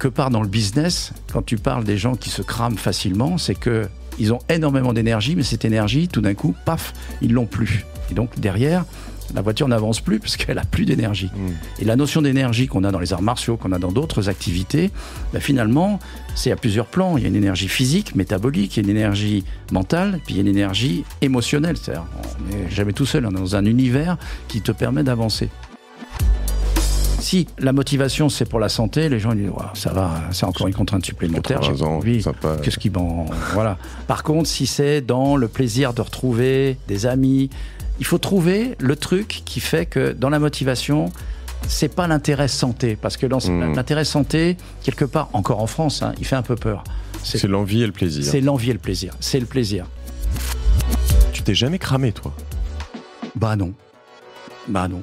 Que part dans le business, quand tu parles des gens qui se crament facilement, c'est que ils ont énormément d'énergie, mais cette énergie, tout d'un coup, paf, ils l'ont plus. Et donc derrière, la voiture n'avance plus parce qu'elle a plus d'énergie. Hmm. Et la notion d'énergie qu'on a dans les arts martiaux, qu'on a dans d'autres activités, bah, finalement, c'est à plusieurs plans. Il y a une énergie physique, métabolique, il y a une énergie mentale, puis il y a une énergie émotionnelle. C'est-à-dire, on n'est jamais tout seul, dans un univers qui te permet d'avancer. Si la motivation c'est pour la santé, les gens ils disent ça va, c'est encore une contrainte supplémentaire. qu'est-ce qui m'en voilà. Par contre, si c'est dans le plaisir de retrouver des amis, il faut trouver le truc qui fait que dans la motivation, c'est pas l'intérêt santé, parce que hmm. l'intérêt santé, quelque part, encore en France, hein, il fait un peu peur. C'est l'envie et le plaisir. C'est l'envie et le plaisir. C'est le plaisir. Tu t'es jamais cramé, toi Bah non. Bah non.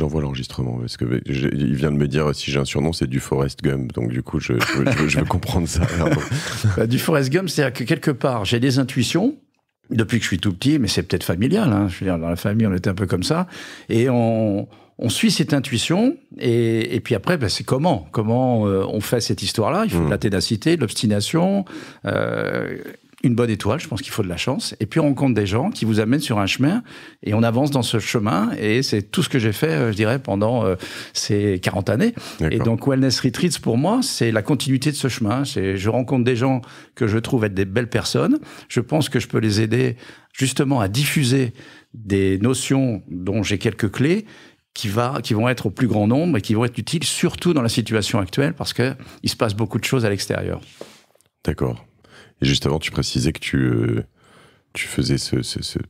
J'envoie l'enregistrement parce que il vient de me dire si j'ai un surnom, c'est du Forest Gump. Donc du coup, je, je, veux comprendre ça. Bah, du Forest Gump, c'est-à-dire que quelque part, j'ai des intuitions depuis que je suis tout petit, mais c'est peut-être familial. Hein. je veux dire, dans la famille, on était un peu comme ça, et on, suit cette intuition. Et, puis après, bah, c'est comment Comment euh, on fait cette histoire-là Il faut de hmm. la ténacité, de l'obstination. Euh, une bonne étoile, je pense qu'il faut de la chance, et puis on rencontre des gens qui vous amènent sur un chemin, et on avance dans ce chemin, et c'est tout ce que j'ai fait, euh, je dirais, pendant euh, ces 40 années. Et donc Wellness Retreats, pour moi, c'est la continuité de ce chemin. Je rencontre des gens que je trouve être des belles personnes, je pense que je peux les aider justement à diffuser des notions dont j'ai quelques clés, qui, va, qui vont être au plus grand nombre et qui vont être utiles, surtout dans la situation actuelle, parce qu'il se passe beaucoup de choses à l'extérieur. D'accord juste avant, tu précisais que tu, euh, faisais ce,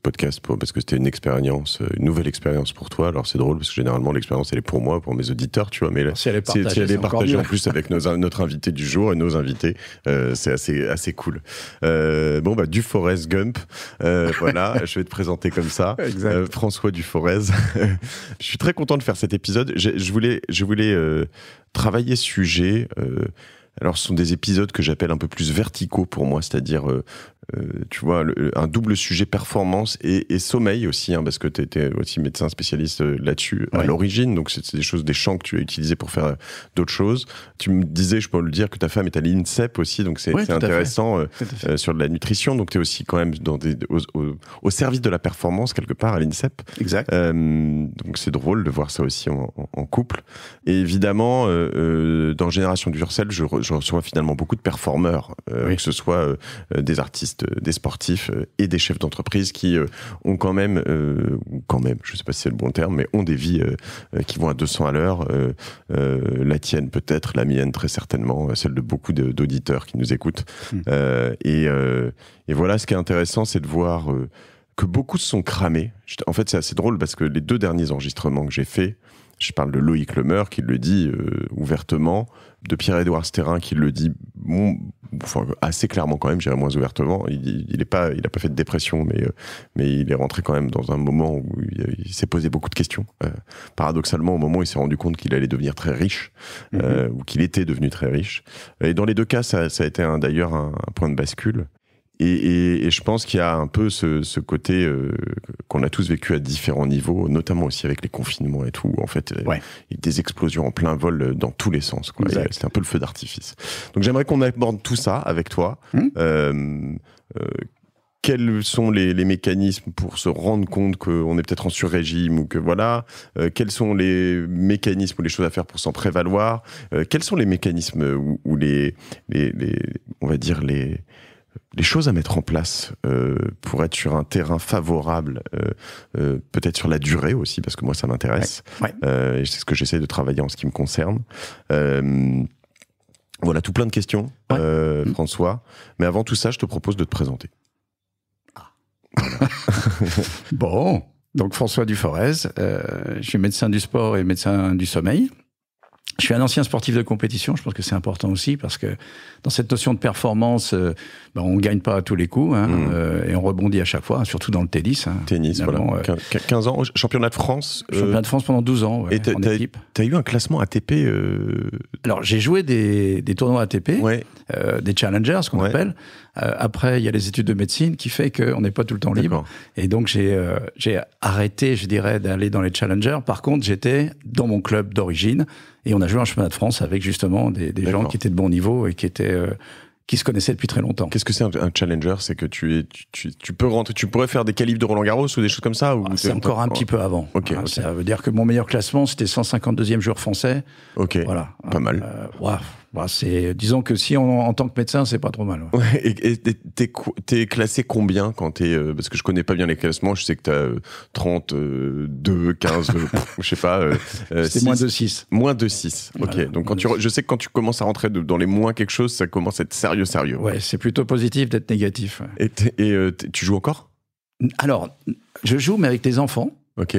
podcast parce que c'était une expérience, euh, une nouvelle expérience pour toi. Alors c'est drôle parce que généralement l'expérience elle est pour moi, pour mes auditeurs, tu vois. Mais si elle est partagée, en plus avec notre invité du jour et nos invités, euh, c'est assez assez cool. bon bah du Forest Gump, voilà, je vais te présenter comme ça, François du je suis très content de faire cet épisode. Je, voulais je travailler sujet. Alors, ce sont des épisodes que j'appelle un peu plus verticaux pour moi, c'est-à-dire euh, euh, tu vois, un double sujet performance et, sommeil aussi, hein, parce que tu étais aussi médecin spécialiste euh, là-dessus à l'origine, donc c'est des choses, des champs que tu as utilisés pour faire euh, d'autres choses. Tu me disais, je peux le dire, que ta femme est à l'INSEP aussi, donc c'est intéressant sur de la nutrition, donc tu es aussi quand même dans des, au, service de la performance quelque part à l'INSEP. Exact. donc c'est drôle de voir ça aussi en, couple. Et évidemment, dans Génération du je, reçois finalement beaucoup de performeurs, que ce soit des artistes euh, des sportifs euh, et des chefs d'entreprise qui euh, ont quand même, quand même, je sais pas si c'est le bon terme, mais ont des vies qui vont à 200 à l'heure. la tienne peut-être, la mienne très certainement, celle de beaucoup d'auditeurs qui nous écoutent. Hmm. Et, voilà, ce qui est intéressant, c'est de voir que beaucoup se sont cramés. En fait, c'est assez drôle parce que les deux derniers enregistrements que j'ai faits, je parle de Loïc Lemeur qui le dit ouvertement, de Pierre-Édouard Sterrin qui le dit bon, assez clairement quand même, j'irai moins ouvertement. Il, il pas, il a pas fait de dépression, mais, euh, mais il est rentré quand même dans un moment où il, s'est posé beaucoup de questions. Euh, paradoxalement, au moment où il s'est rendu compte qu'il allait devenir très riche, mhm. euh, ou qu'il était devenu très riche. Et dans les deux cas, ça, a été d'ailleurs un, point de bascule. Et, et, et, je pense qu'il y a un peu ce, ce côté euh, qu'on a tous vécu à différents niveaux, notamment aussi avec les confinements et tout. En fait, des explosions en plein vol euh, dans tous les sens. Euh, c'est un peu le feu d'artifice. Donc j'aimerais qu'on aborde tout ça avec toi. Hmm. Euh, quels sont les, mécanismes pour se rendre compte qu'on est peut-être en surrégime ou que voilà Quels sont les mécanismes ou les choses à faire pour s'en prévaloir Quels sont les mécanismes ou, les, les, les, on va dire les les choses à mettre en place euh, pour être sur un terrain favorable, euh, euh, peut-être sur la durée aussi, parce que moi ça m'intéresse. c'est ce que j'essaie de travailler en ce qui me concerne. voilà, tout plein de questions, mm. François. Mais avant tout ça, je te propose de te présenter. Ah. bon, donc François Duforez, je suis médecin du sport et médecin du sommeil. Je suis un ancien sportif de compétition, je pense que c'est important aussi parce que dans cette notion de performance, euh, ben on ne gagne pas à tous les coups hein, mm. euh, et on rebondit à chaque fois, hein, surtout dans le tennis. Hein, tennis, voilà. 15 euh, ans, championnat de France Championnat de France pendant 12 ans, en équipe. Tu as eu un classement ATP Alors j'ai joué des, des, tournois ATP, des challengers, ce qu'on appelle. après, il y a les études de médecine qui fait qu'on n'est pas tout le temps libre. Et donc j'ai arrêté, je dirais, d'aller dans les challengers. Par contre, j'étais dans mon club d'origine et on a joué un championnat de France avec justement des, des gens qui étaient de bon niveau et qui étaient euh, qui se connaissaient depuis très longtemps. Qu'est-ce que c'est un, challenger C'est que tu, es, tu, tu, peux rentrer, tu pourrais faire des qualifs de Roland Garros ou des choses comme ça ah, C'est encore un petit peu avant. Hein, ok. Ça veut dire que mon meilleur classement, c'était 152e joueur français. Ok. Voilà. Pas mal. Waouh. Bah, c'est, disons que si en tant que médecin, c'est pas trop mal. Ouais. et, t'es, classé combien quand t'es euh, parce que je connais pas bien les classements. Je sais que t'as 30, euh, 15, euh, je sais pas. c'est moins de 6. Moins de 6. Ok. Donc quand tu, je sais que quand tu commences à rentrer dans les moins quelque chose, ça commence à être sérieux, sérieux. Ouais, ouais c'est plutôt positif d'être négatif. Et, et tu joues encore Alors, je joue mais avec tes enfants. Ok.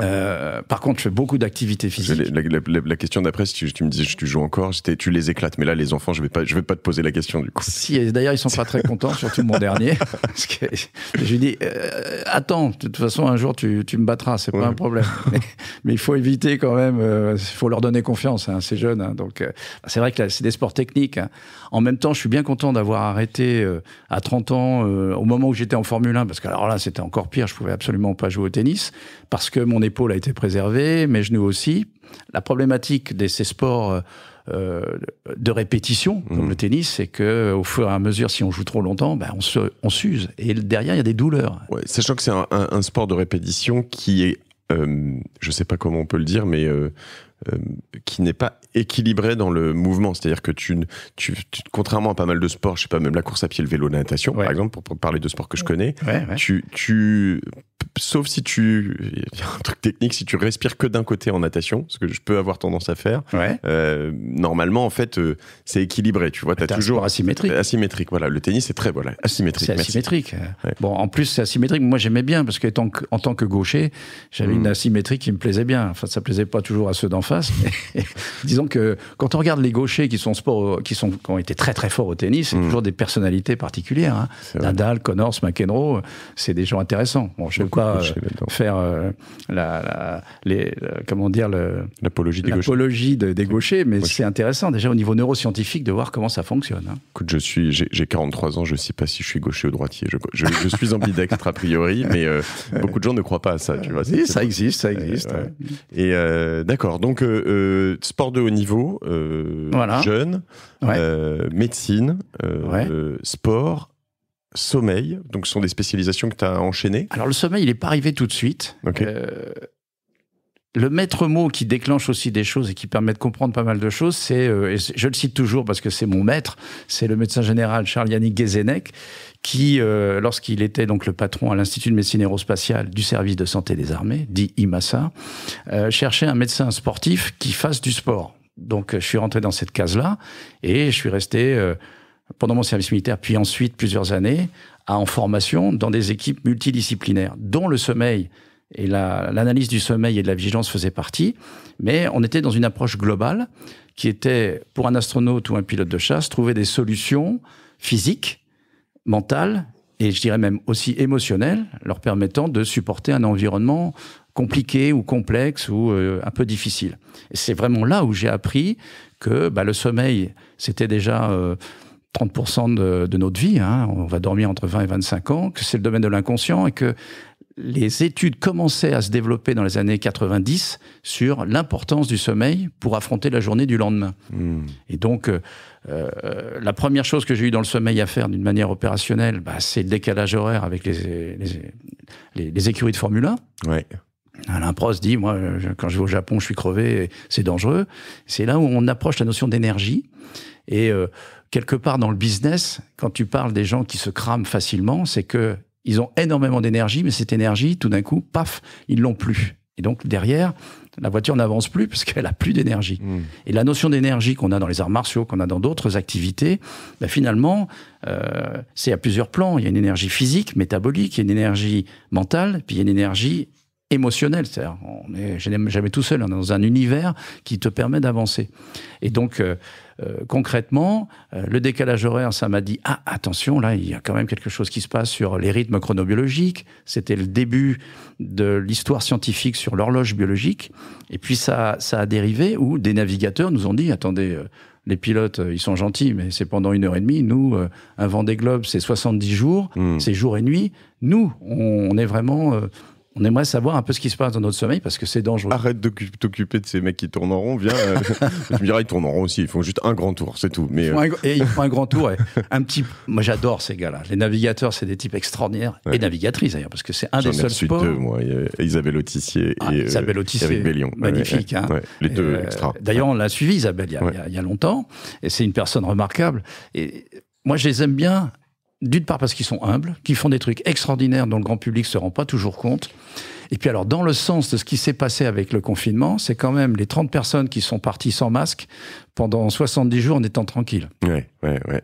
Euh, par contre, je fais beaucoup d'activités physiques. La, question d'après, si tu, me disais tu joues encore, tu les éclates. Mais là, les enfants, je vais pas, je vais pas te poser la question du coup. Si, d'ailleurs, ils sont pas très contents, surtout mon dernier. Parce que je lui dis, euh, attends, de toute façon, un jour, tu, tu me battras, c'est pas un problème. Mais, il faut éviter quand même, euh, il faut leur donner confiance, hein, ces jeunes. Hein, donc, c'est vrai que c'est des sports techniques. Hein. En même temps, je suis bien content d'avoir arrêté à 30 ans, au moment où j'étais en Formule 1, parce que alors là, c'était encore pire, je pouvais absolument pas jouer au tennis, parce que mon épaule a été préservée, mes genoux aussi. La problématique de ces sports euh, de répétition, comme mhm. le tennis, c'est que au fur et à mesure, si on joue trop longtemps, ben on s'use. Et derrière, il y a des douleurs. sachant que c'est un, sport de répétition qui est, euh, je ne sais pas comment on peut le dire, mais euh, euh, qui n'est pas équilibré dans le mouvement. C'est-à-dire que tu, tu, contrairement à pas mal de sports, je sais pas, même la course à pied, le vélo, la natation, par exemple, pour, parler de sports que je connais, Tu, tu, sauf si tu, il y a un truc technique, si tu respires que d'un côté en natation, ce que je peux avoir tendance à faire, euh, normalement, en fait, euh, c'est équilibré. Tu vois, tu as toujours. asymétrique. Asymétrique, voilà. Le tennis, c'est très, voilà, asymétrique. Ah, c'est asymétrique. Bon, en plus, c'est asymétrique. Moi, j'aimais bien parce que, tant que, gaucher, j'avais mm. une asymétrie qui me plaisait bien. Enfin, ça plaisait pas toujours à ceux d'enfants face. disons que quand on regarde les gauchers qui sont sport, qui sont qui ont été très très forts au tennis, c'est mm. toujours des personnalités particulières. Hein. Nadal, Connors, McEnroe, c'est des gens intéressants. je ne vais pas euh, faire euh, la, les, comment dire l'apologie des, gauchers. des mais c'est intéressant déjà au niveau neuroscientifique de voir comment ça fonctionne. Hein. Écoute, je suis j'ai 43 ans, je ne sais pas si je suis gaucher ou droitier. Je, je, suis ambidextre a priori, mais euh, beaucoup de gens ne croient pas à ça. Tu vois, ça existe, ça existe. Et d'accord, donc donc euh, euh, sport de haut niveau, euh, jeune, médecine, sport, sommeil. Donc ce sont des spécialisations que tu as enchaînées. Alors le sommeil, il n'est pas arrivé tout de suite le maître mot qui déclenche aussi des choses et qui permet de comprendre pas mal de choses, c'est, euh, je le cite toujours parce que c'est mon maître, c'est le médecin général Charles Yannick Gezenek, qui, euh, lorsqu'il était donc le patron à l'Institut de médecine aérospatiale du service de santé des armées, dit IMASA, euh, cherchait un médecin sportif qui fasse du sport. Donc je suis rentré dans cette case-là et je suis resté pendant mon service militaire, puis ensuite plusieurs années, en formation dans des équipes multidisciplinaires, dont le sommeil et l'analyse du sommeil et de la vigilance faisait partie, mais on était dans une approche globale qui était, pour un astronaute ou un pilote de chasse, trouver des solutions physiques, mentales et je dirais même aussi émotionnelles, leur permettant de supporter un environnement compliqué ou complexe ou euh, un peu difficile. c'est vraiment là où j'ai appris que bah, le sommeil, c'était déjà... 30% euh, de, notre vie. Hein. On va dormir entre 20 et 25 ans, que c'est le domaine de l'inconscient et que les études commençaient à se développer dans les années 90 sur l'importance du sommeil pour affronter la journée du lendemain. Hmm. Et donc, euh, euh, la première chose que j'ai eu dans le sommeil à faire d'une manière opérationnelle, bah, c'est le décalage horaire avec les, écuries de Formule 1. Ouais. Alain Prost dit, moi, quand je vais au Japon, je suis crevé, c'est dangereux. C'est là où on approche la notion d'énergie. Et euh, quelque part dans le business, quand tu parles des gens qui se crament facilement, c'est que ils ont énormément d'énergie, mais cette énergie, tout d'un coup, paf, ils l'ont plus. Et donc derrière, la voiture n'avance plus parce qu'elle a plus d'énergie. Hmm. Et la notion d'énergie qu'on a dans les arts martiaux, qu'on a dans d'autres activités, ben, finalement, euh, c'est à plusieurs plans. Il y a une énergie physique, métabolique, il y a une énergie mentale, puis il y a une énergie émotionnel, c'est-à-dire on n'est jamais tout seul, on est dans un univers qui te permet d'avancer. Et donc euh, euh, concrètement, euh, le décalage horaire, ça m'a dit ah attention là, il y a quand même quelque chose qui se passe sur les rythmes chronobiologiques. C'était le début de l'histoire scientifique sur l'horloge biologique. Et puis ça, a dérivé où des navigateurs nous ont dit attendez les pilotes, ils sont gentils, mais c'est pendant une heure et demie. Nous, un vent des globes c'est 70 jours, hmm. c'est jour et nuit. Nous, on, est vraiment on aimerait savoir un peu ce qui se passe dans notre sommeil parce que c'est dangereux. Arrête de t'occuper de ces mecs qui tournent en rond, viens. tu euh, me dirais ils tournent en rond aussi, ils font juste un grand tour, c'est tout. Mais font euh, un, et ils font un grand tour. un petit. Moi, j'adore ces gars-là. Les navigateurs, c'est des types extraordinaires et navigatrices d'ailleurs, parce que c'est un des seuls sports. J'en ai deux, moi. Euh, Isabelle Autissier et ah, Isabelle Magnifique. Hein. les deux extra. D'ailleurs, on l'a suivi, Isabelle, il y, il y, a longtemps. Et c'est une personne remarquable. Et moi, je les aime bien d'une part parce qu'ils sont humbles, qu'ils font des trucs extraordinaires dont le grand public ne se rend pas toujours compte. Et puis alors, dans le sens de ce qui s'est passé avec le confinement, c'est quand même les 30 personnes qui sont parties sans masque pendant 70 jours en étant tranquilles. Ouais, ouais, ouais.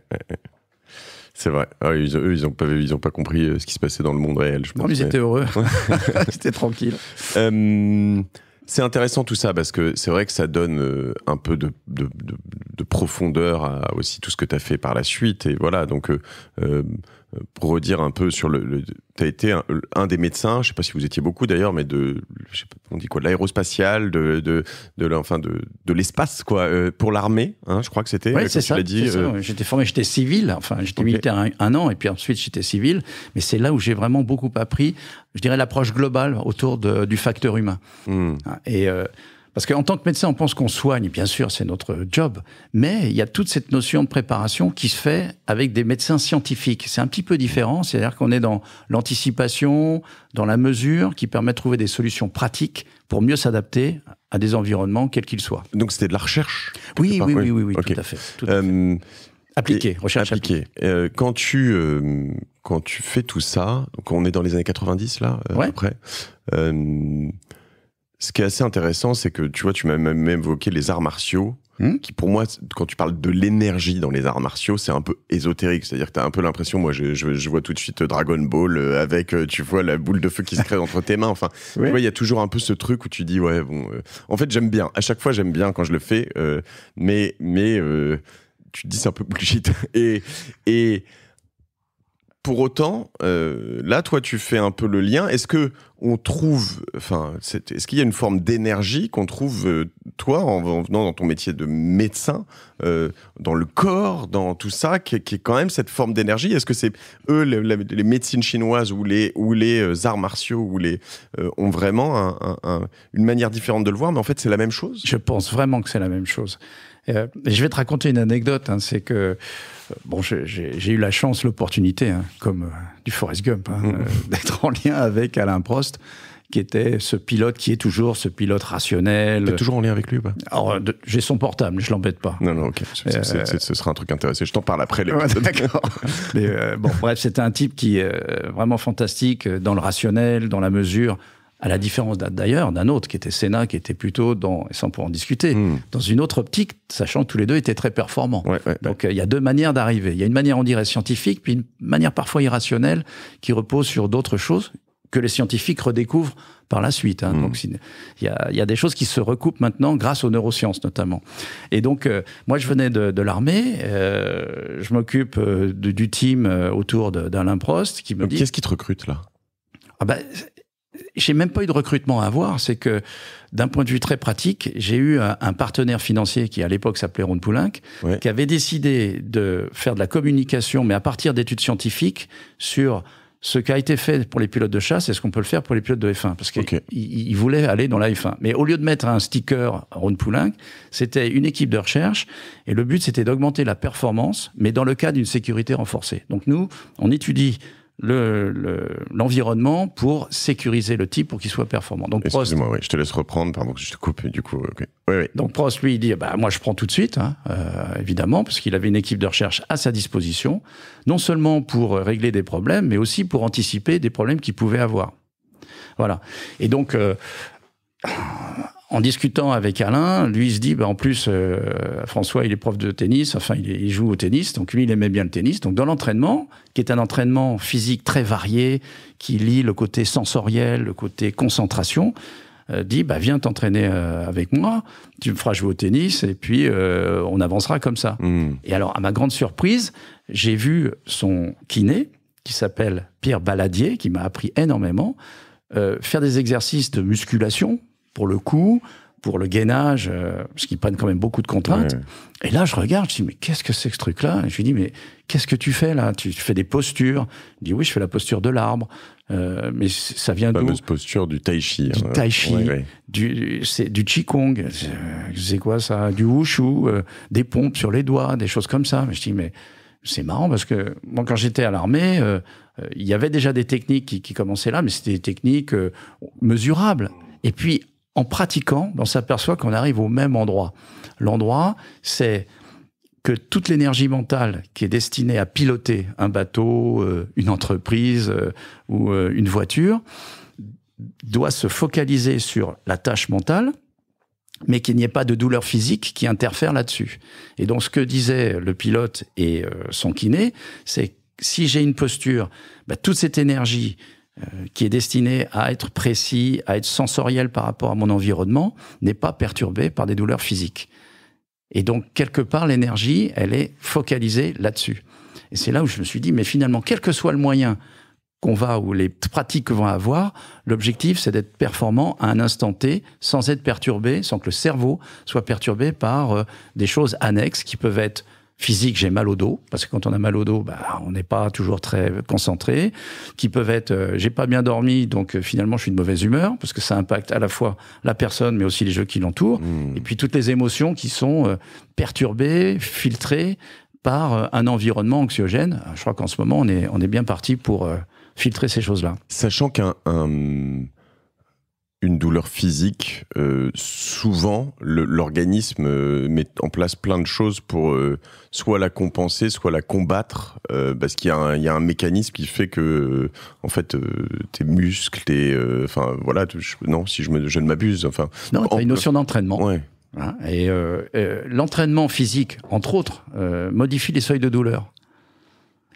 C'est vrai. Ah, eux, ils n'ont pas, pas compris euh, ce qui se passait dans le monde réel, je pense. Non, ils étaient heureux. ils étaient tranquilles. Euh... C'est intéressant tout ça parce que c'est vrai que ça donne euh, un peu de, profondeur à aussi tout ce que tu as fait par la suite. Et voilà, donc euh, euh, pour redire un peu sur le, tu as été un, des médecins, je sais pas si vous étiez beaucoup d'ailleurs, mais de, je on dit quoi, de l'aérospatial, de, de, enfin de, l'espace quoi, euh, pour l'armée, hein, je crois que c'était. Oui, euh, c'est ça. Euh. J'étais formé, j'étais civil, enfin j'étais militaire un, an et puis ensuite j'étais civil, mais c'est là où j'ai vraiment beaucoup appris, je dirais l'approche globale autour du facteur humain. Hmm. Ah, et parce qu'en tant que médecin, on pense qu'on soigne, bien sûr, c'est notre job, mais il y a toute cette notion de préparation qui se fait avec des médecins scientifiques. C'est un petit peu différent, c'est-à-dire qu'on est dans l'anticipation, dans la mesure, qui permet de trouver des solutions pratiques pour mieux s'adapter à des environnements, quels qu'ils soient. Donc c'était de la recherche oui oui, oui, oui, tout à fait. Tout euh, Appliqué, recherche appliquée. Euh, quand tu euh, quand tu fais tout ça, donc on est dans les années 90 là après. Ce qui est assez intéressant, c'est que tu vois, tu m'as même évoqué les arts martiaux, hmm qui pour moi, quand tu parles de l'énergie dans les arts martiaux, c'est un peu ésotérique. C'est-à-dire que tu as un peu l'impression, moi, je, vois tout de suite Dragon Ball euh, avec, euh, tu vois, la boule de feu qui se crée entre tes mains. Enfin, tu vois, il y a toujours un peu ce truc où tu dis, ouais, bon. Euh, en fait, j'aime bien. À chaque fois, j'aime bien quand je le fais, mais, mais tu te dis, c'est un peu bullshit. Et. et pour autant, euh, là, toi, tu fais un peu le lien. Est-ce que on trouve, enfin, est, est, ce qu'il y a une forme d'énergie qu'on trouve euh, toi en, venant dans ton métier de médecin, euh, dans le corps, dans tout ça, qui, est quand même cette forme d'énergie Est-ce que c'est eux, les, médecines chinoises ou les ou les euh, arts martiaux ou les euh, ont vraiment un, une manière différente de le voir, mais en fait, c'est la même chose Je pense vraiment que c'est la même chose. je vais te raconter une anecdote. Hein, c'est que bon, j'ai eu la chance, l'opportunité, hein, comme euh, du Forrest Gump, hein, mm. euh, d'être en lien avec Alain Prost qui était ce pilote qui est toujours ce pilote rationnel. T'es toujours en lien avec lui Alors, euh, j'ai son portable, je l'embête pas. Non, non, ok. ce sera un truc intéressant. Je t'en parle après. D'accord. Mais bon, bref, c'était un type qui est vraiment fantastique dans le rationnel, dans la mesure à la différence d'ailleurs d'un autre qui était Sénat, qui était plutôt dans, sans pour en discuter, hmm. dans une autre optique, sachant que tous les deux étaient très performants. Ouais, Donc euh, il y a deux manières d'arriver. Il y a une manière, on dirait, scientifique, puis une manière parfois irrationnelle qui repose sur d'autres choses que les scientifiques redécouvrent par la suite. Hein. Hmm. Donc, il y, y a, des choses qui se recoupent maintenant grâce aux neurosciences notamment. Et donc, euh, moi, je venais de, de l'armée. Euh, je m'occupe euh, du team autour d'Alain Prost qui me dit. Qu'est-ce qui te recrute là ah ben, j'ai même pas eu de recrutement à avoir, c'est que d'un point de vue très pratique, j'ai eu un, partenaire financier qui à l'époque s'appelait Ron Poulenc, qui avait décidé de faire de la communication, mais à partir d'études scientifiques sur ce qui a été fait pour les pilotes de chasse et ce qu'on peut le faire pour les pilotes de F1. Parce qu'il il voulait aller dans la F1. Mais au lieu de mettre un sticker Ron Poulenc, c'était une équipe de recherche et le but c'était d'augmenter la performance, mais dans le cas d'une sécurité renforcée. Donc nous, on étudie l'environnement le, l'environnement pour sécuriser le type pour qu'il soit performant. Donc Excuse-moi, oui, je te laisse reprendre, pardon je te coupe du coup. Oui, oui. Donc Prost, lui, il dit bah, moi je prends tout de suite, hein, euh, évidemment, parce qu'il avait une équipe de recherche à sa disposition, non seulement pour euh, régler des problèmes, mais aussi pour anticiper des problèmes qu'il pouvait avoir. Voilà. Et donc, euh, en discutant avec Alain, lui il se dit, bah, en plus, euh, François, il est prof de tennis, enfin, il, joue au tennis, donc lui, il aimait bien le tennis. Donc, dans l'entraînement, qui est un entraînement physique très varié, qui lie le côté sensoriel, le côté concentration, euh, dit, bah, viens t'entraîner euh, avec moi, tu me feras jouer au tennis, et puis on avancera comme ça. Hmm. Et alors, à ma grande surprise, j'ai vu son kiné, qui s'appelle Pierre Baladier, qui m'a appris énormément, faire des exercices de musculation, pour le coup, pour le gainage, ce euh, parce qu'ils prennent quand même beaucoup de contraintes. Et là, je regarde, je dis, mais qu'est-ce que c'est que ce truc-là Je lui dis, mais qu'est-ce que tu fais là tu, fais des postures. Il dit, oui, je fais la posture de l'arbre. Euh, mais ça vient d'où La fameuse posture du tai chi. Du hein. tai chi, du, c'est quoi ça Du wushu, euh, des pompes sur les doigts, des choses comme ça. Mais je dis, mais c'est marrant parce que moi, quand j'étais à l'armée, il y avait déjà des techniques qui, qui commençaient là, mais c'était des techniques mesurables. Et puis, en pratiquant, on s'aperçoit qu'on arrive au même endroit. L'endroit, c'est que toute l'énergie mentale qui est destinée à piloter un bateau, euh, une entreprise euh, ou euh, une voiture, doit se focaliser sur la tâche mentale, mais qu'il n'y ait pas de douleur physique qui interfère là-dessus. Et donc ce que disait le pilote et son kiné, c'est si j'ai une posture, bah, toute cette énergie euh, qui est destiné à être précis, à être sensoriel par rapport à mon environnement, n'est pas perturbé par des douleurs physiques. Et donc, quelque part, l'énergie, elle est focalisée là-dessus. Et c'est là où je me suis dit, mais finalement, quel que soit le moyen qu'on va ou les pratiques qu'on va avoir, l'objectif, c'est d'être performant à un instant T, sans être perturbé, sans que le cerveau soit perturbé par euh, des choses annexes qui peuvent être Physique, j'ai mal au dos, parce que quand on a mal au dos, bah, on n'est pas toujours très concentré, qui peuvent être, euh, j'ai pas bien dormi, donc euh, finalement je suis de mauvaise humeur, parce que ça impacte à la fois la personne, mais aussi les jeux qui l'entourent, mmh. et puis toutes les émotions qui sont euh, perturbées, filtrées par un environnement anxiogène. Je crois qu'en ce moment, on est, on est bien parti pour filtrer ces choses-là. Sachant qu'un une douleur physique, euh, souvent l'organisme euh, met en place plein de choses pour euh, soit la compenser, soit la combattre, parce qu'il y, a un mécanisme qui fait que, en fait, tes muscles, tes, enfin voilà, non, si je, ne m'abuse, enfin. Non, tu une notion d'entraînement. Hein, et l'entraînement physique, entre autres, modifie les seuils de douleur.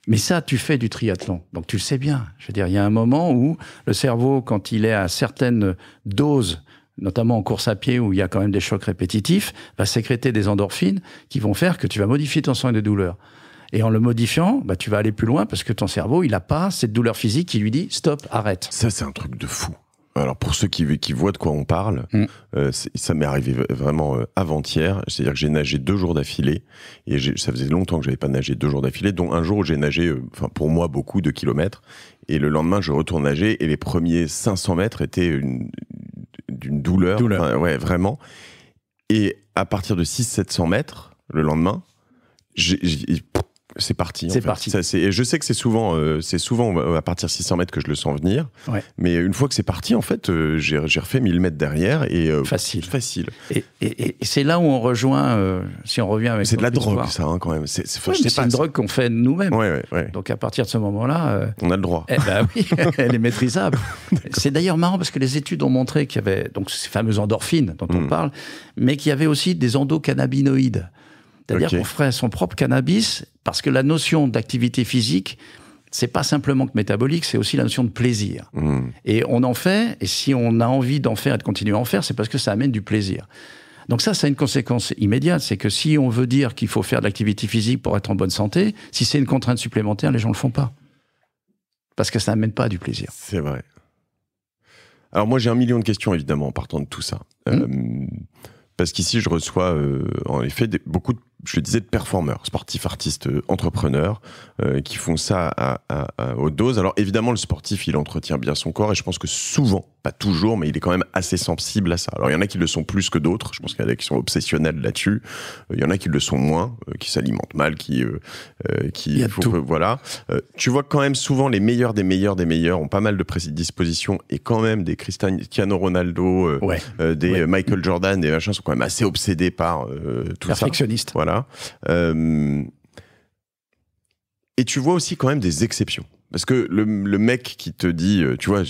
Mais ça, tu fais du triathlon, donc tu le sais bien. Je veux dire, il y a un moment où le cerveau, quand il est à certaines doses, notamment en course à pied où il y a quand même des chocs répétitifs, va sécréter des endorphines qui vont faire que tu vas modifier ton sens de douleur. Et en le modifiant, bah, tu vas aller plus loin parce que ton cerveau, il n'a pas cette douleur physique qui lui dit stop, arrête. Ça, c'est un truc de fou. Alors pour ceux qui, qui voient de quoi on parle, mm. euh, ça m'est arrivé vraiment euh, avant-hier. C'est-à-dire que j'ai nagé deux jours d'affilée et ça faisait longtemps que j'avais pas nagé deux jours d'affilée, dont un jour où j'ai nagé, euh, enfin pour moi beaucoup de kilomètres. Et le lendemain, je retourne nager et les premiers 500 mètres étaient d'une douleur, douleur. ouais vraiment. Et à partir de 600-700 mètres le lendemain, j'ai c'est parti. C'est parti. Ça, je sais que c'est souvent, euh, c'est souvent à partir de 600 mètres que je le sens venir. Mais une fois que c'est parti, en fait, euh, j'ai refait 1000 mètres derrière et euh, facile. Facile. Et, c'est là où on rejoint, si on revient avec. C'est de la drogue, ça, hein, quand même. C'est une drogue qu'on fait nous-mêmes. Donc à partir de ce moment-là, on a le droit. Eh ben oui, elle est maîtrisable. c'est d'ailleurs marrant parce que les études ont montré qu'il y avait donc ces fameuses endorphines dont on hmm. parle, mais qu'il y avait aussi des endocannabinoïdes. C'est-à-dire qu'on ferait son propre cannabis parce que la notion d'activité physique, c'est pas simplement que métabolique, c'est aussi la notion de plaisir. Hmm. Et on en fait, et si on a envie d'en faire et de continuer à en faire, c'est parce que ça amène du plaisir. Donc ça, ça a une conséquence immédiate, c'est que si on veut dire qu'il faut faire de l'activité physique pour être en bonne santé, si c'est une contrainte supplémentaire, les gens le font pas. Parce que ça n'amène pas du plaisir. C'est vrai. Alors moi, j'ai un million de questions, évidemment, en partant de tout ça. Hmm. Euh, parce qu'ici, je reçois, euh, en effet, beaucoup de je le disais, de performeurs, sportifs, artistes, euh, entrepreneurs, euh, qui font ça à, à, aux doses. Alors évidemment, le sportif, il entretient bien son corps, et je pense que souvent, pas toujours, mais il est quand même assez sensible à ça. Alors il y en a qui le sont plus que d'autres, je pense qu'il y en a qui sont obsessionnels là-dessus, euh, il y en a qui le sont moins, qui s'alimentent mal, qui... qui faut, voilà. tu vois quand même souvent les meilleurs des meilleurs des meilleurs ont pas mal de prédispositions, et quand même des Cristiano Ronaldo, des Michael Jordan, des machins sont quand même assez obsédés par tout ça. Voilà. Euh, et tu vois aussi quand même des exceptions. Parce que le, mec qui te dit, euh, tu vois,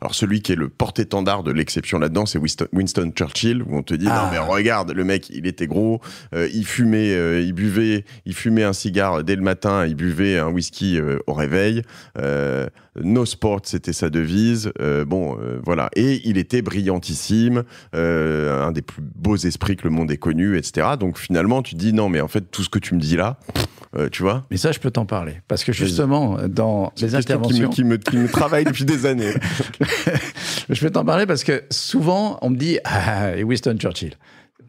alors celui qui est le porte-étendard de l'exception là-dedans, c'est Winston, Churchill, où on te dit, non ah. mais regarde, le mec, il était gros, euh, il fumait, euh, il buvait, il fumait un cigare dès le matin, il buvait un whisky au réveil. no sport, c'était sa devise. bon, voilà. Et il était brillantissime, un des plus beaux esprits que le monde ait connu, etc. Donc finalement, tu dis, non mais en fait, tout ce que tu me dis là... Euh, tu vois. Mais ça, je peux t'en parler. Parce que justement, dans les interventions. Qui me, qui me, travaille depuis des années. je peux t'en parler parce que souvent, on me dit Ah, ah et Winston Churchill.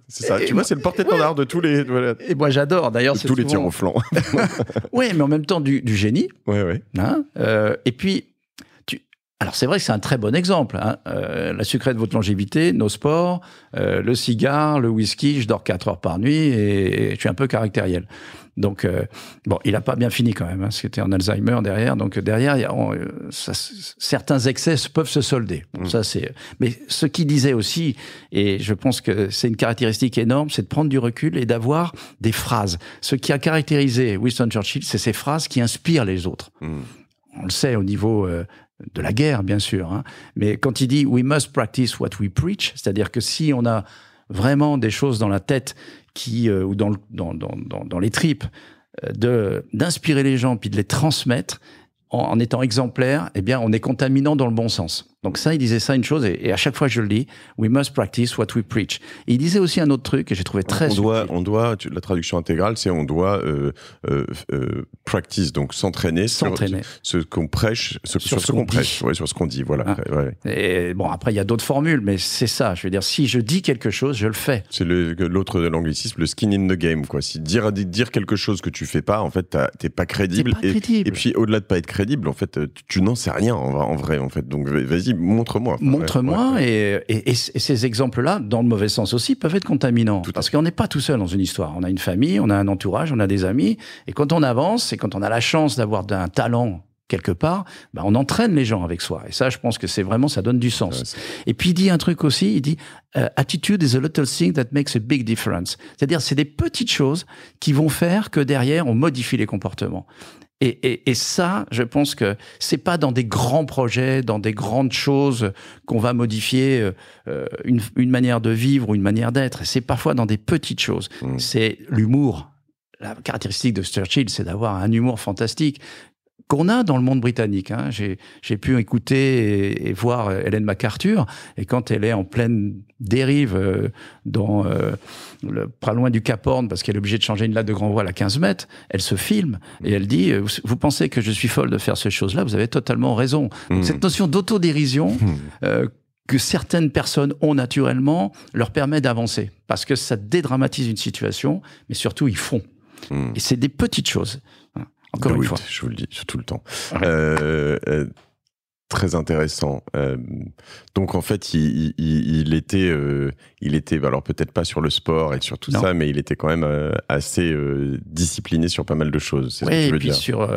C'est ça. tu vois, c'est le porte-étendard de tous les. Et moi, j'adore. D'ailleurs, c'est tous les tirs au flanc. oui, mais en même temps du, génie. Oui, oui. Hein, euh, et puis, alors c'est vrai que c'est un très bon exemple. Hein. Euh, la sucrée de votre longévité, nos sports, le cigare, le whisky. Je dors 4 heures par nuit et, et je suis un peu caractériel. Donc, euh, bon, il n'a pas bien fini quand même, hein, était en Alzheimer derrière. Donc, derrière, euh, certains excès peuvent se solder. Mmh. ça, c'est. Euh, mais ce qu'il disait aussi, et je pense que c'est une caractéristique énorme, c'est de prendre du recul et d'avoir des phrases. Ce qui a caractérisé Winston Churchill, c'est ces phrases qui inspirent les autres. Mmh. On le sait au niveau de la guerre, bien sûr. Hein. Mais quand il dit We must practice what we preach, c'est-à-dire que si on a vraiment des choses dans la tête euh, ou dans, dans, les tripes, euh, d'inspirer les gens puis de les transmettre en, en étant exemplaire, eh bien, on est contaminant dans le bon sens. Donc ça, il disait ça une chose, et, à chaque fois je le dis, we must practice what we preach. il disait aussi un autre truc et j'ai trouvé très on doit, on doit, la traduction intégrale, c'est on doit euh, euh, euh, practice, donc s'entraîner sur ce qu'on prêche, sur, ce, qu'on prêche, sur ce qu'on dit, voilà. Ah. Et bon, après il y a d'autres formules, mais c'est ça. Je veux dire, si je dis quelque chose, je le fais. C'est l'autre de l'anglicisme, le skin in the game, quoi. Si dire dire quelque chose que tu fais pas, en fait, t'es pas crédible. Pas crédible. Et, puis au-delà de pas être crédible, en fait, tu, n'en sais rien en, en vrai, en fait. Donc vas-y montre-moi. montre-moi, et, ces exemples-là, dans le mauvais sens aussi, peuvent être contaminants. parce qu'on n'est pas tout seul dans une histoire. On a une famille, on a un entourage, on a des amis, et quand on avance, et quand on a la chance d'avoir un talent quelque part, bah on entraîne les gens avec soi. Et ça, je pense que c'est vraiment, ça donne du sens. et puis il dit un truc aussi, il dit euh, attitude is a little thing that makes a big difference. C'est-à-dire, c'est des petites choses qui vont faire que derrière, on modifie les comportements. Et, ça, je pense que c'est pas dans des grands projets, dans des grandes choses qu'on va modifier euh, euh, une, manière de vivre ou une manière d'être. C'est parfois dans des petites choses. Mmh. C'est l'humour. La caractéristique de Churchill, c'est d'avoir un humour fantastique qu'on a dans le monde britannique. Hein. J'ai pu écouter et, voir euh, Hélène MacArthur, et quand elle est en pleine dérive euh, dans euh, pas loin du Cap Horn, parce qu'elle est obligée de changer une latte de grand voile à 15 mètres, elle se filme et elle dit Vous pensez que je suis folle de faire ces choses-là Vous avez totalement raison. Hmm. Cette notion d'autodérision hmm. que certaines personnes ont naturellement leur permet d'avancer, parce que ça dédramatise une situation, mais surtout ils font. Hmm. Et c'est des petites choses. Encore bah Je vous le dis, tout le temps. Ah euh, euh, très intéressant. Euh, donc en fait, il, était, il était, alors peut-être pas sur le sport et sur tout ça, mais il était quand même assez discipliné sur pas mal de choses. Oui, et puis sur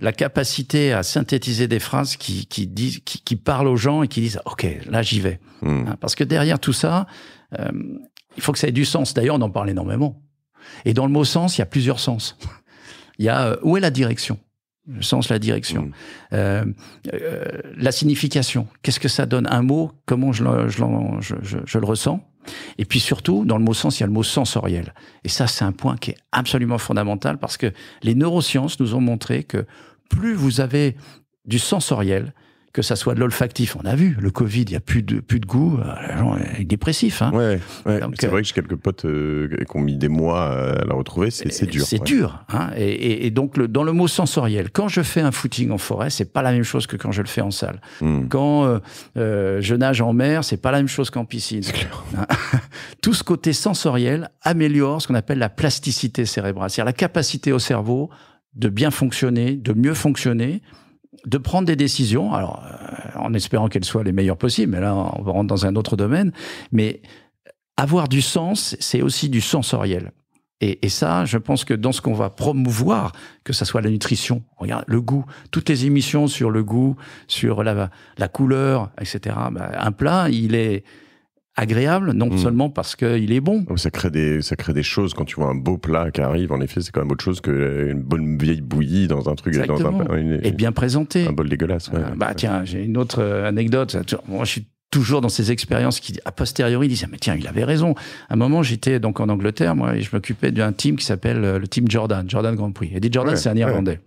la capacité à synthétiser des phrases qui, disent, qui, parlent aux gens et qui disent, ok, là j'y vais. Hmm. Hein, parce que derrière tout ça, il faut que ça ait du sens. D'ailleurs, on en parle énormément. Et dans le mot sens, il y a plusieurs sens. Il y a euh, où est la direction le sens, la direction, mm. euh, euh, la signification. Qu'est-ce que ça donne un mot Comment je, je le ressens Et puis surtout, dans le mot sens, il y a le mot sensoriel. Et ça, c'est un point qui est absolument fondamental parce que les neurosciences nous ont montré que plus vous avez du sensoriel, que ça soit de l'olfactif, on a vu, le Covid, il n'y a plus de, plus de goût, euh, les gens est euh, dépressif. Hein. Ouais, C'est euh, vrai que j'ai quelques potes qui ont mis des mois à la retrouver, c'est dur. C'est dur. Hein. Et, donc, dans le mot sensoriel, quand je fais un footing en forêt, c'est pas la même chose que quand je le fais en salle. Hmm. Quand je nage en mer, c'est pas la même chose qu'en piscine. Hein. Tout ce côté sensoriel améliore ce qu'on appelle la plasticité cérébrale, c'est-à-dire la capacité au cerveau de bien fonctionner, de mieux fonctionner, de prendre des décisions, alors euh, en espérant qu'elles soient les meilleures possibles, mais là on rentre dans un autre domaine, mais avoir du sens, c'est aussi du sensoriel. Et, ça, je pense que dans ce qu'on va promouvoir, que ça soit la nutrition, regarde, le goût, toutes les émissions sur le goût, sur la, la couleur, etc. Bah, un plat, il est, agréable, non mm. seulement parce qu'il est bon. Ça crée, des, ça crée des choses quand tu vois un beau plat qui arrive, en effet, c'est quand même autre chose qu'une euh, bonne vieille bouillie dans un truc. Dans une, Et bien présenté. Un bol dégueulasse. Ouais. Euh, bah tiens, j'ai une autre euh, anecdote. Moi, je suis toujours dans ces expériences qui, a posteriori, disent ah, mais tiens, il avait raison. À un moment, j'étais donc en Angleterre, moi, et je m'occupais d'un team qui s'appelle le team Jordan, Jordan Grand Prix. Et Jordan, c'est un Irlandais.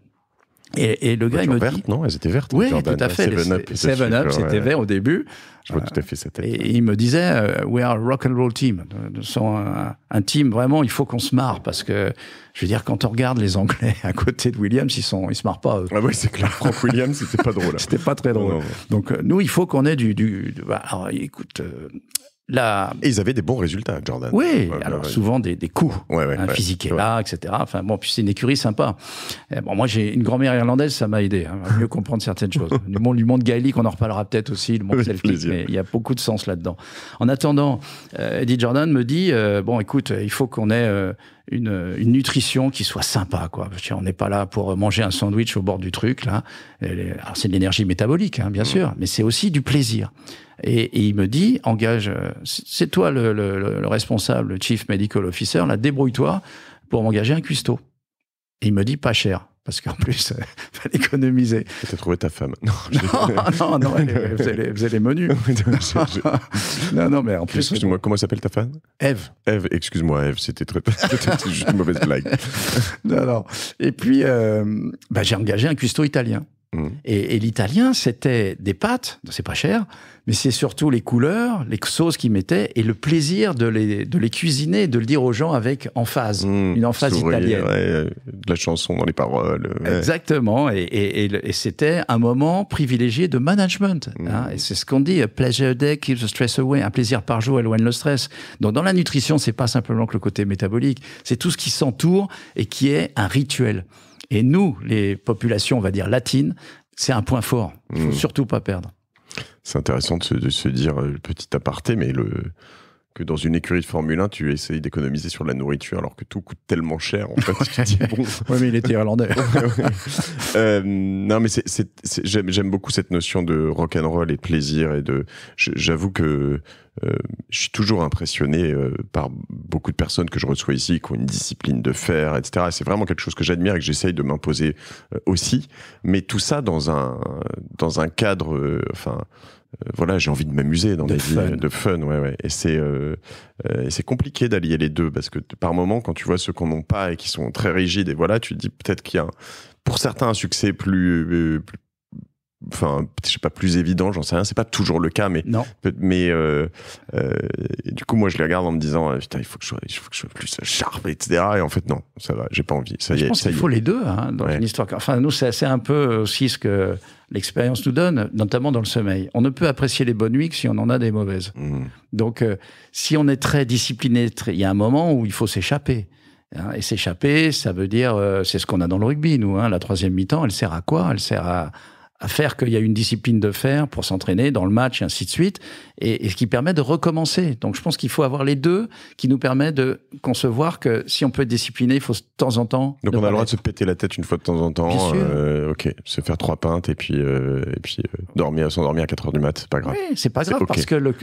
Et, le gars, il me vertes, dit. non Elles étaient vertes. Oui, tout à fait. Seven Up, Seven Up c'était vert au début. Je vois tout à fait cette tête. Et il me disait, euh, we are a rock and roll team. Nous un, un, team vraiment, il faut qu'on se marre parce que, je veux dire, quand on regarde les Anglais à côté de Williams, ils sont, ils se marrent pas. Ah oui, c'est clair. prof Williams, c'était pas drôle. c'était pas très drôle. Donc euh, nous, il faut qu'on ait du, du, bah, alors, écoute, euh, et ils avaient des bons résultats, Jordan. Oui, alors souvent des, des coups. Un physique est là, etc. Enfin bon, puis c'est une écurie sympa. Eh, bon, moi j'ai une grand-mère irlandaise, ça m'a aidé hein, à mieux comprendre certaines choses. Le monde, du monde gaélique, on en reparlera peut-être aussi, le monde mais il y a beaucoup de sens là-dedans. En attendant, euh, Eddie Jordan me dit euh, bon, écoute, il faut qu'on ait euh, une, nutrition qui soit sympa, quoi. on n'est pas là pour manger un sandwich au bord du truc, là. Alors, c'est de l'énergie métabolique, hein, bien mm. sûr, mais c'est aussi du plaisir. Et, il me dit, engage, euh, c'est toi le, responsable, le chief medical officer, là, débrouille-toi pour m'engager un cuistot. Et il me dit, pas cher parce qu'en plus, il euh, fallait économiser. T'as trouvé ta femme. Non, non, non, non elle, faisait les, menus. non, non, mais en plus... Excuse-moi, comment s'appelle ta femme Eve. Eve, excuse-moi, Eve, c'était juste une mauvaise blague. non, non. Et puis, euh, bah, j'ai engagé un cuistot italien. Mm. Et, l'italien, c'était des pâtes, c'est pas cher, mais c'est surtout les couleurs, les sauces qu'ils mettaient et le plaisir de les, de les cuisiner, de le dire aux gens avec emphase, mm. une emphase italienne. Euh, de la chanson dans les paroles. Euh, Exactement, et, c'était un moment privilégié de management. Mm. Hein, et c'est ce qu'on dit, euh, pleasure day keeps the stress away, un plaisir par jour éloigne le stress. Donc dans la nutrition, c'est pas simplement que le côté métabolique, c'est tout ce qui s'entoure et qui est un rituel. Et nous, les populations, on va dire latines, c'est un point fort. faut hmm. surtout pas perdre. C'est intéressant de se, dire euh, le dire, petit aparté, mais le, que dans une écurie de Formule 1, tu essayes d'économiser sur la nourriture alors que tout coûte tellement cher. En fait, Oui, mais il était irlandais. Euh, non, mais j'aime beaucoup cette notion de rock and roll et de plaisir et de. J'avoue que euh, je suis toujours impressionné euh, par beaucoup de personnes que je reçois ici qui ont une discipline de fer, etc. c'est vraiment quelque chose que j'admire et que j'essaye de m'imposer aussi. Mais tout ça dans un dans un cadre, enfin euh, voilà, j'ai envie de m'amuser dans des vies de fun, ouais, ouais. Et c'est euh, euh, c'est compliqué d'allier les deux parce que par moment, quand tu vois ceux qu'on n'ont pas et qui sont très rigides, et voilà, tu te dis peut-être qu'il y a pour certains un succès plus enfin je sais pas plus évident j'en sais rien c'est pas toujours le cas mais mais euh, euh, du coup moi je les regarde en me disant euh, putain il faut que je sois, il faut que je sois plus sharp etc et en fait non ça va j'ai pas envie ça y pense qu'il faut les deux hein, dans une histoire enfin nous c'est un peu aussi ce que l'expérience nous donne notamment dans le sommeil on ne peut apprécier les bonnes nuits que si on en a des mauvaises mmh. donc si on est très discipliné il y a un moment où il faut s'échapper hein, et s'échapper, ça veut dire, c'est ce qu'on a dans le rugby, nous. Hein, la troisième mi-temps, elle sert à quoi Elle sert à, à faire qu'il y a une discipline de faire pour s'entraîner dans le match et ainsi de suite, et, ce qui permet de recommencer. Donc je pense qu'il faut avoir les deux qui nous permet de concevoir que si on peut être discipliné, il faut de temps en temps. Donc on a le droit de se péter la tête une fois de temps en temps. Euh, ok, se faire trois pintes et puis euh, et puis euh, dormir s'endormir à 4 heures du mat, c'est pas grave. Oui, c'est pas grave parce que le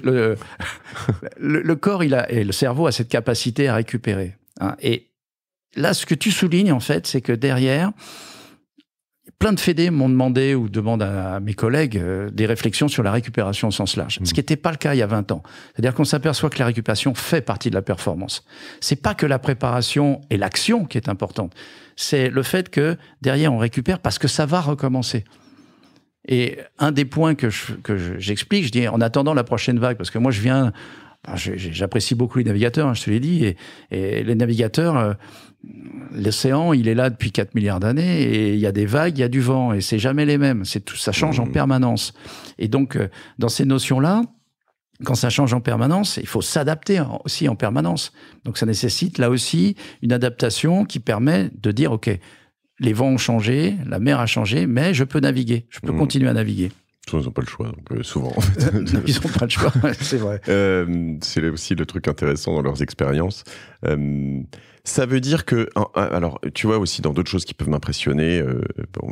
le, corps il a et le cerveau a cette capacité à récupérer. Hein. et là, ce que tu soulignes en fait, c'est que derrière plein de fédés m'ont demandé ou demandent à mes collègues euh, des réflexions sur la récupération au sens large, ce hmm. qui n'était pas le cas il y a 20 ans. C'est-à-dire qu'on s'aperçoit que la récupération fait partie de la performance. C'est pas que la préparation et l'action qui est importante, c'est le fait que derrière on récupère parce que ça va recommencer. Et un des points que j'explique, je, dis en attendant la prochaine vague, parce que moi je viens J'apprécie beaucoup les navigateurs, hein, je te l'ai dit, et les navigateurs, euh, L'océan, il est là depuis 4 milliards d'années et il y a des vagues, il y a du vent et c'est jamais les mêmes. C'est tout, ça change en mmh. permanence. Et donc, euh, dans ces notions-là, quand ça change en permanence, il faut s'adapter aussi en permanence. Donc, ça nécessite là aussi une adaptation qui permet de dire, OK, les vents ont changé, la mer a changé, mais je peux naviguer, je peux mmh. continuer à naviguer. Ils n'ont pas le choix, euh, souvent. En fait. ils n'ont pas le choix, c'est vrai. Euh, c'est aussi le truc intéressant dans leurs expériences. Euh, ça veut dire que, ah, alors, tu vois aussi dans d'autres choses qui peuvent m'impressionner, euh,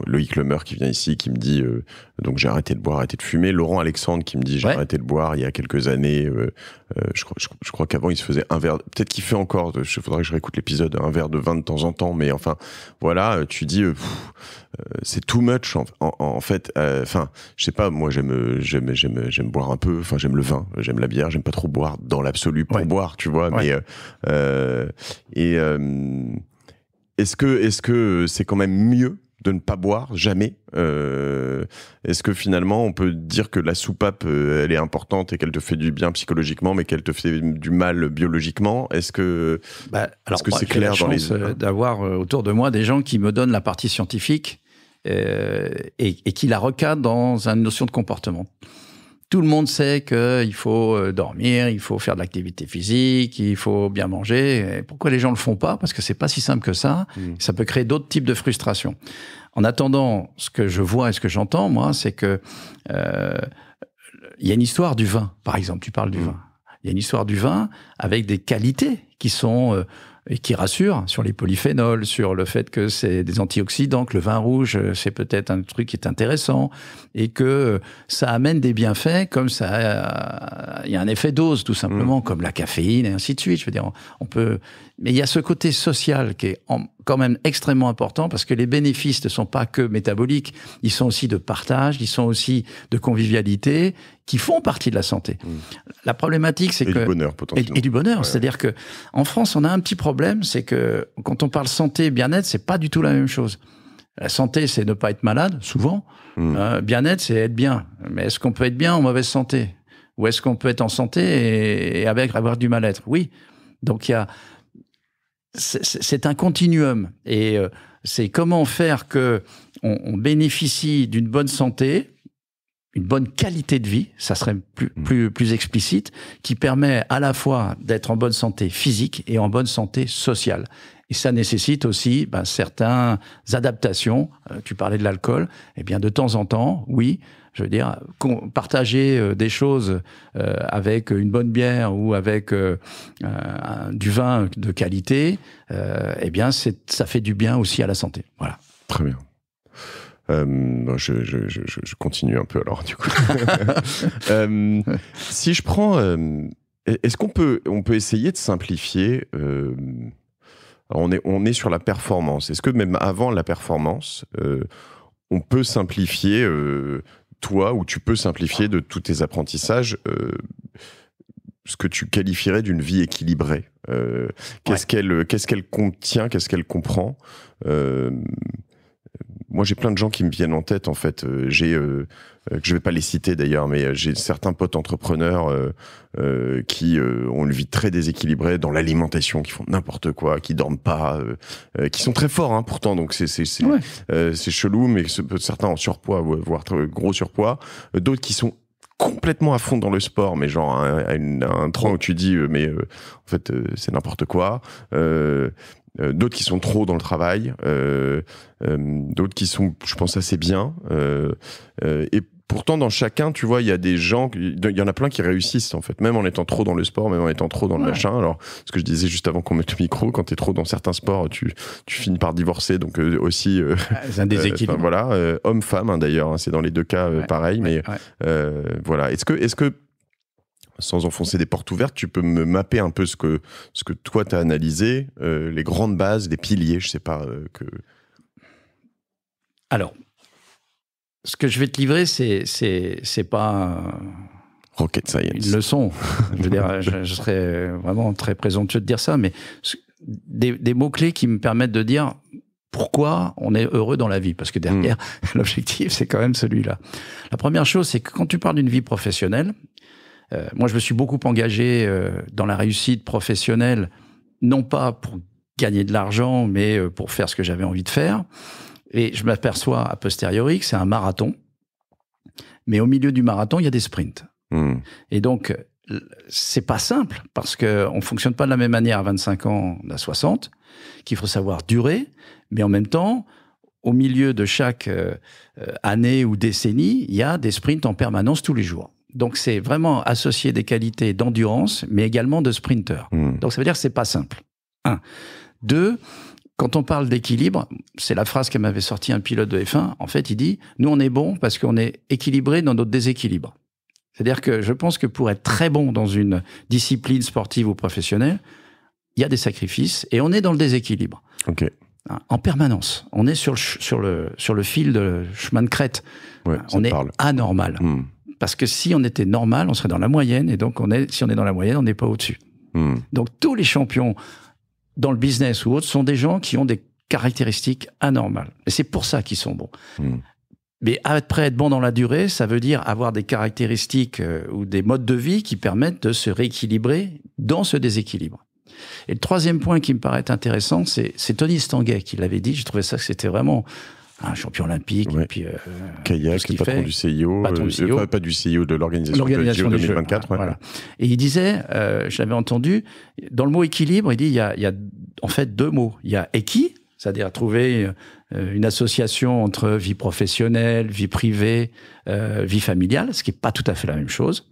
Loïc Lemeur qui vient ici, qui me dit, euh, donc j'ai arrêté de boire, arrêté de fumer, Laurent Alexandre qui me dit, j'ai arrêté de boire il y a quelques années, euh, je, crois, je, crois qu'avant il se faisait un verre, peut-être qu'il fait encore, il faudrait que je réécoute l'épisode, un verre de vin de temps en temps, mais enfin, voilà, tu dis, c'est too much en, fait, enfin, je sais pas, moi j'aime, j'aime, j'aime, boire un peu, enfin j'aime le vin, j'aime la bière, j'aime pas trop boire dans l'absolu pour boire, tu vois, mais et euh, est-ce que est-ce que c'est quand même mieux de ne pas boire jamais euh, Est-ce que finalement on peut dire que la soupape euh, elle est importante et qu'elle te fait du bien psychologiquement, mais qu'elle te fait du mal biologiquement Est-ce que bah, alors, est que c'est clair d'avoir autour de moi des gens qui me donnent la partie scientifique et, et, qui la recadrent dans une notion de comportement tout le monde sait qu'il euh, faut euh, dormir, il faut faire de l'activité physique, il faut bien manger. pourquoi les gens le font pas Parce que c'est pas si simple que ça. Hmm. Ça peut créer d'autres types de frustrations. En attendant, ce que je vois et ce que j'entends, moi, c'est que euh, il y a une histoire du vin, par exemple. Tu parles du hmm. vin. Il y a une histoire du vin avec des qualités qui sont et qui rassure sur les polyphénols, sur le fait que c'est des antioxydants, que le vin rouge, euh, c'est peut-être un truc qui est intéressant, et que ça amène des bienfaits, comme ça, euh, il y a un effet dose, tout simplement, mm. comme la caféine, et ainsi de suite. Je veux dire, on peut, mais il y a ce côté social qui est quand même extrêmement important parce que les bénéfices ne sont pas que métaboliques, ils sont aussi de partage, ils sont aussi de convivialité, qui font partie de la santé. Mmh. La problématique, c'est que... Du bonheur, potentiellement. Et, du bonheur, c'est-à-dire que en France, on a un petit problème, c'est que quand on parle santé et bien-être, c'est pas du tout la même chose. La santé, c'est ne pas être malade, souvent. Mmh. Euh, bien-être, c'est être bien. Mais est-ce qu'on peut être bien en mauvaise santé Ou est-ce qu'on peut être en santé et, avec avoir du mal-être Oui. Donc il y a c'est un continuum. Et euh, c'est comment faire que on, bénéficie d'une bonne santé, une bonne qualité de vie, ça serait mm. plus, explicite, qui permet à la fois d'être en bonne santé physique et en bonne santé sociale. Et ça nécessite aussi ben, certaines adaptations. Euh, tu parlais de l'alcool. et eh bien, de temps en temps, oui, je veux dire, partager euh, des choses euh, avec une bonne bière ou avec euh, du vin de qualité, eh bien, ça fait du bien aussi à la santé. Voilà. Très bien. je, continue un peu alors, du coup. si je prends. E-, est-ce qu'on peut, on peut essayer de simplifier on, est, on est sur la performance. Est-ce que même avant la performance, on peut simplifier toi, où tu peux simplifier de tous tes apprentissages euh, ce que tu qualifierais d'une vie équilibrée. Euh, qu'est-ce qu'elle qu'est-ce qu'elle contient, qu'est-ce qu'elle comprend euh, moi j'ai plein de gens qui me viennent en tête en fait. Euh, j'ai euh, euh, que je vais pas les citer d'ailleurs, mais j'ai certains potes entrepreneurs qui ont une vie très déséquilibrée dans l'alimentation, qui font n'importe quoi, qui dorment pas, qui sont très forts hein, pourtant. Donc c'est c'est c'est chelou, mais certains en surpoids voire gros surpoids, d'autres qui sont complètement à fond dans le sport, mais genre à, un, train où tu dis mais en fait c'est n'importe quoi. Euh, euh, d'autres qui sont trop dans le travail, euh, euh, d'autres qui sont, je pense, assez bien. et pourtant, dans chacun, tu vois, il y a des gens, il y en a plein qui réussissent, en fait, même en étant trop dans le sport, même en étant trop dans le machin. Alors, ce que je disais juste avant qu'on mette le micro, quand tu es trop dans certains sports, tu, finis par divorcer, donc aussi. Ah, c'est un déséquilibre. voilà, homme-femme, hein, d'ailleurs, hein, c'est dans les deux cas pareil, mais voilà. Est-ce que. Est -ce que sans enfoncer des portes ouvertes, tu peux me mapper un peu ce que, ce que toi as analysé, euh, les grandes bases, les piliers, je sais pas euh, que. Alors, ce que je vais te livrer, c'est c'est pas. Rocket science. Une leçon. je veux serais vraiment très présomptueux de dire ça, mais des, des mots-clés qui me permettent de dire pourquoi on est heureux dans la vie Parce que derrière, hmm. l'objectif, c'est quand même celui-là. La première chose, c'est que quand tu parles d'une vie professionnelle, euh, moi, je me suis beaucoup engagé euh, dans la réussite professionnelle, non pas pour gagner de l'argent, mais euh, pour faire ce que j'avais envie de faire. Et je m'aperçois a posteriori que c'est un marathon. Mais au milieu du marathon, il y a des sprints. Hmm. Et donc, c'est pas simple parce qu'on ne fonctionne pas de la même manière à 25 ans, à 60, qu'il faut savoir durer. Mais en même temps, au milieu de chaque année ou décennie, il y a des sprints en permanence tous les jours. Donc c'est vraiment associer des qualités d'endurance, mais également de sprinter. Hmm. Donc ça veut dire que c'est pas simple. Un. Deux, quand on parle d'équilibre, c'est la phrase que m'avait sorti un pilote de F1. En fait, il dit nous on est bon parce qu'on est équilibré dans notre déséquilibre. C'est-à-dire que je pense que pour être très bon dans une discipline sportive ou professionnelle, il y a des sacrifices et on est dans le déséquilibre. OK. Hein, en permanence. On est sur le, sur le, fil de chemin de crête. on est anormal. Hmm parce que si on était normal, on serait dans la moyenne, et donc on est, si on est dans la moyenne, on n'est pas au-dessus. Hmm. Donc tous les champions dans le business ou autre sont des gens qui ont des caractéristiques anormales. Et c'est pour ça qu'ils sont bons. Hmm. Mais après être bon dans la durée, ça veut dire avoir des caractéristiques euh, ou des modes de vie qui permettent de se rééquilibrer dans ce déséquilibre. Et le troisième point qui me paraît intéressant, c'est Tony Stanguet qui l'avait dit. Je trouvais ça que c'était vraiment un champion olympique. Et puis, euh, ce patron, fait, du CEO du euh, CIO. Euh, pas, du CIO, de l'organisation de JO 2024. voilà. Et il disait, euh, je l'avais entendu, dans le mot équilibre, il dit il y a, il y a en fait deux mots. Il y a équi, c'est-à-dire trouver une association entre vie professionnelle, vie privée, vie familiale, ce qui n'est pas tout à fait la même chose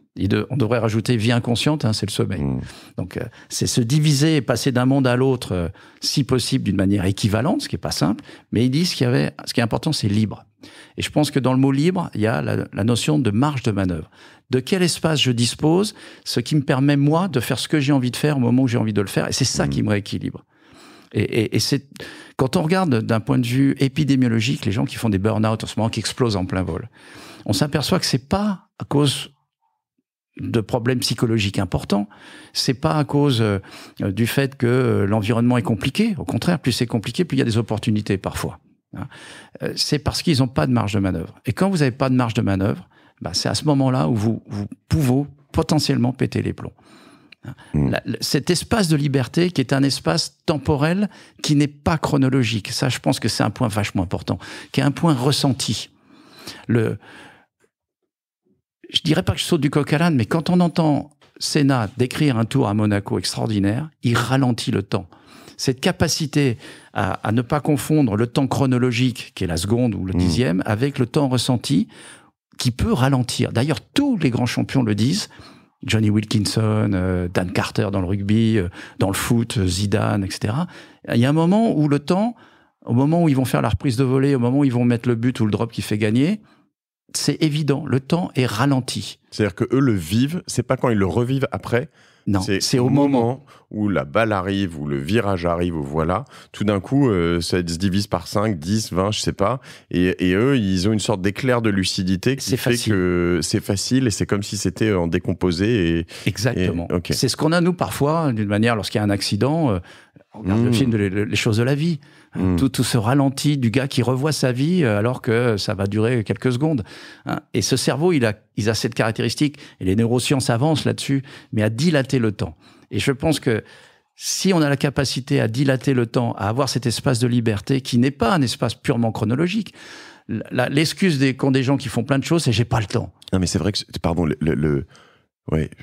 on devrait rajouter vie inconsciente, hein, c'est le sommeil. Mmh. Donc, euh, c'est se diviser et passer d'un monde à l'autre, euh, si possible, d'une manière équivalente, ce qui n'est pas simple. Mais ils disent qu'il y avait, ce qui est important, c'est libre. Et je pense que dans le mot libre, il y a la, notion de marge de manœuvre. De quel espace je dispose, ce qui me permet, moi, de faire ce que j'ai envie de faire au moment où j'ai envie de le faire. Et c'est ça mmh. qui me rééquilibre. Et, c'est quand on regarde d'un point de vue épidémiologique les gens qui font des burn-out en ce moment, qui explosent en plein vol, on s'aperçoit que c'est pas à cause de problèmes psychologiques importants. C'est pas à cause euh, du fait que euh, l'environnement est compliqué. Au contraire, plus c'est compliqué, plus il y a des opportunités parfois. Hein. Euh, c'est parce qu'ils n'ont pas de marge de manœuvre. Et quand vous n'avez pas de marge de manœuvre, bah, c'est à ce moment-là où vous, pouvez potentiellement péter les plombs. Hein. Mmh. cet espace de liberté qui est un espace temporel qui n'est pas chronologique, ça je pense que c'est un point vachement important, qui est un point ressenti. Le, je dirais pas que je saute du coq à l'âne, mais quand on entend Senna décrire un tour à Monaco extraordinaire, il ralentit le temps. Cette capacité à, ne pas confondre le temps chronologique, qui est la seconde ou le mmh. dixième, avec le temps ressenti, qui peut ralentir. D'ailleurs, tous les grands champions le disent. Johnny Wilkinson, euh, Dan Carter dans le rugby, euh, dans le foot, euh, Zidane, etc. Il y a un moment où le temps, au moment où ils vont faire la reprise de volée, au moment où ils vont mettre le but ou le drop qui fait gagner, c'est évident. Le temps est ralenti. C'est-à-dire que eux le vivent. C'est pas quand ils le revivent après. Non, c'est au moment, où la balle arrive, où le virage arrive, où voilà, tout d'un coup, euh, ça se divise par 5, 10, 20, je sais pas. Et, eux, ils ont une sorte d'éclair de lucidité qui fait que c'est facile et c'est comme si c'était en décomposé. Exactement. C'est ce qu'on a, nous, parfois, d'une manière, lorsqu'il y a un accident, euh, on regarde le hmm. film les, choses de la vie. Mm. Tout, tout, ce ralenti du gars qui revoit sa vie euh, alors que ça va durer quelques secondes. Hein. Et ce cerveau, il a, il a cette caractéristique, et les neurosciences avancent là-dessus, mais à dilater le temps. Et je pense que si on a la capacité à dilater le temps, à avoir cet espace de liberté qui n'est pas un espace purement chronologique, l'excuse des, qu'ont des gens qui font plein de choses, c'est j'ai pas le temps. Non, mais c'est vrai que, pardon, le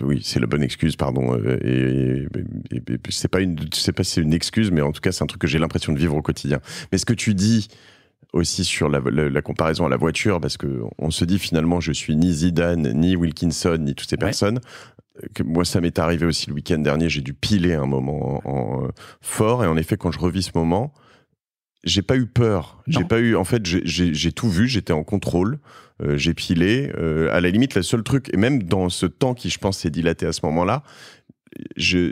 oui, c'est la bonne excuse, pardon. Euh, et, c'est pas une, tu sais pas c'est une excuse, mais en tout cas, c'est un truc que j'ai l'impression de vivre au quotidien. Mais ce que tu dis aussi sur la, comparaison à la voiture, parce que on se dit finalement, je suis ni Zidane, ni Wilkinson, ni toutes ces personnes. moi, ça m'est arrivé aussi le week-end dernier. J'ai dû piler un moment en, euh, fort, et en effet, quand je revis ce moment, j'ai pas eu peur. J'ai pas eu. En fait, j'ai tout vu. J'étais en contrôle. Euh, j'ai pilé. Euh, à la limite, le seul truc, et même dans ce temps qui, je pense, s'est dilaté à ce moment-là,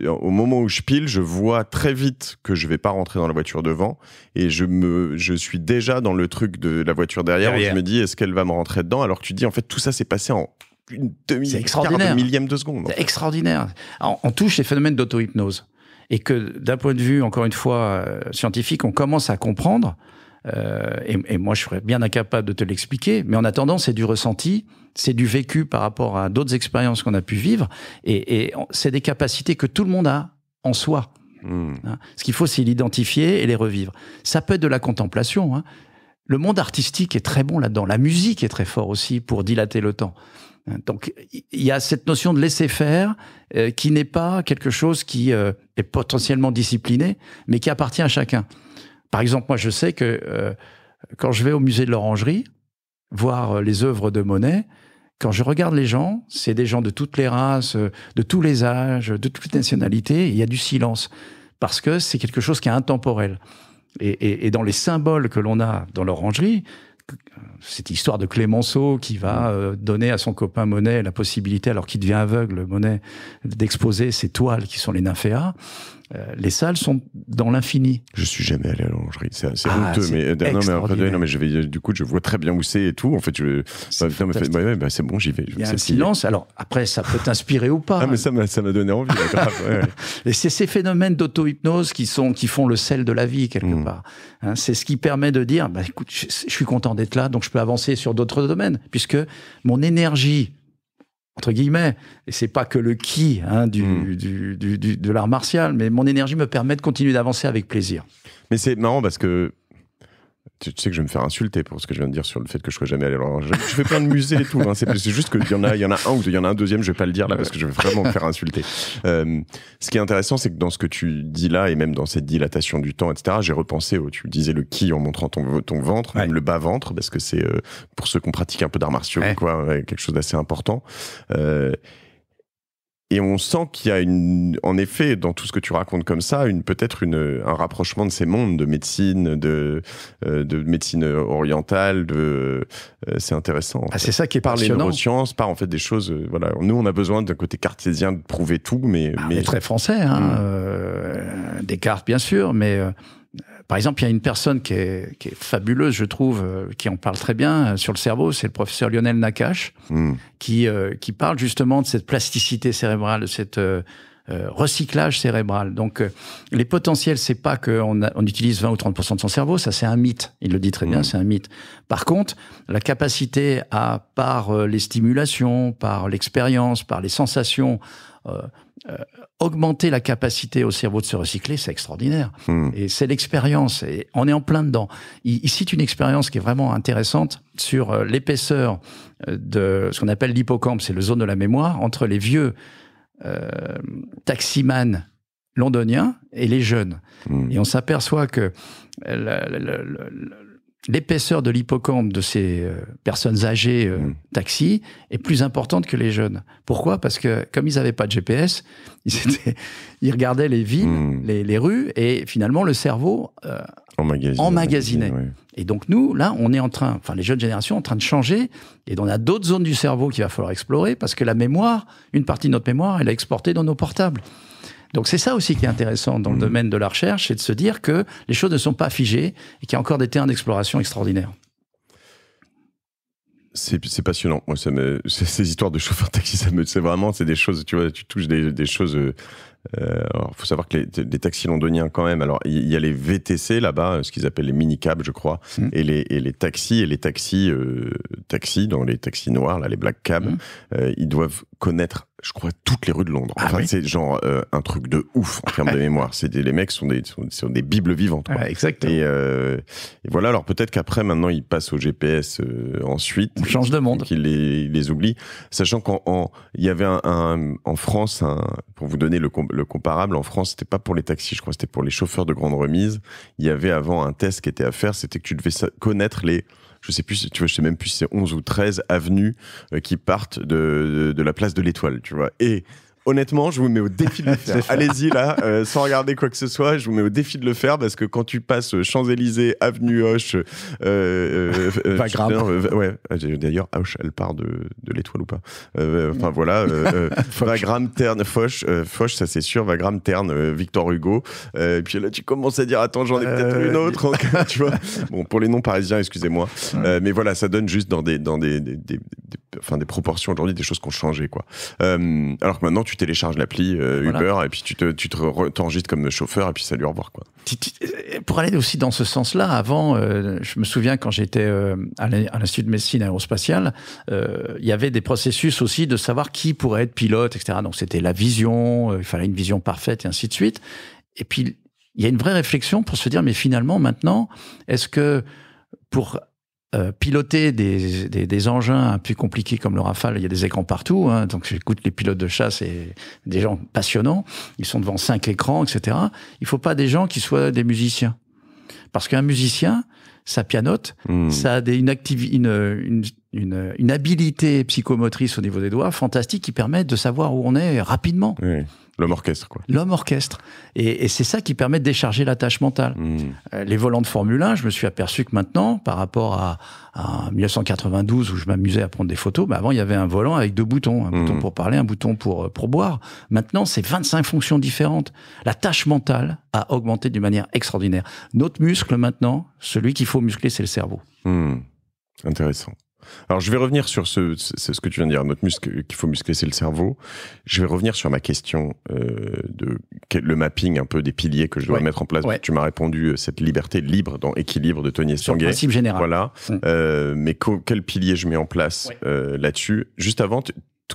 au moment où je pile, je vois très vite que je vais pas rentrer dans la voiture devant et je me, je suis déjà dans le truc de la voiture derrière, et où je me dis est-ce qu'elle va me rentrer dedans alors que tu dis en fait tout ça s'est passé en une demi millième de seconde. C'est extraordinaire. En on touche les phénomènes d'auto-hypnose et que d'un point de vue encore une fois euh, scientifique, on commence à comprendre euh, et, moi, je serais bien incapable de te l'expliquer, mais en attendant, c'est du ressenti, c'est du vécu par rapport à d'autres expériences qu'on a pu vivre, et, c'est des capacités que tout le monde a en soi. Hmm. Hein, ce qu'il faut, c'est l'identifier et les revivre. Ça peut être de la contemplation. Hein. Le monde artistique est très bon là-dedans. La musique est très fort aussi pour dilater le temps. Hein, donc, il y a cette notion de laisser faire euh, qui n'est pas quelque chose qui euh, est potentiellement discipliné, mais qui appartient à chacun. Par exemple, moi, je sais que euh, quand je vais au musée de l'Orangerie, voir euh, les œuvres de Monet, quand je regarde les gens, c'est des gens de toutes les races, euh, de tous les âges, de toutes les nationalités, il y a du silence. Parce que c'est quelque chose qui est intemporel. Et, et, et dans les symboles que l'on a dans l'orangerie, cette histoire de Clémenceau qui va mmh. donner à son copain Monet la possibilité, alors qu'il devient aveugle, Monet, d'exposer ses toiles qui sont les nymphéas. Euh, les salles sont dans l'infini. Je suis jamais allé à la C'est ah, honteux, euh, mais, je vais, euh, du coup, je vois très bien où c'est et tout. En fait, je, bah, bah, c'est bon, j'y vais. Il un silence. Alors après, ça peut t'inspirer ou pas. Ah, mais ça m'a, donné envie. Et c'est ces phénomènes d'auto-hypnose qui sont, qui font le sel de la vie quelque mm. part. Hein. c'est ce qui permet de dire, bah, écoute, je suis content d'être là, donc je peux avancer sur d'autres domaines, puisque mon énergie entre guillemets, et c'est pas que le qui hein, hmm. de l'art martial, mais mon énergie me permet de continuer d'avancer avec plaisir. Mais c'est marrant parce que tu, sais que je vais me faire insulter pour ce que je viens de dire sur le fait que je ne jamais allé leur. Je, fais plein de musées et tout. Hein. C'est juste qu'il y, en a, y en a un ou il y en a un deuxième, je ne vais pas le dire là parce que je vais vraiment me faire insulter. Euh, ce qui est intéressant, c'est que dans ce que tu dis là et même dans cette dilatation du temps, etc., j'ai repensé, au, tu disais le qui en montrant ton, ventre, même le bas-ventre, parce que c'est euh, pour ceux qui pratiquent un peu d'arts martiaux, quoi, quelque chose d'assez important. Euh, et on sent qu'il y a une, en effet, dans tout ce que tu racontes comme ça, une peut-être une, un rapprochement de ces mondes de médecine, de, euh, de médecine orientale. De, euh, c'est intéressant. Ah, c'est ça qui est par passionnant. Par les neurosciences, par en fait des choses. Euh, voilà, nous on a besoin d'un côté cartésien de prouver tout, mais, ah, mais... très français. Hein, hmm. Descartes bien sûr, mais par exemple, il y a une personne qui est, qui est fabuleuse, je trouve, euh, qui en parle très bien euh, sur le cerveau, c'est le professeur Lionel Nakache, hmm. qui, euh, qui parle justement de cette plasticité cérébrale, de cette recyclage cérébral. Donc, les potentiels, c'est pas qu'on on utilise 20 ou 30 de son cerveau, ça c'est un mythe. Il le dit très bien, hmm. c'est un mythe. Par contre, la capacité à, par les stimulations, par l'expérience, par les sensations, euh, augmenter la capacité au cerveau de se recycler, c'est extraordinaire. Hmm. Et c'est l'expérience. Et on est en plein dedans. Il, cite une expérience qui est vraiment intéressante sur euh, l'épaisseur euh, de ce qu'on appelle l'hippocampe, c'est le zone de la mémoire, entre les vieux taximan taximans londoniens et les jeunes. Hmm. Et on s'aperçoit que le, l'épaisseur de l'hippocampe de ces euh, personnes âgées euh, mm. taxis est plus importante que les jeunes. Pourquoi Parce que comme ils n'avaient pas de GPS, ils, étaient, regardaient les villes, mm. les, rues, et finalement le cerveau euh, emmagasinait. Et donc nous, là, on est en train, enfin les jeunes générations, en train de changer, et on a d'autres zones du cerveau qu'il va falloir explorer, parce que la mémoire, une partie de notre mémoire, elle est exportée dans nos portables. Donc c'est ça aussi qui est intéressant dans le mmh. domaine de la recherche, c'est de se dire que les choses ne sont pas figées et qu'il y a encore des terrains d'exploration extraordinaires. C'est passionnant. Moi, ces histoires de chauffeur taxi, ça me, c'est vraiment, c'est des choses. Tu vois, tu touches des, choses. Euh, euh, alors, faut savoir que les, taxis londoniens, quand même. Alors, il y, a les VTC là-bas, euh, ce qu'ils appellent les mini cabs, je crois, mmh. et les taxis et les taxis euh, taxis dans les taxis noirs, là, les black cabs, mmh. ils doivent connaître je crois, toutes les rues de Londres. Ah enfin, c'est genre euh, un truc de ouf en termes de mémoire. C'est les mecs sont des, sont, des bibles vivantes. Quoi. exactement. Euh, et, voilà, alors peut-être qu'après, maintenant, ils passent au GPS euh, ensuite. On change de monde. Qu'ils les, les oublient. Sachant qu'en il y avait un, en France, pour vous donner le, le comparable, en France, c'était pas pour les taxis, je crois, c'était pour les chauffeurs de grande remise. Il y avait avant un test qui était à faire, c'était que tu devais connaître les je sais plus, tu vois, je sais même plus si c'est 11 ou 13 avenues euh, qui partent de, de, de la place de l'Étoile, tu vois. Et honnêtement, je vous mets au défi de le faire. Allez-y là, euh, sans regarder quoi que ce soit, je vous mets au défi de le faire parce que quand tu passes Champs-Élysées, avenue Hoche, euh, euh, euh ouais, ah, d'ailleurs, ah, Hoche, elle part de, de l'étoile ou pas. Enfin mm. voilà, Vagram, Terne, Foch, Foch, ça c'est sûr, Vagram, Terne, Victor Hugo. et puis là, tu commences à dire, attends, j'en ai peut-être une autre, tu vois. Bon, pour les noms parisiens, excusez-moi. mais voilà, ça donne juste dans des, dans des, enfin, des proportions aujourd'hui, des choses qui ont changé, quoi. alors que maintenant, tu tu télécharges l'appli euh, Uber et puis tu te, tu te t'enregistres comme chauffeur et puis salut, au revoir. Quoi. Euh, pour aller aussi dans ce sens-là, avant, euh, je me souviens quand j'étais à l'Institut de médecine aérospatiale, il y avait des processus aussi de savoir qui pourrait être pilote, etc. Donc c'était la vision, il fallait une vision parfaite et ainsi de suite. Et puis, il y a une vraie réflexion pour se dire, mais finalement, maintenant, est-ce que pour euh, piloter des, des, engins un peu compliqués comme le Rafale, il y a des écrans partout. Hein, donc j'écoute les pilotes de chasse et des gens passionnants. Ils sont devant cinq écrans, etc. Il faut pas des gens qui soient des musiciens, parce qu'un musicien, ça pianote, hmm. ça a des, une, une, une, une, une habilité psychomotrice au niveau des doigts fantastique qui permet de savoir où on est rapidement. Oui. L'homme orchestre, L'homme orchestre. Et, c'est ça qui permet de décharger la tâche mentale. Hmm. Euh, les volants de Formule 1, je me suis aperçu que maintenant, par rapport à, 1992 où je m'amusais à prendre des photos, bah avant il y avait un volant avec deux boutons, un bouton hmm. pour parler, un bouton pour, euh, pour boire. Maintenant, c'est 25 fonctions différentes. La tâche mentale a augmenté d'une manière extraordinaire. Notre muscle maintenant, celui qu'il faut muscler, c'est le cerveau. Hmm. Intéressant. Alors, je vais revenir sur ce, c'est ce que tu viens de dire, notre muscle qu'il faut muscler, c'est le cerveau. Je vais revenir sur ma question euh, de le mapping un peu des piliers que je dois mettre en place. Tu m'as répondu euh, cette liberté libre dans équilibre de Tony Estanguet. Principe général. Voilà. Mm. Euh, mais quel pilier je mets en place là-dessus Juste avant,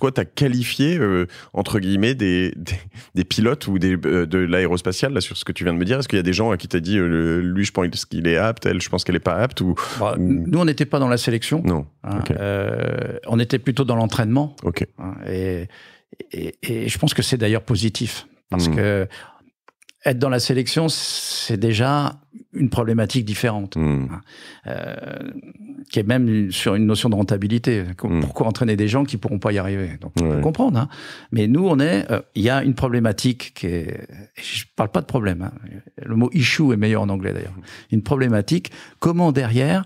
toi, tu as qualifié, euh, entre guillemets, des, des, pilotes ou des, euh, de l'aérospatiale, là, sur ce que tu viens de me dire Est-ce qu'il y a des gens qui t'as dit, euh, lui, je pense qu'il est apte, elle, je pense qu'elle n'est pas apte ou... Bah, nous, on n'était pas dans la sélection. Non. Hein, on était plutôt dans l'entraînement. OK. Hein, et, et, je pense que c'est d'ailleurs positif. Parce hmm. que être dans la sélection, c'est déjà une problématique différente, hmm. hein. euh, qui est même sur une notion de rentabilité. Hmm. Pourquoi entraîner des gens qui pourront pas y arriver Donc, on comprendre. Hein. Mais nous, on est, euh, il y a une problématique qui est, je parle pas de problème. Hein. Le mot issue est meilleur en anglais d'ailleurs. Une problématique. Comment derrière,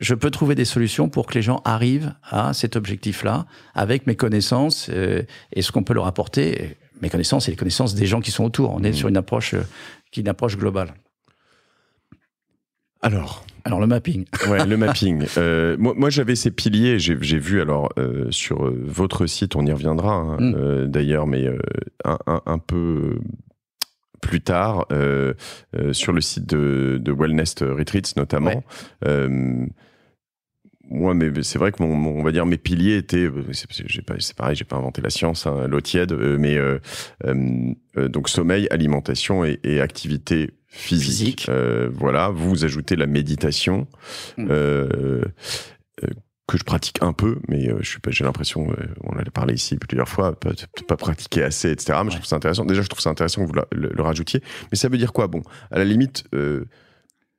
je peux trouver des solutions pour que les gens arrivent à cet objectif-là avec mes connaissances euh, et ce qu'on peut leur apporter mes connaissances et les connaissances des gens qui sont autour. On est mmh. sur une approche euh, qui est une approche globale. Alors, alors le mapping. Ouais, le mapping. Euh, moi, j'avais ces piliers. J'ai vu alors euh, sur votre site, on y reviendra hein, mmh. d'ailleurs, mais un, peu plus tard sur le site de, Wellness Retreats notamment moi, mais c'est vrai que mon, on va dire mes piliers étaient, euh, c'est pareil, j'ai pas inventé la science, hein, l'eau tiède, euh, mais euh, donc sommeil, alimentation et, activité physique. voilà, vous ajoutez la méditation. Mm. que je pratique un peu, mais je suis j'ai l'impression, on l'a parlé ici plusieurs fois, pas, pas pratiquer assez, etc. Mais je trouve ça intéressant. Déjà, je trouve ça intéressant que vous le, le, rajoutiez. Mais ça veut dire quoi Bon, à la limite,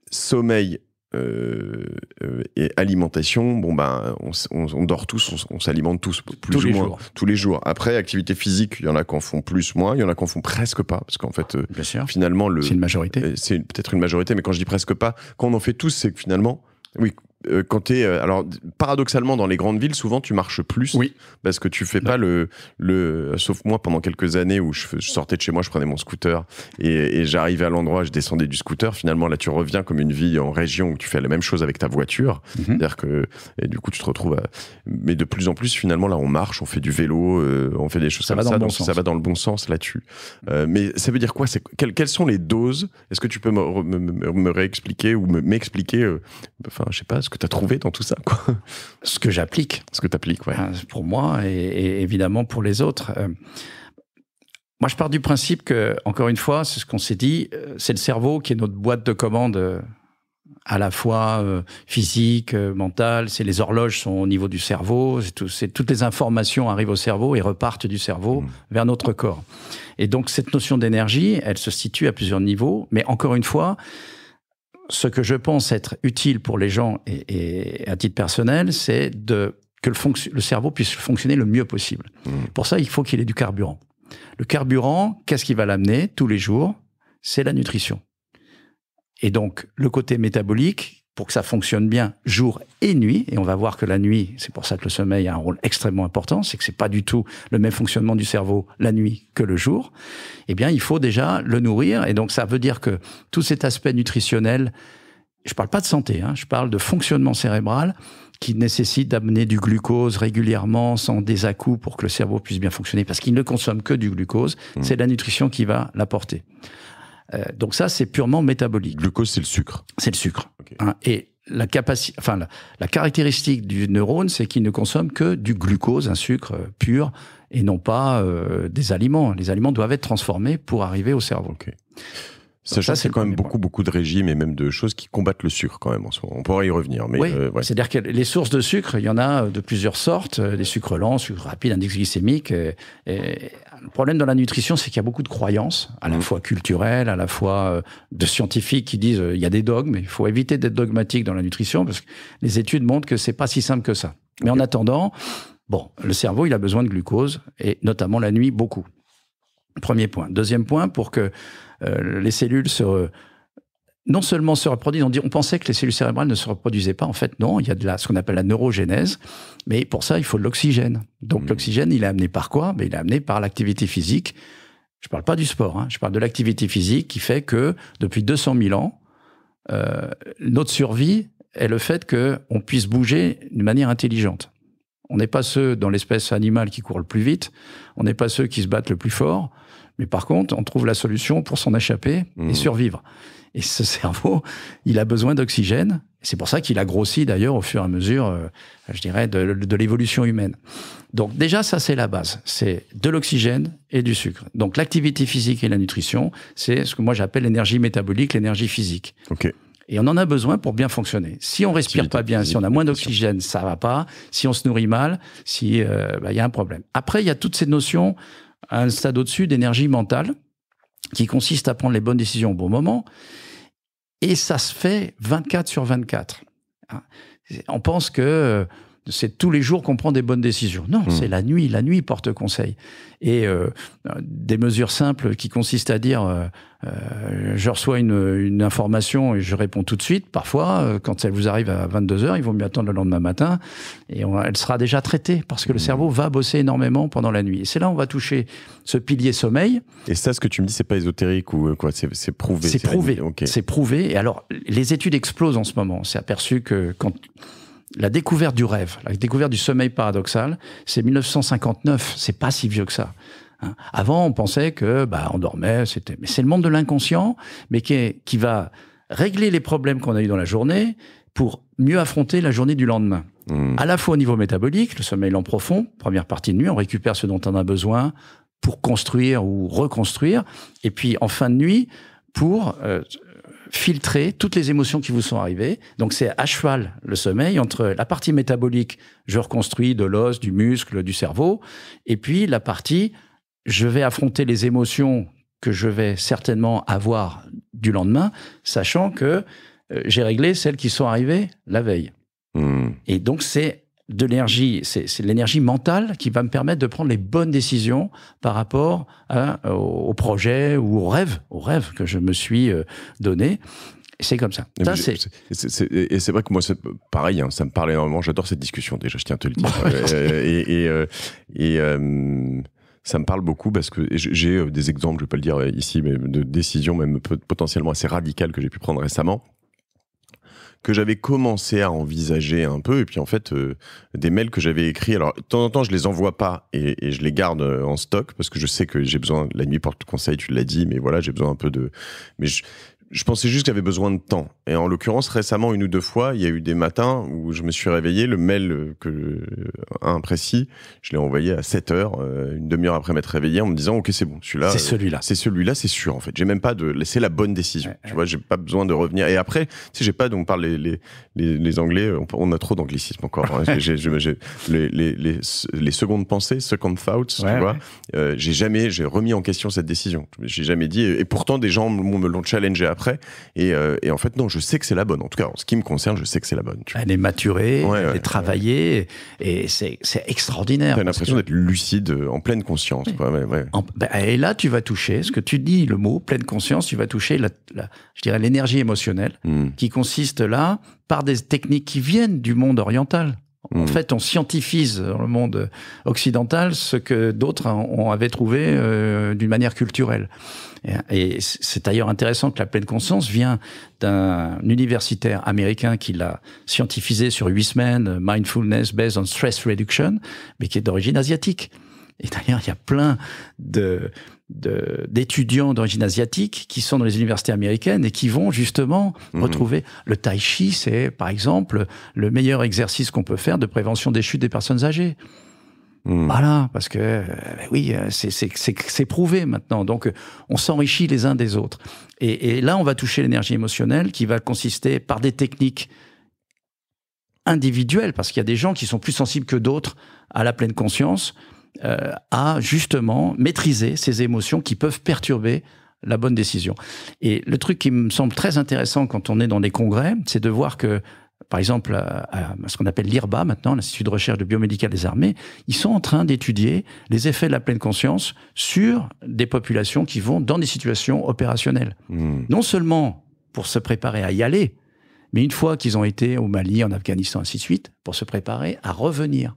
sommeil, euh, euh, et alimentation, bon ben, on, dort tous, on, s'alimente tous, plus tous ou jours. tous les jours. Après, activité physique, il y en a qui en font plus, moins, il y en a qui en font presque pas, parce qu'en fait, euh, finalement, le, c'est une majorité. C'est peut-être une majorité, mais quand je dis presque pas, quand on en fait tous, c'est que finalement, oui, euh, quand tu euh, Alors, paradoxalement, dans les grandes villes, souvent, tu marches plus. Oui. Parce que tu fais pas le, le. Sauf moi, pendant quelques années où je, sortais de chez moi, je prenais mon scooter et, j'arrivais à l'endroit, je descendais du scooter. Finalement, là, tu reviens comme une vie en région où tu fais la même chose avec ta voiture. Mhm. C'est-à-dire que. du coup, tu te retrouves. Mais de plus en plus, finalement, là, on marche, on fait du vélo, euh, on fait des choses ça ça. va dans le bon sens là-dessus. mais ça veut dire quoi c'est Quelles sont les doses Est-ce que tu peux me, réexpliquer ou m'expliquer Enfin, je sais pas, ce que tu as trouvé dans tout ça quoi. Ce que j'applique. Ce que tu appliques, ouais. Euh, pour moi et, évidemment pour les autres. Euh, moi, je pars du principe que, encore une fois, c'est ce qu'on s'est dit, euh, c'est le cerveau qui est notre boîte de commande à la fois physique, mentale. C'est les horloges sont au niveau du cerveau. C'est toutes les informations arrivent au cerveau et repartent du cerveau mm. vers notre corps. Et donc cette notion d'énergie, elle se situe à plusieurs niveaux. Mais encore une fois, ce que je pense être utile pour les gens et, à titre personnel, c'est de que le, cerveau puisse fonctionner le mieux possible. Mmh. Pour ça, il faut qu'il ait du carburant. Le carburant, qu'est-ce qui va l'amener tous les jours C'est la nutrition. Et donc, le côté métabolique pour que ça fonctionne bien jour et nuit. Et on va voir que la nuit, c'est pour ça que le sommeil a un rôle extrêmement important, c'est que c'est pas du tout le même fonctionnement du cerveau la nuit que le jour. Eh bien, il faut déjà le nourrir. Et donc, ça veut dire que tout cet aspect nutritionnel, je parle pas de santé, hein, je parle de fonctionnement cérébral qui nécessite d'amener du glucose régulièrement, sans désacoup, pour que le cerveau puisse bien fonctionner, parce qu'il ne consomme que du glucose. Mmh. C'est la nutrition qui va l'apporter. Euh, donc ça, c'est purement métabolique. glucose, c'est le sucre. C'est le sucre. Hein, et la, capacité, enfin, la, caractéristique du neurone, c'est qu'il ne consomme que du glucose, un sucre euh, pur, et non pas euh, des aliments. Les aliments doivent être transformés pour arriver au cerveau. Ça, Sachant c'est quand même beaucoup, beaucoup de régimes et même de choses qui combattent le sucre quand même On pourra y revenir. Mais oui, c'est-à-dire que les sources de sucre, il y en a de plusieurs sortes, des sucres lents, sucres rapides, index glycémique le problème dans la nutrition, c'est qu'il y a beaucoup de croyances, à la fois culturelles, à la fois euh, de scientifiques qui disent euh, il y a des dogmes, il faut éviter d'être dogmatique dans la nutrition parce que les études montrent que c'est pas si simple que ça. Mais en attendant, bon, le cerveau, il a besoin de glucose et notamment la nuit beaucoup. Premier point. Deuxième point, pour que euh, les cellules se non seulement se reproduisent, on, dit, on pensait que les cellules cérébrales ne se reproduisaient pas. En fait, non, il y a de la, ce qu'on appelle la neurogénèse, mais pour ça, il faut de l'oxygène. Donc mmh. l'oxygène, il est amené par quoi Mais ben, Il est amené par l'activité physique. Je ne parle pas du sport, hein. je parle de l'activité physique qui fait que depuis 200 000 ans, euh, notre survie est le fait que on puisse bouger d'une manière intelligente. On n'est pas ceux dans l'espèce animale qui courent le plus vite, on n'est pas ceux qui se battent le plus fort, mais par contre, on trouve la solution pour s'en échapper et mmh. survivre. Et ce cerveau, il a besoin d'oxygène. C'est pour ça qu'il a grossi d'ailleurs au fur et à mesure, euh, je dirais, de, l'évolution humaine. Donc déjà, ça c'est la base. C'est de l'oxygène et du sucre. Donc l'activité physique et la nutrition, c'est ce que moi j'appelle l'énergie métabolique, l'énergie physique. OK. Et on en a besoin pour bien fonctionner. Si on respire pas bien, si on a moins d'oxygène, ça va pas. Si on se nourrit mal, si euh, bah, il y a un problème. Après, il y a toutes ces notions à un stade au-dessus d'énergie mentale qui consiste à prendre les bonnes décisions au bon moment, et ça se fait 24 sur 24. Ah, on pense que euh, c'est tous les jours qu'on prend des bonnes décisions. Non, hmm. c'est la nuit. La nuit porte conseil. Et euh, des mesures simples qui consistent à dire euh, euh, je reçois une, information et je réponds tout de suite. Parfois, quand elle vous arrive à 22 heures, il vaut mieux attendre le lendemain matin et elle sera déjà traitée parce que le hmm. cerveau va bosser énormément pendant la nuit. Et c'est là où on va toucher ce pilier sommeil. Et ça, ce que tu me dis, c'est pas ésotérique ou quoi C'est prouvé. C'est prouvé. C'est prouvé. Et alors, les études explosent en ce moment. C'est aperçu que quand la découverte du rêve, la découverte du sommeil paradoxal, c'est 1959. C'est pas si vieux que ça. Hein. Avant, on pensait que bah on dormait, c'était. Mais c'est le monde de l'inconscient, mais qui, qui va régler les problèmes qu'on a eu dans la journée pour mieux affronter la journée du lendemain. Mmh. À la fois au niveau métabolique, le sommeil lent profond, première partie de nuit, on récupère ce dont on a besoin pour construire ou reconstruire, et puis en fin de nuit, pour euh, filtrer toutes les émotions qui vous sont arrivées. Donc c'est à cheval le sommeil entre la partie métabolique, je reconstruis de l'os, du muscle, du cerveau, et puis la partie, je vais affronter les émotions que je vais certainement avoir du lendemain, sachant que euh, j'ai réglé celles qui sont arrivées la veille. Hmm. Et donc c'est de l'énergie, c'est, l'énergie mentale qui va me permettre de prendre les bonnes décisions par rapport hein, au, projet ou au rêve, au rêve que je me suis euh, donné. C'est comme ça. et c'est vrai que moi, c'est pareil, hein, ça me parle énormément. J'adore cette discussion déjà, je tiens à te le dire. Euh, et, et, euh, ça me parle beaucoup parce que j'ai des exemples, je ne vais pas le dire ici, mais de décisions même potentiellement assez radicales que j'ai pu prendre récemment que j'avais commencé à envisager un peu. Et puis en fait, euh, des mails que j'avais écrits. Alors, de temps en temps, je les envoie pas et, je les garde euh, en stock parce que je sais que j'ai besoin. La nuit porte conseil, tu l'as dit, mais voilà, j'ai besoin un peu de. Mais je, je pensais juste qu'il y avait besoin de temps. Et en l'occurrence, récemment, une ou deux fois, il y a eu des matins où je me suis réveillé, le mail euh, que euh, un précis, je l'ai envoyé à 7 heures, euh, une demi-heure après m'être réveillé, en me disant, OK, c'est bon, celui-là. C'est celui-là. C'est celui-là, c'est sûr, en fait. J'ai même pas de, c'est la bonne décision. tu vois, j'ai pas besoin de revenir. Et après, si sais, j'ai pas, donc, on parle les, les, les, les Anglais, on, a trop d'anglicisme encore. Hein. les, les, les, secondes pensées, second thoughts, tu vois. j'ai jamais, j'ai remis en question cette décision. J'ai jamais dit, et pourtant, des gens me l'ont challengé après euh, et, en fait, non, je sais que c'est la bonne. En tout cas, en ce qui me concerne, je sais que c'est la bonne. Elle est maturée, elle est travaillée, et c'est extraordinaire. Tu l'impression d'être lucide, euh, en pleine conscience. Ben, et là, tu vas toucher, ce que tu dis, le mot pleine conscience, tu vas toucher, je dirais, l'énergie émotionnelle, hmm. qui consiste là, par des techniques qui viennent du monde oriental. En mm. fait, on scientifise dans le monde occidental ce que d'autres ont avait trouvé euh, d'une manière culturelle. Et, et c'est d'ailleurs intéressant que la pleine conscience vient d'un universitaire américain qui l'a scientifisé sur huit semaines, mindfulness based on stress reduction, mais qui est d'origine asiatique. Et d'ailleurs, il y a plein de d'étudiants d'origine asiatique qui sont dans les universités américaines et qui vont justement mhm. retrouver le tai chi, c'est par exemple le meilleur exercice qu'on peut faire de prévention des chutes des personnes âgées. Mhm. Voilà, parce que euh, ben oui, euh, c'est prouvé maintenant. Donc, on s'enrichit les uns des autres. et là, on va toucher l'énergie émotionnelle qui va consister par des techniques individuelles, parce qu'il y a des gens qui sont plus sensibles que d'autres à la pleine conscience. Euh, à justement maîtriser ces émotions qui peuvent perturber la bonne décision. Et le truc qui me semble très intéressant quand on est dans des congrès, c'est de voir que, par exemple, ce qu'on appelle l'IRBA maintenant, l'Institut de recherche de biomédical des armées, ils sont en train d'étudier les effets de la pleine conscience sur des populations qui vont dans des situations opérationnelles. Hmm. Non seulement pour se préparer à y aller, mais une fois qu'ils ont été au Mali, en Afghanistan, ainsi de suite, pour se préparer à revenir.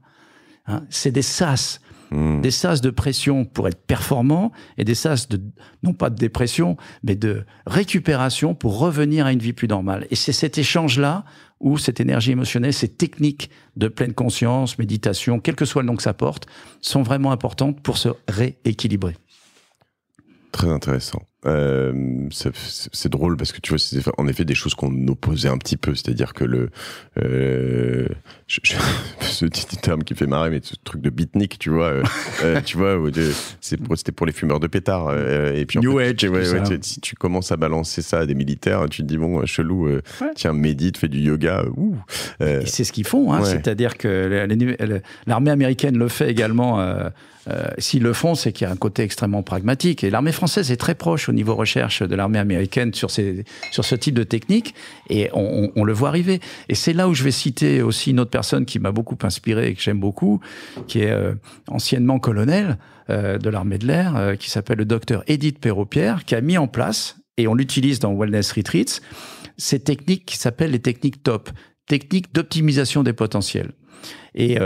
Hein, c'est des sas, Mm. des sas de pression pour être performant et des sas de, non pas de dépression, mais de récupération pour revenir à une vie plus normale. Et c'est cet échange-là où cette énergie émotionnelle, ces techniques de pleine conscience, méditation, quel que soit le nom que ça porte, sont vraiment importantes pour se rééquilibrer. Très intéressant. Euh, c'est drôle parce que tu vois, c'est en effet des choses qu'on opposait un petit peu. C'est-à-dire que le. Euh, ce petit terme qui fait marrer, mais ce truc de beatnik, tu vois. Euh, tu vois, c'était pour les fumeurs de pétards. et puis, New Age, si tu commences à balancer ça à des militaires, tu te dis, bon, chelou, tiens, médite, fais du yoga. c'est ce qu'ils font. Hein. C'est-à-dire que l'armée américaine le fait également euh, s'ils le font, c'est qu'il y a un côté extrêmement pragmatique. Et l'armée française est très proche au niveau recherche de l'armée américaine sur, ces, sur ce type de technique, et on, on, le voit arriver. Et c'est là où je vais citer aussi une autre personne qui m'a beaucoup inspiré et que j'aime beaucoup, qui est euh, anciennement colonel euh, de l'armée de l'air, qui s'appelle le docteur Edith perrault qui a mis en place, et on l'utilise dans Wellness Retreats, ces techniques qui s'appellent les techniques top, techniques d'optimisation des potentiels. Et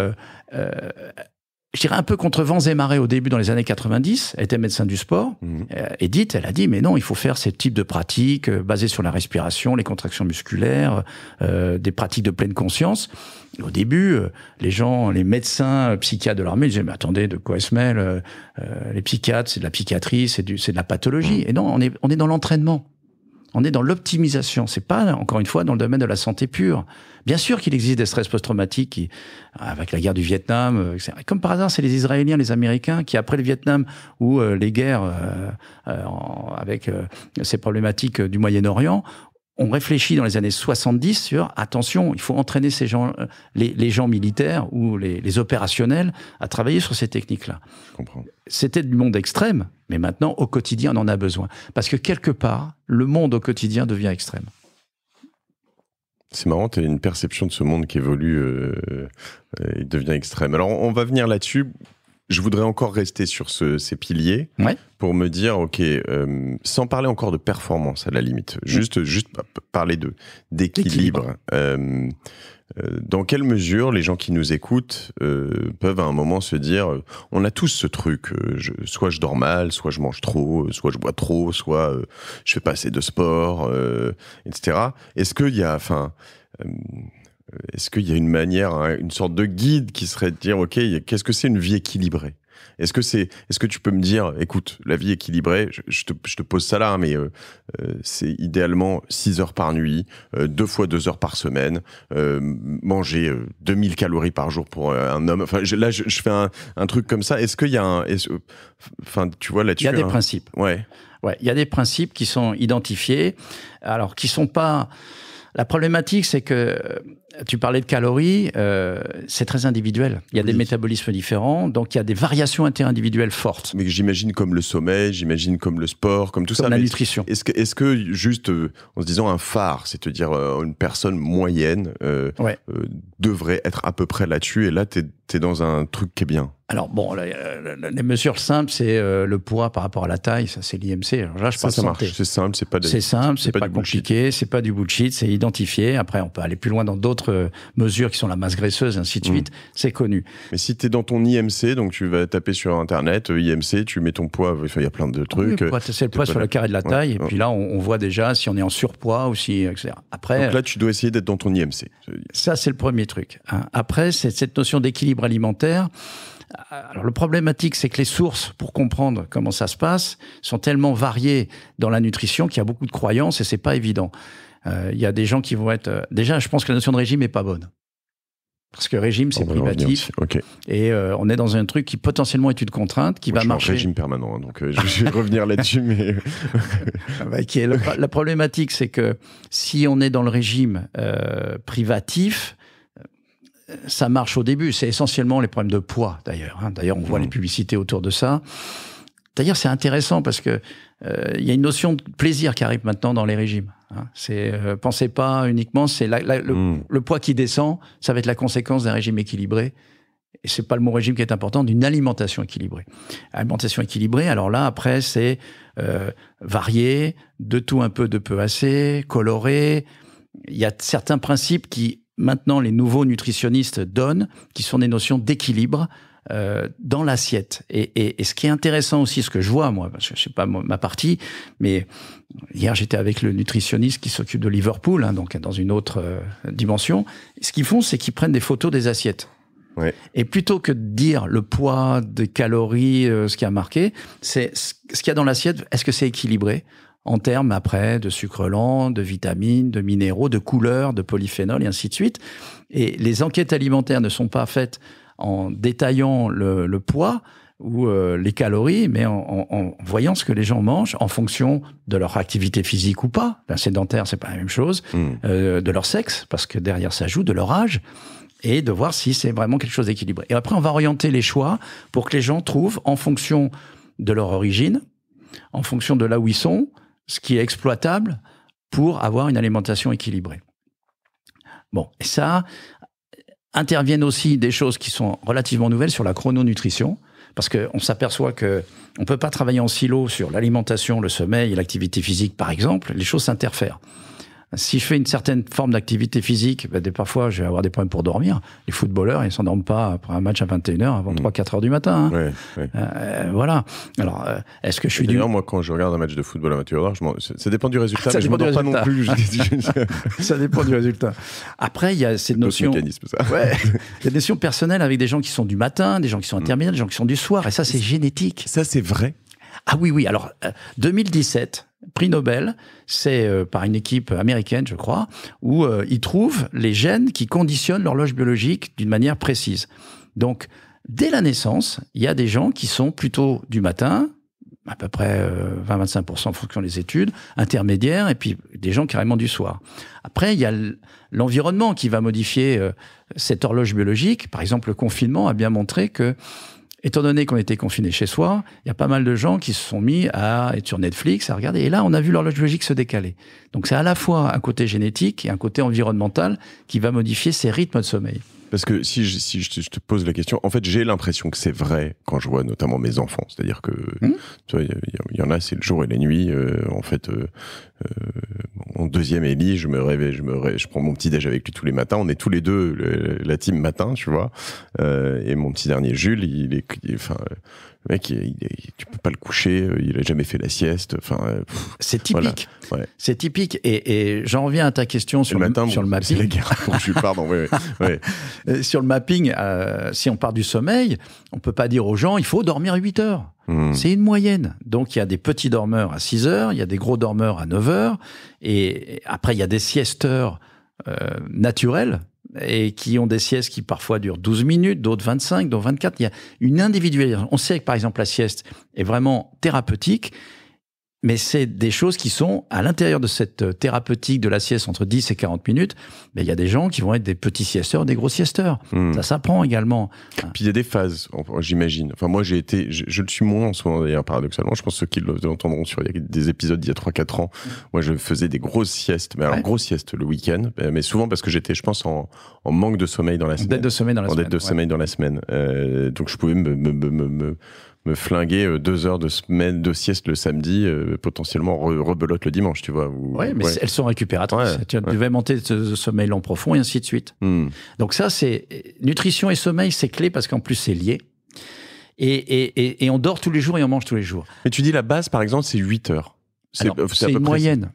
je dirais, un peu contre vents et marées au début dans les années 90. était médecin du sport. Mhm. Et euh, Edith, elle a dit, mais non, il faut faire ce type de pratiques euh, basées sur la respiration, les contractions musculaires, euh, des pratiques de pleine conscience. au début, les gens, les médecins, psychiatres de l'armée disaient, mais attendez, de quoi elle se mêle Les psychiatres, c'est de la psychiatrie, c'est de la pathologie. Mhm. Et non, on est, on est dans l'entraînement on est dans l'optimisation. C'est pas, encore une fois, dans le domaine de la santé pure. Bien sûr qu'il existe des stress post-traumatiques avec la guerre du Vietnam. Euh, Etc. Comme par hasard, c'est les Israéliens, les Américains qui, après le Vietnam ou euh, les guerres euh, avec ces problématiques du Moyen-Orient, on réfléchit dans les années 70 sur attention, il faut entraîner euh, les, gens militaires ou les, opérationnels à travailler sur ces techniques-là. C'était du monde extrême, mais maintenant au quotidien on en a besoin parce que quelque part le monde au quotidien devient extrême. C'est marrant, tu as une perception de ce monde qui évolue euh, euh, et devient extrême. Alors on va venir là-dessus je voudrais encore rester sur ce, ces piliers pour me dire, OK, euh, sans parler encore de performance à la limite, mm. juste, juste parler de, d'équilibre. Euh, euh, dans quelle mesure les gens qui nous écoutent euh, peuvent à un moment se dire, on a tous ce truc, je, soit je dors mal, soit je mange trop, soit je bois trop, soit je fais pas assez de sport, etc. Est-ce qu'il y a, enfin, euh, est-ce qu'il y a une manière, hein, une sorte de guide qui serait de dire, OK, qu'est-ce que c'est une vie équilibrée est-ce que c'est, est-ce que tu peux me dire, écoute, la vie équilibrée, je, te, pose ça là, hein, mais euh, euh, c'est idéalement 6 heures par nuit, deux fois 2 heures par semaine, manger 2000 calories par jour pour un homme. Enfin, là, je, fais un, truc comme ça. Est-ce qu'il y a un, enfin, tu vois là-dessus. Il y a des hein. principes. Ouais. Ouais, il y a des principes qui sont identifiés, alors qui sont pas. La problématique, c'est que tu parlais de calories, euh, c'est très individuel. Il y a des métabolismes différents, donc il y a des variations interindividuelles fortes. Mais j'imagine comme le sommeil, j'imagine comme le sport, comme tout comme ça. la nutrition. Est-ce que, est que, juste euh, en se disant un phare, c'est-à-dire euh, une personne moyenne, euh, devrait être à peu près là-dessus Et là, tu es t'es dans un truc qui est bien. Alors bon, euh, les mesures simples, c'est euh, le poids par rapport à la taille, ça c'est l'IMC. Alors là, je ça, ça marche, c'est simple, c'est pas. C'est simple, c'est pas, compliqué, c'est pas du bullshit, c'est identifié. Après, on peut aller plus loin dans d'autres euh, mesures qui sont la masse graisseuse, ainsi de mm. suite. C'est connu. Mais si t'es dans ton IMC, donc tu vas taper sur internet IMC, tu mets ton poids. il y a plein de ah trucs. c'est le poids sur le carré de la taille, et puis là, on, voit déjà si on est en surpoids ou si etc. Après. Donc là, tu dois essayer d'être dans ton IMC. Ça, c'est le premier truc. Hein. Après, c'est cette notion d'équilibre alimentaire. Alors, le problématique, c'est que les sources, pour comprendre comment ça se passe, sont tellement variées dans la nutrition qu'il y a beaucoup de croyances et c'est pas évident. Euh, il y a des gens qui vont être. Euh, déjà, je pense que la notion de régime est pas bonne. Parce que régime, c'est privatif. Et euh, on est dans un truc qui potentiellement est une contrainte, qui va marcher. régime permanent, hein, donc je vais revenir là-dessus. Mais... la, problématique, c'est que si on est dans le régime privatif, ça marche au début. C'est essentiellement les problèmes de poids, d'ailleurs. Hein. D'ailleurs, on voit mmh. les publicités autour de ça. D'ailleurs, c'est intéressant parce que il euh, y a une notion de plaisir qui arrive maintenant dans les régimes. Hein. C'est euh, pensez pas uniquement, c'est mmh. le, poids qui descend, ça va être la conséquence d'un régime équilibré. Et c'est pas le mot régime qui est important, d'une alimentation équilibrée. Alimentation équilibrée. Alors là, après, c'est euh, varié, de tout un peu, de peu assez, coloré. Il y a certains principes qui maintenant les nouveaux nutritionnistes donnent, qui sont des notions d'équilibre euh, dans l'assiette. Et, ce qui est intéressant aussi, ce que je vois, moi, parce que sais pas ma partie, mais hier j'étais avec le nutritionniste qui s'occupe de Liverpool, hein, donc dans une autre euh, dimension. Ce qu'ils font, c'est qu'ils prennent des photos des assiettes. Et plutôt que de dire le poids, des calories, euh, ce qui a marqué, c'est ce qu'il y a dans l'assiette, est-ce que c'est équilibré en termes après de sucre lent, de vitamines, de minéraux, de couleurs, de polyphénols et ainsi de suite. Et les enquêtes alimentaires ne sont pas faites en détaillant le, poids ou euh, les calories, mais en, voyant ce que les gens mangent en fonction de leur activité physique ou pas. La ben, sédentaire, c'est pas la même chose. Mm. Euh, de leur sexe, parce que derrière ça joue, de leur âge et de voir si c'est vraiment quelque chose d'équilibré. Et après, on va orienter les choix pour que les gens trouvent en fonction de leur origine, en fonction de là où ils sont, ce qui est exploitable pour avoir une alimentation équilibrée. Bon, et ça, interviennent aussi des choses qui sont relativement nouvelles sur la chrononutrition, parce qu'on s'aperçoit que ne peut pas travailler en silo sur l'alimentation, le sommeil et l'activité physique, par exemple. Les choses s'interfèrent. Si je fais une certaine forme d'activité physique, bah, parfois je vais avoir des problèmes pour dormir. Les footballeurs, ils s'endorment pas après un match à 21h avant 3-4 mm. heures du matin. Hein. Oui, euh, voilà. Alors, euh, est-ce que je suis du... moi, quand je regarde un match de football amateur, je ça dépend du résultat, ça mais je m'endors pas non plus. Je... ça dépend du résultat. Après, il y a cette notion... Il y a des notions personnelles avec des gens qui sont du matin, des gens qui sont mm. intermédiaires, des gens qui sont du soir, et ça, c'est génétique. Ça, c'est vrai ah oui, oui. Alors, 2017, euh, prix Nobel, c'est euh, par une équipe américaine, je crois, où euh, ils trouvent les gènes qui conditionnent l'horloge biologique d'une manière précise. Donc, dès la naissance, il y a des gens qui sont plutôt du matin, à peu près 20-25% euh, en fonction des études, intermédiaires, et puis des gens carrément du soir. Après, il y a l'environnement qui va modifier cette horloge biologique. Par exemple, le confinement a bien montré que étant donné qu'on était confiné chez soi, il y a pas mal de gens qui se sont mis à être sur Netflix, à regarder. Et là, on a vu l'horloge logique se décaler. Donc c'est à la fois un côté génétique et un côté environnemental qui va modifier ces rythmes de sommeil. Parce que si, je, si te pose la question, en fait, j'ai l'impression que c'est vrai quand je vois notamment mes enfants. C'est-à-dire que, hmm tu vois, il y, en a, c'est le jour et la nuit. Euh, en fait, mon euh, euh, en deuxième Ellie, je me réveille, je me réveille, je prends mon petit déj avec lui tous les matins. On est tous les deux la team matin, tu vois. et mon petit dernier Jules, il est, mec, il, tu peux pas le coucher, euh, il a jamais fait la sieste. Enfin, euh, c'est typique. C'est typique. Et, j'en reviens à ta question sur le, sur le mapping. sur le mapping, euh, si on part du sommeil, on peut pas dire aux gens, il faut dormir 8 heures. Hmm. C'est une moyenne. Donc il y a des petits dormeurs à 6 heures, il y a des gros dormeurs à 9 heures, et après il y a des siesteurs naturels et qui ont des siestes qui parfois durent 12 minutes, d'autres 25, d'autres 24. Il y a une individualisation. On sait que par exemple la sieste est vraiment thérapeutique mais c'est des choses qui sont à l'intérieur de cette euh, thérapeutique de la sieste entre 10 et 40 minutes. Mais il y a des gens qui vont être des petits siesteurs, des gros siesteurs. Hmm. Ça s'apprend également. Puis il y a des phases, j'imagine. Enfin, moi, j'ai été, je, le suis moins en ce moment d'ailleurs, paradoxalement. Je pense que ceux qui l'entendront sur des épisodes d'il y a 3-4 ans, moi, je faisais des grosses siestes. Mais alors, grosses siestes le week-end, euh, mais souvent parce que j'étais, je pense, en, manque de sommeil dans la semaine. En dette de sommeil dans la semaine. dans la semaine. Euh, donc, je pouvais me, me, me flinguer euh, deux heures de semaine de sieste le samedi, euh, potentiellement rebelote le dimanche, tu vois. Oui, ouais, mais elles sont récupératrices. tu devais monter ce, sommeil long profond et ainsi de suite. Hmm. Donc ça, c'est nutrition et sommeil, c'est clé parce qu'en plus c'est lié. Et, et, et, on dort tous les jours et on mange tous les jours. Mais tu dis la base, par exemple, c'est 8 heures. C'est une moyenne.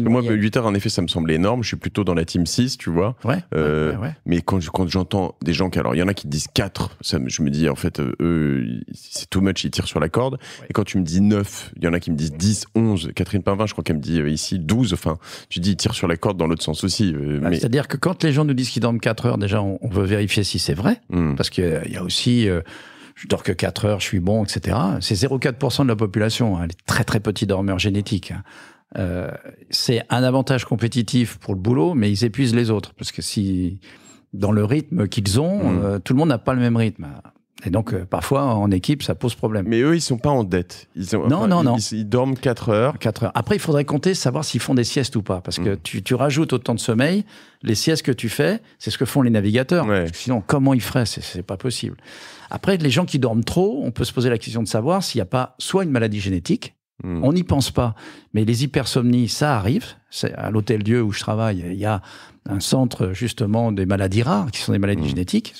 Moi, 8 heures, en effet, ça me semble énorme. Je suis plutôt dans la team 6, tu vois. Ouais, euh, mais quand, quand j'entends des gens qui. Alors, il y en a qui disent 4, je me dis, en fait, euh, eux, c'est too much, ils tirent sur la corde. Et quand tu me dis 9, il y en a qui me disent 10, 11. Catherine Pinvin, je crois qu'elle me dit euh, ici 12. Enfin, tu dis, ils tirent sur la corde dans l'autre sens aussi. Bah, mais... C'est-à-dire que quand les gens nous disent qu'ils dorment 4 heures, déjà, on, veut vérifier si c'est vrai. Hmm. parce Parce qu'il y a aussi. je dors que 4 heures, je suis bon, etc. C'est 0,4% de la population, hein. elle est très très petite dormeur génétique hein. Euh, c'est un avantage compétitif pour le boulot, mais ils épuisent les autres. Parce que si, dans le rythme qu'ils ont, mmh. euh, tout le monde n'a pas le même rythme. Et donc, euh, parfois, en équipe, ça pose problème. Mais eux, ils sont pas en dette. Ils non, non, non. Ils, dorment 4 heures. quatre heures. Après, il faudrait compter, savoir s'ils font des siestes ou pas. Parce que mmh. tu, tu, rajoutes autant de sommeil. Les siestes que tu fais, c'est ce que font les navigateurs. Sinon, comment ils feraient C'est pas possible. Après, les gens qui dorment trop, on peut se poser la question de savoir s'il n'y a pas soit une maladie génétique, Hmm. On n'y pense pas. Mais les hypersomnies, ça arrive. À l'Hôtel Dieu où je travaille, il y a un centre justement des maladies rares, qui sont des maladies hmm. génétiques.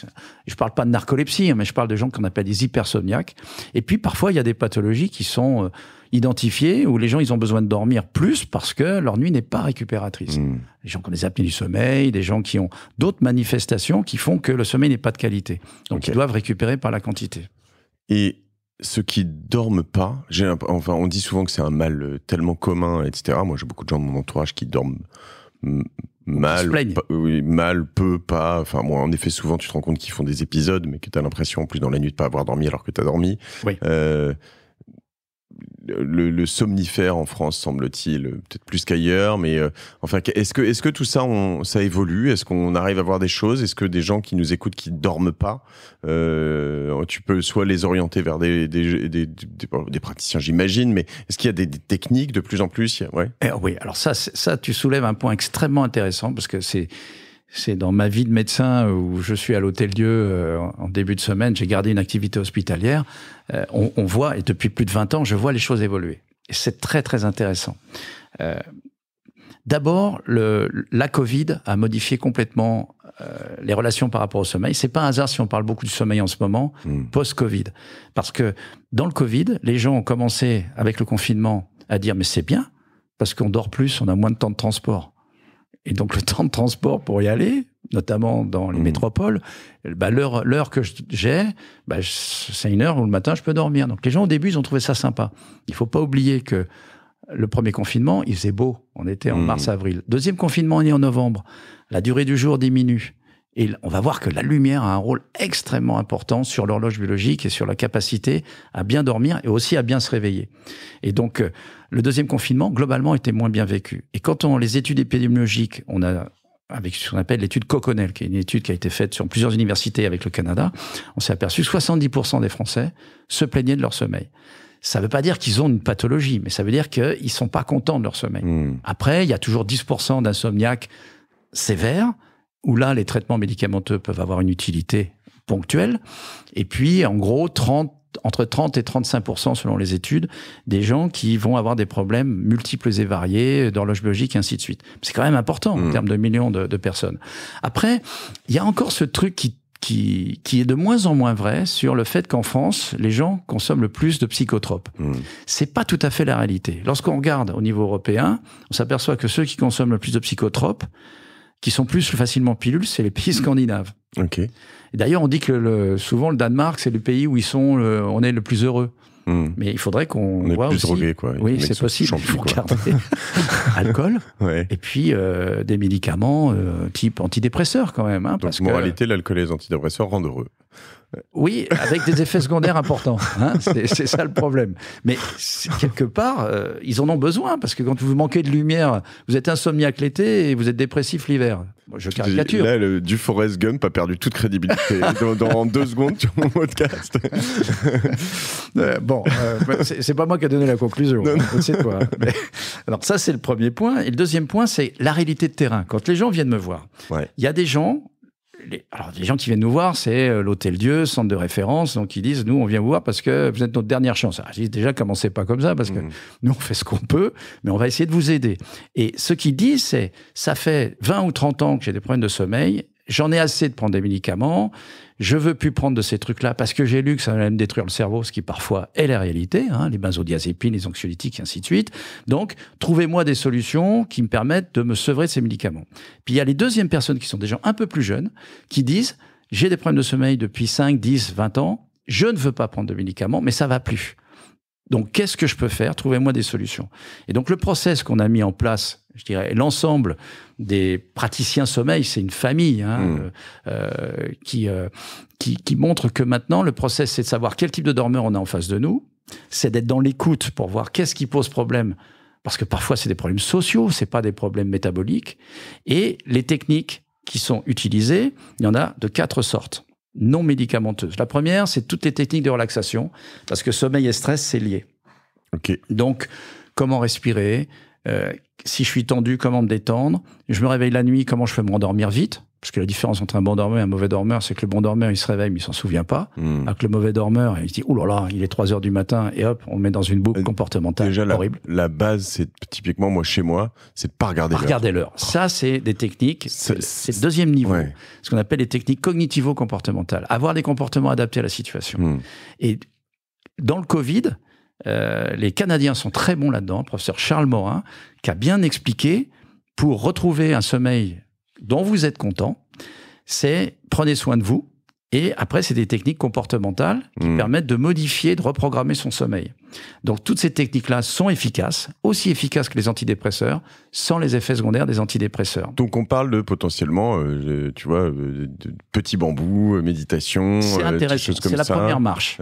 Je ne parle pas de narcolepsie, hein, mais je parle de gens qu'on appelle des hypersomniaques. Et puis parfois, il y a des pathologies qui sont euh, identifiées où les gens, ils ont besoin de dormir plus parce que leur nuit n'est pas récupératrice. les hmm. Des gens qui ont des apnées du sommeil, des gens qui ont d'autres manifestations qui font que le sommeil n'est pas de qualité. Donc ils doivent récupérer par la quantité. Et ceux qui dorment pas, j'ai enfin, on dit souvent que c'est un mal euh, tellement commun, etc. Moi, j'ai beaucoup de gens de mon entourage qui dorment mal, mal, peu, pas. Enfin, moi, en effet, souvent, tu te rends compte qu'ils font des épisodes, mais que tu as l'impression, en plus, dans la nuit, de pas avoir dormi alors que tu as dormi. Euh, le, somnifère en France, semble-t-il, peut-être plus qu'ailleurs, mais euh, enfin, est-ce que, est que tout ça, on, ça évolue Est-ce qu'on arrive à voir des choses Est-ce que des gens qui nous écoutent, qui dorment pas, euh, tu peux soit les orienter vers des, des, praticiens, j'imagine, mais est-ce qu'il y a des, techniques de plus en plus ouais. Eh oui, alors ça, ça, tu soulèves un point extrêmement intéressant parce que c'est c'est dans ma vie de médecin euh, où je suis à l'Hôtel Dieu euh, en début de semaine, j'ai gardé une activité hospitalière. Euh, on, voit, et depuis plus de 20 ans, je vois les choses évoluer. Et c'est très, très intéressant. Euh, D'abord, la Covid a modifié complètement les relations par rapport au sommeil. C'est pas un hasard si on parle beaucoup du sommeil en ce moment, hmm. post-Covid. Parce que dans le Covid, les gens ont commencé, avec le confinement, à dire, mais c'est bien, parce qu'on dort plus, on a moins de temps de transport. Et donc le temps de transport pour y aller, notamment dans les mmh. métropoles, bah, l'heure, l'heure que j'ai, bah, c'est une heure où le matin je peux dormir. Donc les gens au début, ils ont trouvé ça sympa. Il faut pas oublier que le premier confinement, il faisait beau. On était en mmh. mars-avril. Deuxième confinement, on est en novembre. La durée du jour diminue. Et on va voir que la lumière a un rôle extrêmement important sur l'horloge biologique et sur la capacité à bien dormir et aussi à bien se réveiller. Et donc, euh, le deuxième confinement, globalement, était moins bien vécu. Et quand on les études épidémiologiques, on a avec ce qu'on appelle l'étude Coconel, qui est une étude qui a été faite sur plusieurs universités avec le Canada, on s'est aperçu que 70% des Français se plaignaient de leur sommeil. Ça ne veut pas dire qu'ils ont une pathologie, mais ça veut dire qu'ils ne sont pas contents de leur sommeil. Hmm. Après, il y a toujours 10% d'insomniaques sévères, où là, les traitements médicamenteux peuvent avoir une utilité ponctuelle. Et puis, en gros, 30 entre 30 et 35 selon les études, des gens qui vont avoir des problèmes multiples et variés euh, d'horloge biologique, et ainsi de suite. C'est quand même important en mm. termes de millions de, personnes. Après, il y a encore ce truc qui qui, qui, est de moins en moins vrai sur le fait qu'en France, les gens consomment le plus de psychotropes. Mm. C'est pas tout à fait la réalité. Lorsqu'on regarde au niveau européen, on s'aperçoit que ceux qui consomment le plus de psychotropes, qui sont plus facilement pilules, c'est les pays mm. scandinaves. D'ailleurs, on dit que le, souvent le Danemark, c'est le pays où ils sont, on est le plus heureux. Hmm. Mais il faudrait qu'on voit plus aussi. quoi. Oui, c'est possible. Il faut garder alcool ouais. et puis euh, des médicaments euh, type antidépresseurs quand même. Hein, Donc parce moralité, l'alcool et les antidépresseurs rendent heureux. Oui, avec des effets secondaires importants. Hein. c'est ça le problème. Mais quelque part, euh, ils en ont besoin parce que quand vous manquez de lumière, vous êtes insomniaque l'été et vous êtes dépressif l'hiver. Je caricature. Là, du Forest Gump a perdu toute crédibilité. dans, deux secondes sur mon podcast. Euh, bon, euh, bah, c'est pas moi qui ai donné la conclusion. Hein. c'est alors ça, c'est le premier point. Et le deuxième point, c'est la réalité de terrain. Quand les gens viennent me voir, il y a des gens alors, les gens qui viennent nous voir, c'est euh, l'Hôtel Dieu, centre de référence. Donc, ils disent, nous, on vient vous voir parce que vous êtes notre dernière chance. Alors, je déjà, commencez pas comme ça parce que mmh. nous, on fait ce qu'on peut, mais on va essayer de vous aider. Et ce qu'ils disent, c'est, ça fait 20 ou 30 ans que j'ai des problèmes de sommeil, j'en ai assez de prendre des médicaments, je veux plus prendre de ces trucs-là parce que j'ai lu que ça allait me détruire le cerveau, ce qui parfois est la réalité, hein, les benzodiazépines, les anxiolytiques, et ainsi de suite. Donc, trouvez-moi des solutions qui me permettent de me sevrer de ces médicaments. Puis il y a les deuxièmes personnes qui sont des gens un peu plus jeunes qui disent, j'ai des problèmes de sommeil depuis 5, 10, 20 ans, je ne veux pas prendre de médicaments, mais ça va plus. Donc, qu'est-ce que je peux faire Trouvez-moi des solutions. Et donc, le process qu'on a mis en place, je dirais, l'ensemble des praticiens sommeil, c'est une famille hein, hmm. euh, euh, qui, euh, qui, qui montre que maintenant, le process, c'est de savoir quel type de dormeur on a en face de nous, c'est d'être dans l'écoute pour voir qu'est-ce qui pose problème. Parce que parfois, c'est des problèmes sociaux, c'est pas des problèmes métaboliques. Et les techniques qui sont utilisées, il y en a de quatre sortes non médicamenteuses. La première, c'est toutes les techniques de relaxation, parce que sommeil et stress, c'est lié. Donc, comment respirer, euh, si je suis tendu, comment me détendre Je me réveille la nuit, comment je fais me rendormir vite Parce que la différence entre un bon dormeur et un mauvais dormeur, c'est que le bon dormeur, il se réveille, mais il s'en souvient pas. Hmm. Alors que le mauvais dormeur, il se dit, oulala, oh là là, il est 3 heures du matin, et hop, on met dans une boucle euh, comportementale horrible. La, la base, c'est typiquement, moi, chez moi, c'est de pas regarder l'heure. l'heure. Ça, c'est des techniques, c'est le deuxième niveau. Ce qu'on appelle les techniques cognitivo-comportementales. Avoir des comportements adaptés à la situation. Hmm. Et dans le Covid, euh, les Canadiens sont très bons là-dedans. professeur Charles Morin, qui a bien expliqué, pour retrouver un sommeil dont vous êtes content, c'est prenez soin de vous. Et après, c'est des techniques comportementales qui hmm. permettent de modifier, de reprogrammer son sommeil. Donc toutes ces techniques-là sont efficaces, aussi efficaces que les antidépresseurs, sans les effets secondaires des antidépresseurs. Donc on parle de potentiellement, euh, tu vois, euh, de petits bambous, euh, méditation, c'est intéressant. c'est la première marche.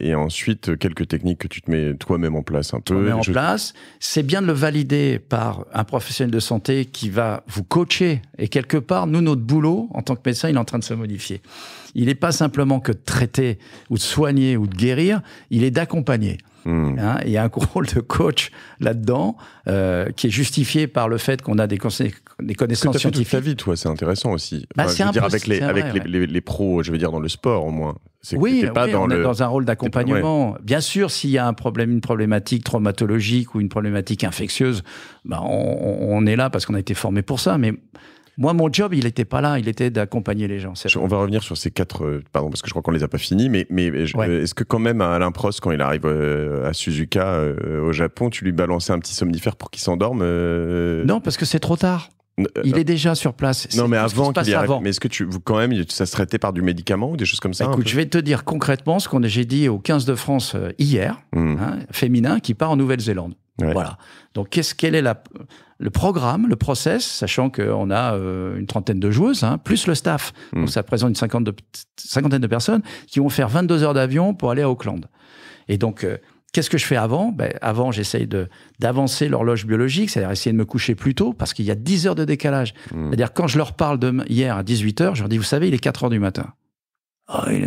et ensuite quelques techniques que tu te mets toi-même en place un peu. en place, c'est bien de le valider par un professionnel de santé qui va vous coacher. Et quelque part, nous notre boulot en tant que médecin, il est en train de se modifier. Il n'est pas simplement que de traiter ou de soigner ou de guérir, il est d'accompagner. Mm. Hein, il y a un rôle de coach là-dedans euh, qui est justifié par le fait qu'on a des, des connaissances fait scientifiques. Toute ta vie, toi, c'est intéressant aussi. Bah, dire, avec, les, avec les, les, pros, je veux dire dans le sport au moins. Oui, pas oui, dans, on est dans un rôle d'accompagnement. Bien sûr, s'il y a un problème, une problématique traumatologique ou une problématique infectieuse, bah, on, on est là parce qu'on a été formé pour ça. Mais moi, mon job, il n'était pas là, il était d'accompagner les gens. On va revenir sur ces quatre, euh, pardon, parce que je crois qu'on ne les a pas finis, mais, mais euh, est-ce que quand même, à Alain Prost, quand il arrive euh, à Suzuka, au Japon, tu lui balançais un petit somnifère pour qu'il s'endorme Non, parce que c'est trop tard. Il est déjà sur place. Non, mais avant qu'il arrive. Avant. Mais est-ce que tu, vous, quand même, ça se traitait par du médicament ou des choses comme ça bah, Écoute, je vais te dire concrètement ce qu'on j'ai dit au 15 de France hier, mmh. hein, féminin, qui part en Nouvelle-Zélande. Voilà. Donc, qu'est-ce quel est la, le programme, le process, sachant qu'on a euh, une trentaine de joueuses, hein, plus le staff. Hmm. Donc, ça présente une de, cinquantaine de personnes qui vont faire 22 heures d'avion pour aller à Auckland. Et donc, euh, qu'est-ce que je fais avant ben, Avant, j'essaye d'avancer l'horloge biologique, c'est-à-dire essayer de me coucher plus tôt, parce qu'il y a 10 heures de décalage. Hmm. C'est-à-dire, quand je leur parle de hier à 18 heures, je leur dis, vous savez, il est 4 heures du matin. Oh, il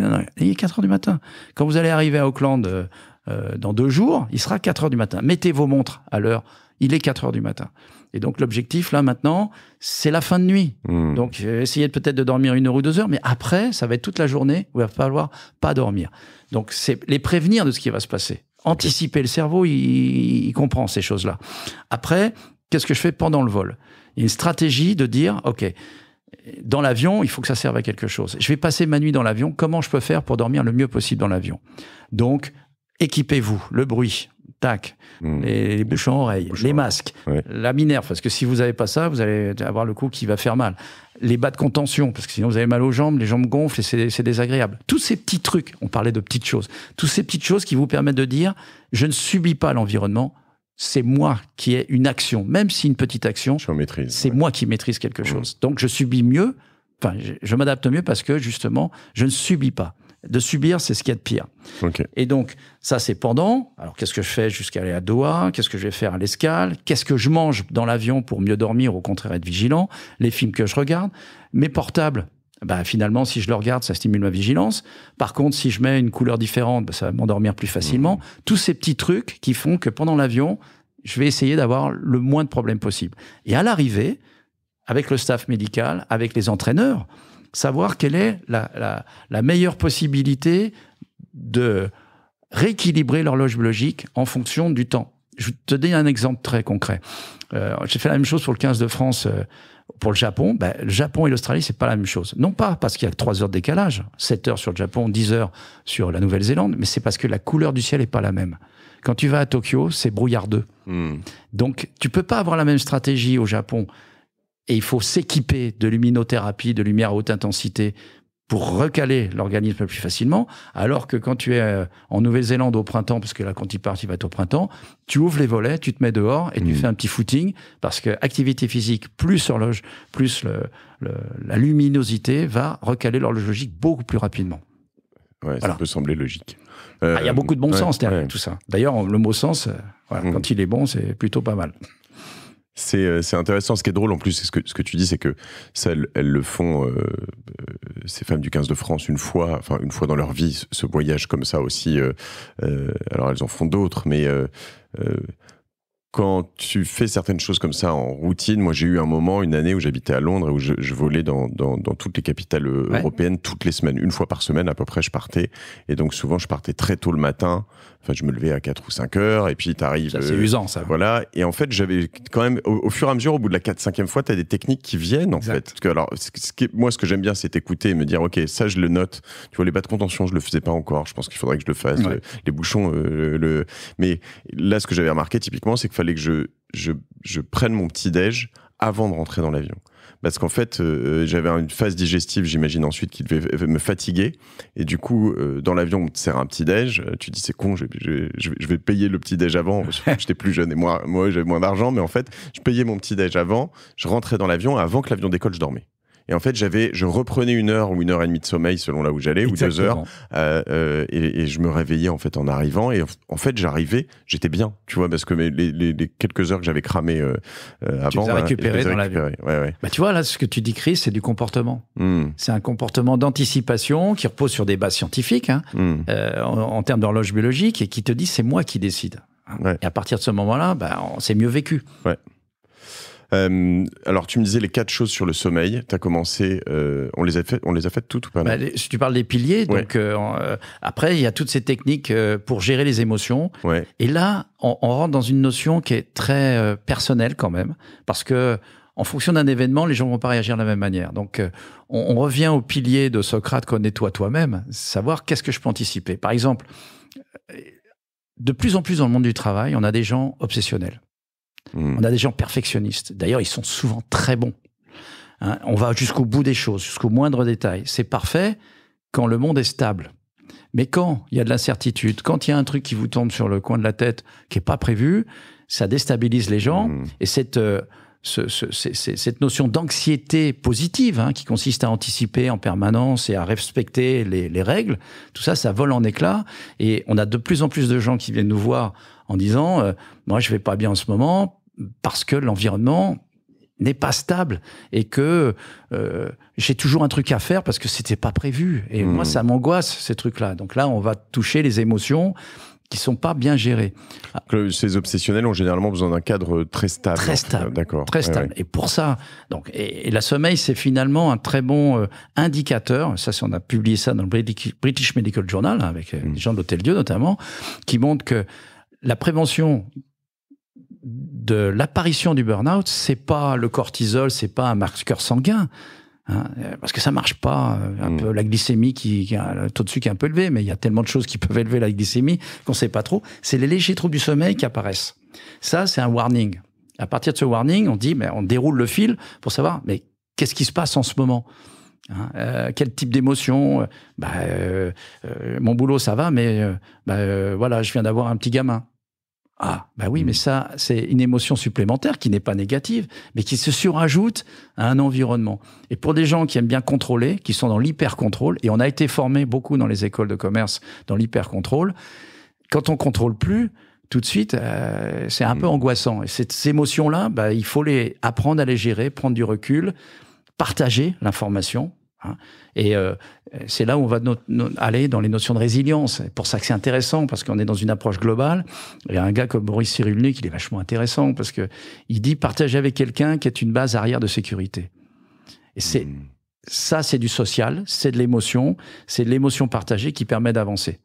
est, 4 heures du matin. Quand vous allez arriver à Auckland, euh, euh, dans deux jours, il sera 4 heures du matin. Mettez vos montres à l'heure, il est 4 heures du matin. Et donc l'objectif là maintenant, c'est la fin de nuit. Hmm. Donc euh, essayez peut-être de dormir une heure ou deux heures, mais après, ça va être toute la journée où il va falloir pas dormir. Donc c'est les prévenir de ce qui va se passer. Anticiper le cerveau, il, il comprend ces choses-là. Après, qu'est-ce que je fais pendant le vol Il y a une stratégie de dire, ok, dans l'avion, il faut que ça serve à quelque chose. Je vais passer ma nuit dans l'avion. Comment je peux faire pour dormir le mieux possible dans l'avion Donc, équipez-vous, le bruit, tac, hmm. les, bouchons oreilles, les masques, la minerve, parce que si vous n'avez pas ça, vous allez avoir le coup qui va faire mal. Les bas de contention, parce que sinon vous avez mal aux jambes, les jambes gonflent et c'est désagréable. Tous ces petits trucs, on parlait de petites choses, tous ces petites choses qui vous permettent de dire, je ne subis pas l'environnement, c'est moi qui ai une action, même si une petite action, c'est moi qui maîtrise quelque hmm. chose. Donc je subis mieux, enfin je m'adapte mieux parce que justement, je ne subis pas. De subir, c'est ce qu'il y a de pire. Et donc, ça, c'est pendant. Alors, qu'est-ce que je fais jusqu'à aller à Doha Qu'est-ce que je vais faire à l'escale Qu'est-ce que je mange dans l'avion pour mieux dormir Au contraire, être vigilant. Les films que je regarde. Mes portables, bah, finalement, si je le regarde, ça stimule ma vigilance. Par contre, si je mets une couleur différente, bah, ça va m'endormir plus facilement. Mmh. Tous ces petits trucs qui font que pendant l'avion, je vais essayer d'avoir le moins de problèmes possible. Et à l'arrivée, avec le staff médical, avec les entraîneurs, savoir quelle est la, meilleure possibilité de rééquilibrer l'horloge biologique en fonction du temps. Je te donne un exemple très concret. Euh, j'ai fait la même chose pour le 15 de France, euh, pour le Japon. Ben, le Japon et l'Australie, c'est pas la même chose. Non pas parce qu'il y a trois heures de décalage, 7 heures sur le Japon, 10 heures sur la Nouvelle-Zélande, mais c'est parce que la couleur du ciel est pas la même. Quand tu vas à Tokyo, c'est brouillardeux. Hmm. Donc, tu peux pas avoir la même stratégie au Japon et il faut s'équiper de luminothérapie, de lumière à haute intensité pour recaler l'organisme plus facilement, alors que quand tu es euh, en Nouvelle-Zélande au printemps, parce que là, quand part, il va être au printemps, tu ouvres les volets, tu te mets dehors et tu mmh. fais un petit footing, parce que activité physique plus horloge, plus la luminosité va recaler l'horloge logique beaucoup plus rapidement. Ouais, ça peut sembler logique. Ah, il y a euh, beaucoup de bon sens derrière tout ça. D'ailleurs, le mot sens, euh, mmh. quand il est bon, c'est plutôt pas mal. Euh, c'est intéressant. Ce qui est drôle en plus, ce que, ce que tu dis, c'est que ça, elles, le font, euh, euh, ces femmes du 15 de France, une fois, enfin une fois dans leur vie, ce voyage comme ça aussi. alors elles en font d'autres, mais quand tu fais certaines choses comme ça en routine, moi j'ai eu un moment, une année où j'habitais à Londres et où je, volais dans, dans, toutes les capitales européennes toutes les semaines, une fois par semaine à peu près je partais. Et donc souvent je partais très tôt le matin Enfin, je me levais à 4 ou 5 heures, et puis t'arrives. C'est euh, usant, ça. Voilà. Et en fait, j'avais quand même, au, fur et à mesure, au bout de la 4-5e fois, t'as des techniques qui viennent, en fait. Parce que, alors, moi, ce que j'aime bien, c'est écouter et me dire, OK, ça, je le note. Tu vois, les bas de contention, je le faisais pas encore. Je pense qu'il faudrait que je le fasse. Euh, les bouchons, euh, le. Mais là, ce que j'avais remarqué, typiquement, c'est qu'il fallait que je, je, je prenne mon petit-déj avant de rentrer dans l'avion. Parce qu'en fait, euh, euh, j'avais une phase digestive, j'imagine ensuite, qui devait me fatiguer. Et du coup, euh, dans l'avion, on te sert un petit-déj. Tu dis, c'est con, je, vais payer le petit-déj avant. J'étais plus jeune et moi, moi j'avais moins d'argent. Mais en fait, je payais mon petit-déj avant. Je rentrais dans l'avion. Avant que l'avion décolle, je dormais. Et en fait, j'avais, je reprenais une heure ou une heure et demie de sommeil selon là où j'allais, ou deux heures. Euh, euh, et, je me réveillais en fait en arrivant. Et en fait, j'arrivais, j'étais bien, tu vois, parce que les, quelques heures que j'avais cramées avant, euh, tu les hein, récupérées dans la ouais, ouais. Bah, tu vois, là, ce que tu dis, Chris, c'est du comportement. Hmm. C'est un comportement d'anticipation qui repose sur des bases scientifiques, hein, hmm. en, termes d'horloge biologique, et qui te dit c'est moi qui décide. Et à partir de ce moment-là, bah, on s'est mieux vécu. Ouais. Euh, alors, tu me disais les quatre choses sur le sommeil. Tu as commencé, euh, on, les a fait, on les a faites toutes ou pas bah, Tu parles des piliers. Euh, après, il y a toutes ces techniques pour gérer les émotions. Et là, on, rentre dans une notion qui est très personnelle quand même. Parce que en fonction d'un événement, les gens vont pas réagir de la même manière. Donc, on, on revient au pilier de Socrate, connais-toi toi-même, savoir qu'est-ce que je peux anticiper. Par exemple, de plus en plus dans le monde du travail, on a des gens obsessionnels. Hmm. On a des gens perfectionnistes. D'ailleurs, ils sont souvent très bons. Hein, on va jusqu'au bout des choses, jusqu'au moindre détail. C'est parfait quand le monde est stable. Mais quand il y a de l'incertitude, quand il y a un truc qui vous tombe sur le coin de la tête qui n'est pas prévu, ça déstabilise les gens. Hmm. Et cette, euh, cette notion d'anxiété positive, hein, qui consiste à anticiper en permanence et à respecter les, les règles, tout ça, ça vole en éclats. Et on a de plus en plus de gens qui viennent nous voir en disant euh, moi je vais pas bien en ce moment parce que l'environnement n'est pas stable et que euh, j'ai toujours un truc à faire parce que c'était pas prévu et hmm. moi ça m'angoisse ces trucs là donc là on va toucher les émotions qui sont pas bien gérées. Ah. ces obsessionnels ont généralement besoin d'un cadre très stable. Très stable, euh, d'accord. Très stable. Et pour ça, donc, et, la sommeil, c'est finalement un très bon indicateur. Ça, on a publié ça dans le British Medical Journal hein, avec mmh. les gens de l'Hôtel Dieu notamment, qui montre que la prévention de l'apparition du burn-out, c'est pas le cortisol, c'est pas un marqueur sanguin. Hein, parce que ça marche pas. Euh, un mm. peu, la glycémie qui, a le taux de sucre est un peu élevé, mais il y a tellement de choses qui peuvent élever la glycémie qu'on sait pas trop. C'est les légers troubles du sommeil qui apparaissent. Ça, c'est un warning. À partir de ce warning, on dit, mais on déroule le fil pour savoir, mais qu'est-ce qui se passe en ce moment hein, euh, Quel type d'émotion euh, bah, Mon boulot, ça va, mais bah, voilà, je viens d'avoir un petit gamin. Ah, bah oui, hmm. mais ça, c'est une émotion supplémentaire qui n'est pas négative, mais qui se surajoute à un environnement. Et pour des gens qui aiment bien contrôler, qui sont dans l'hyper-contrôle, et on a été formé beaucoup dans les écoles de commerce dans l'hyper-contrôle, quand on contrôle plus, tout de suite, euh, c'est un hmm. peu angoissant. Et ces émotions-là, bah, il faut les apprendre à les gérer, prendre du recul, partager l'information. Hein, et, euh, c'est là où on va aller dans les notions de résilience. C'est pour ça que c'est intéressant, parce qu'on est dans une approche globale. Il y a un gars comme Boris Cyrulnik, il est vachement intéressant, parce que il dit partager avec quelqu'un qui est une base arrière de sécurité. Et hmm. ça, c'est du social, c'est de l'émotion, c'est de l'émotion partagée qui permet d'avancer.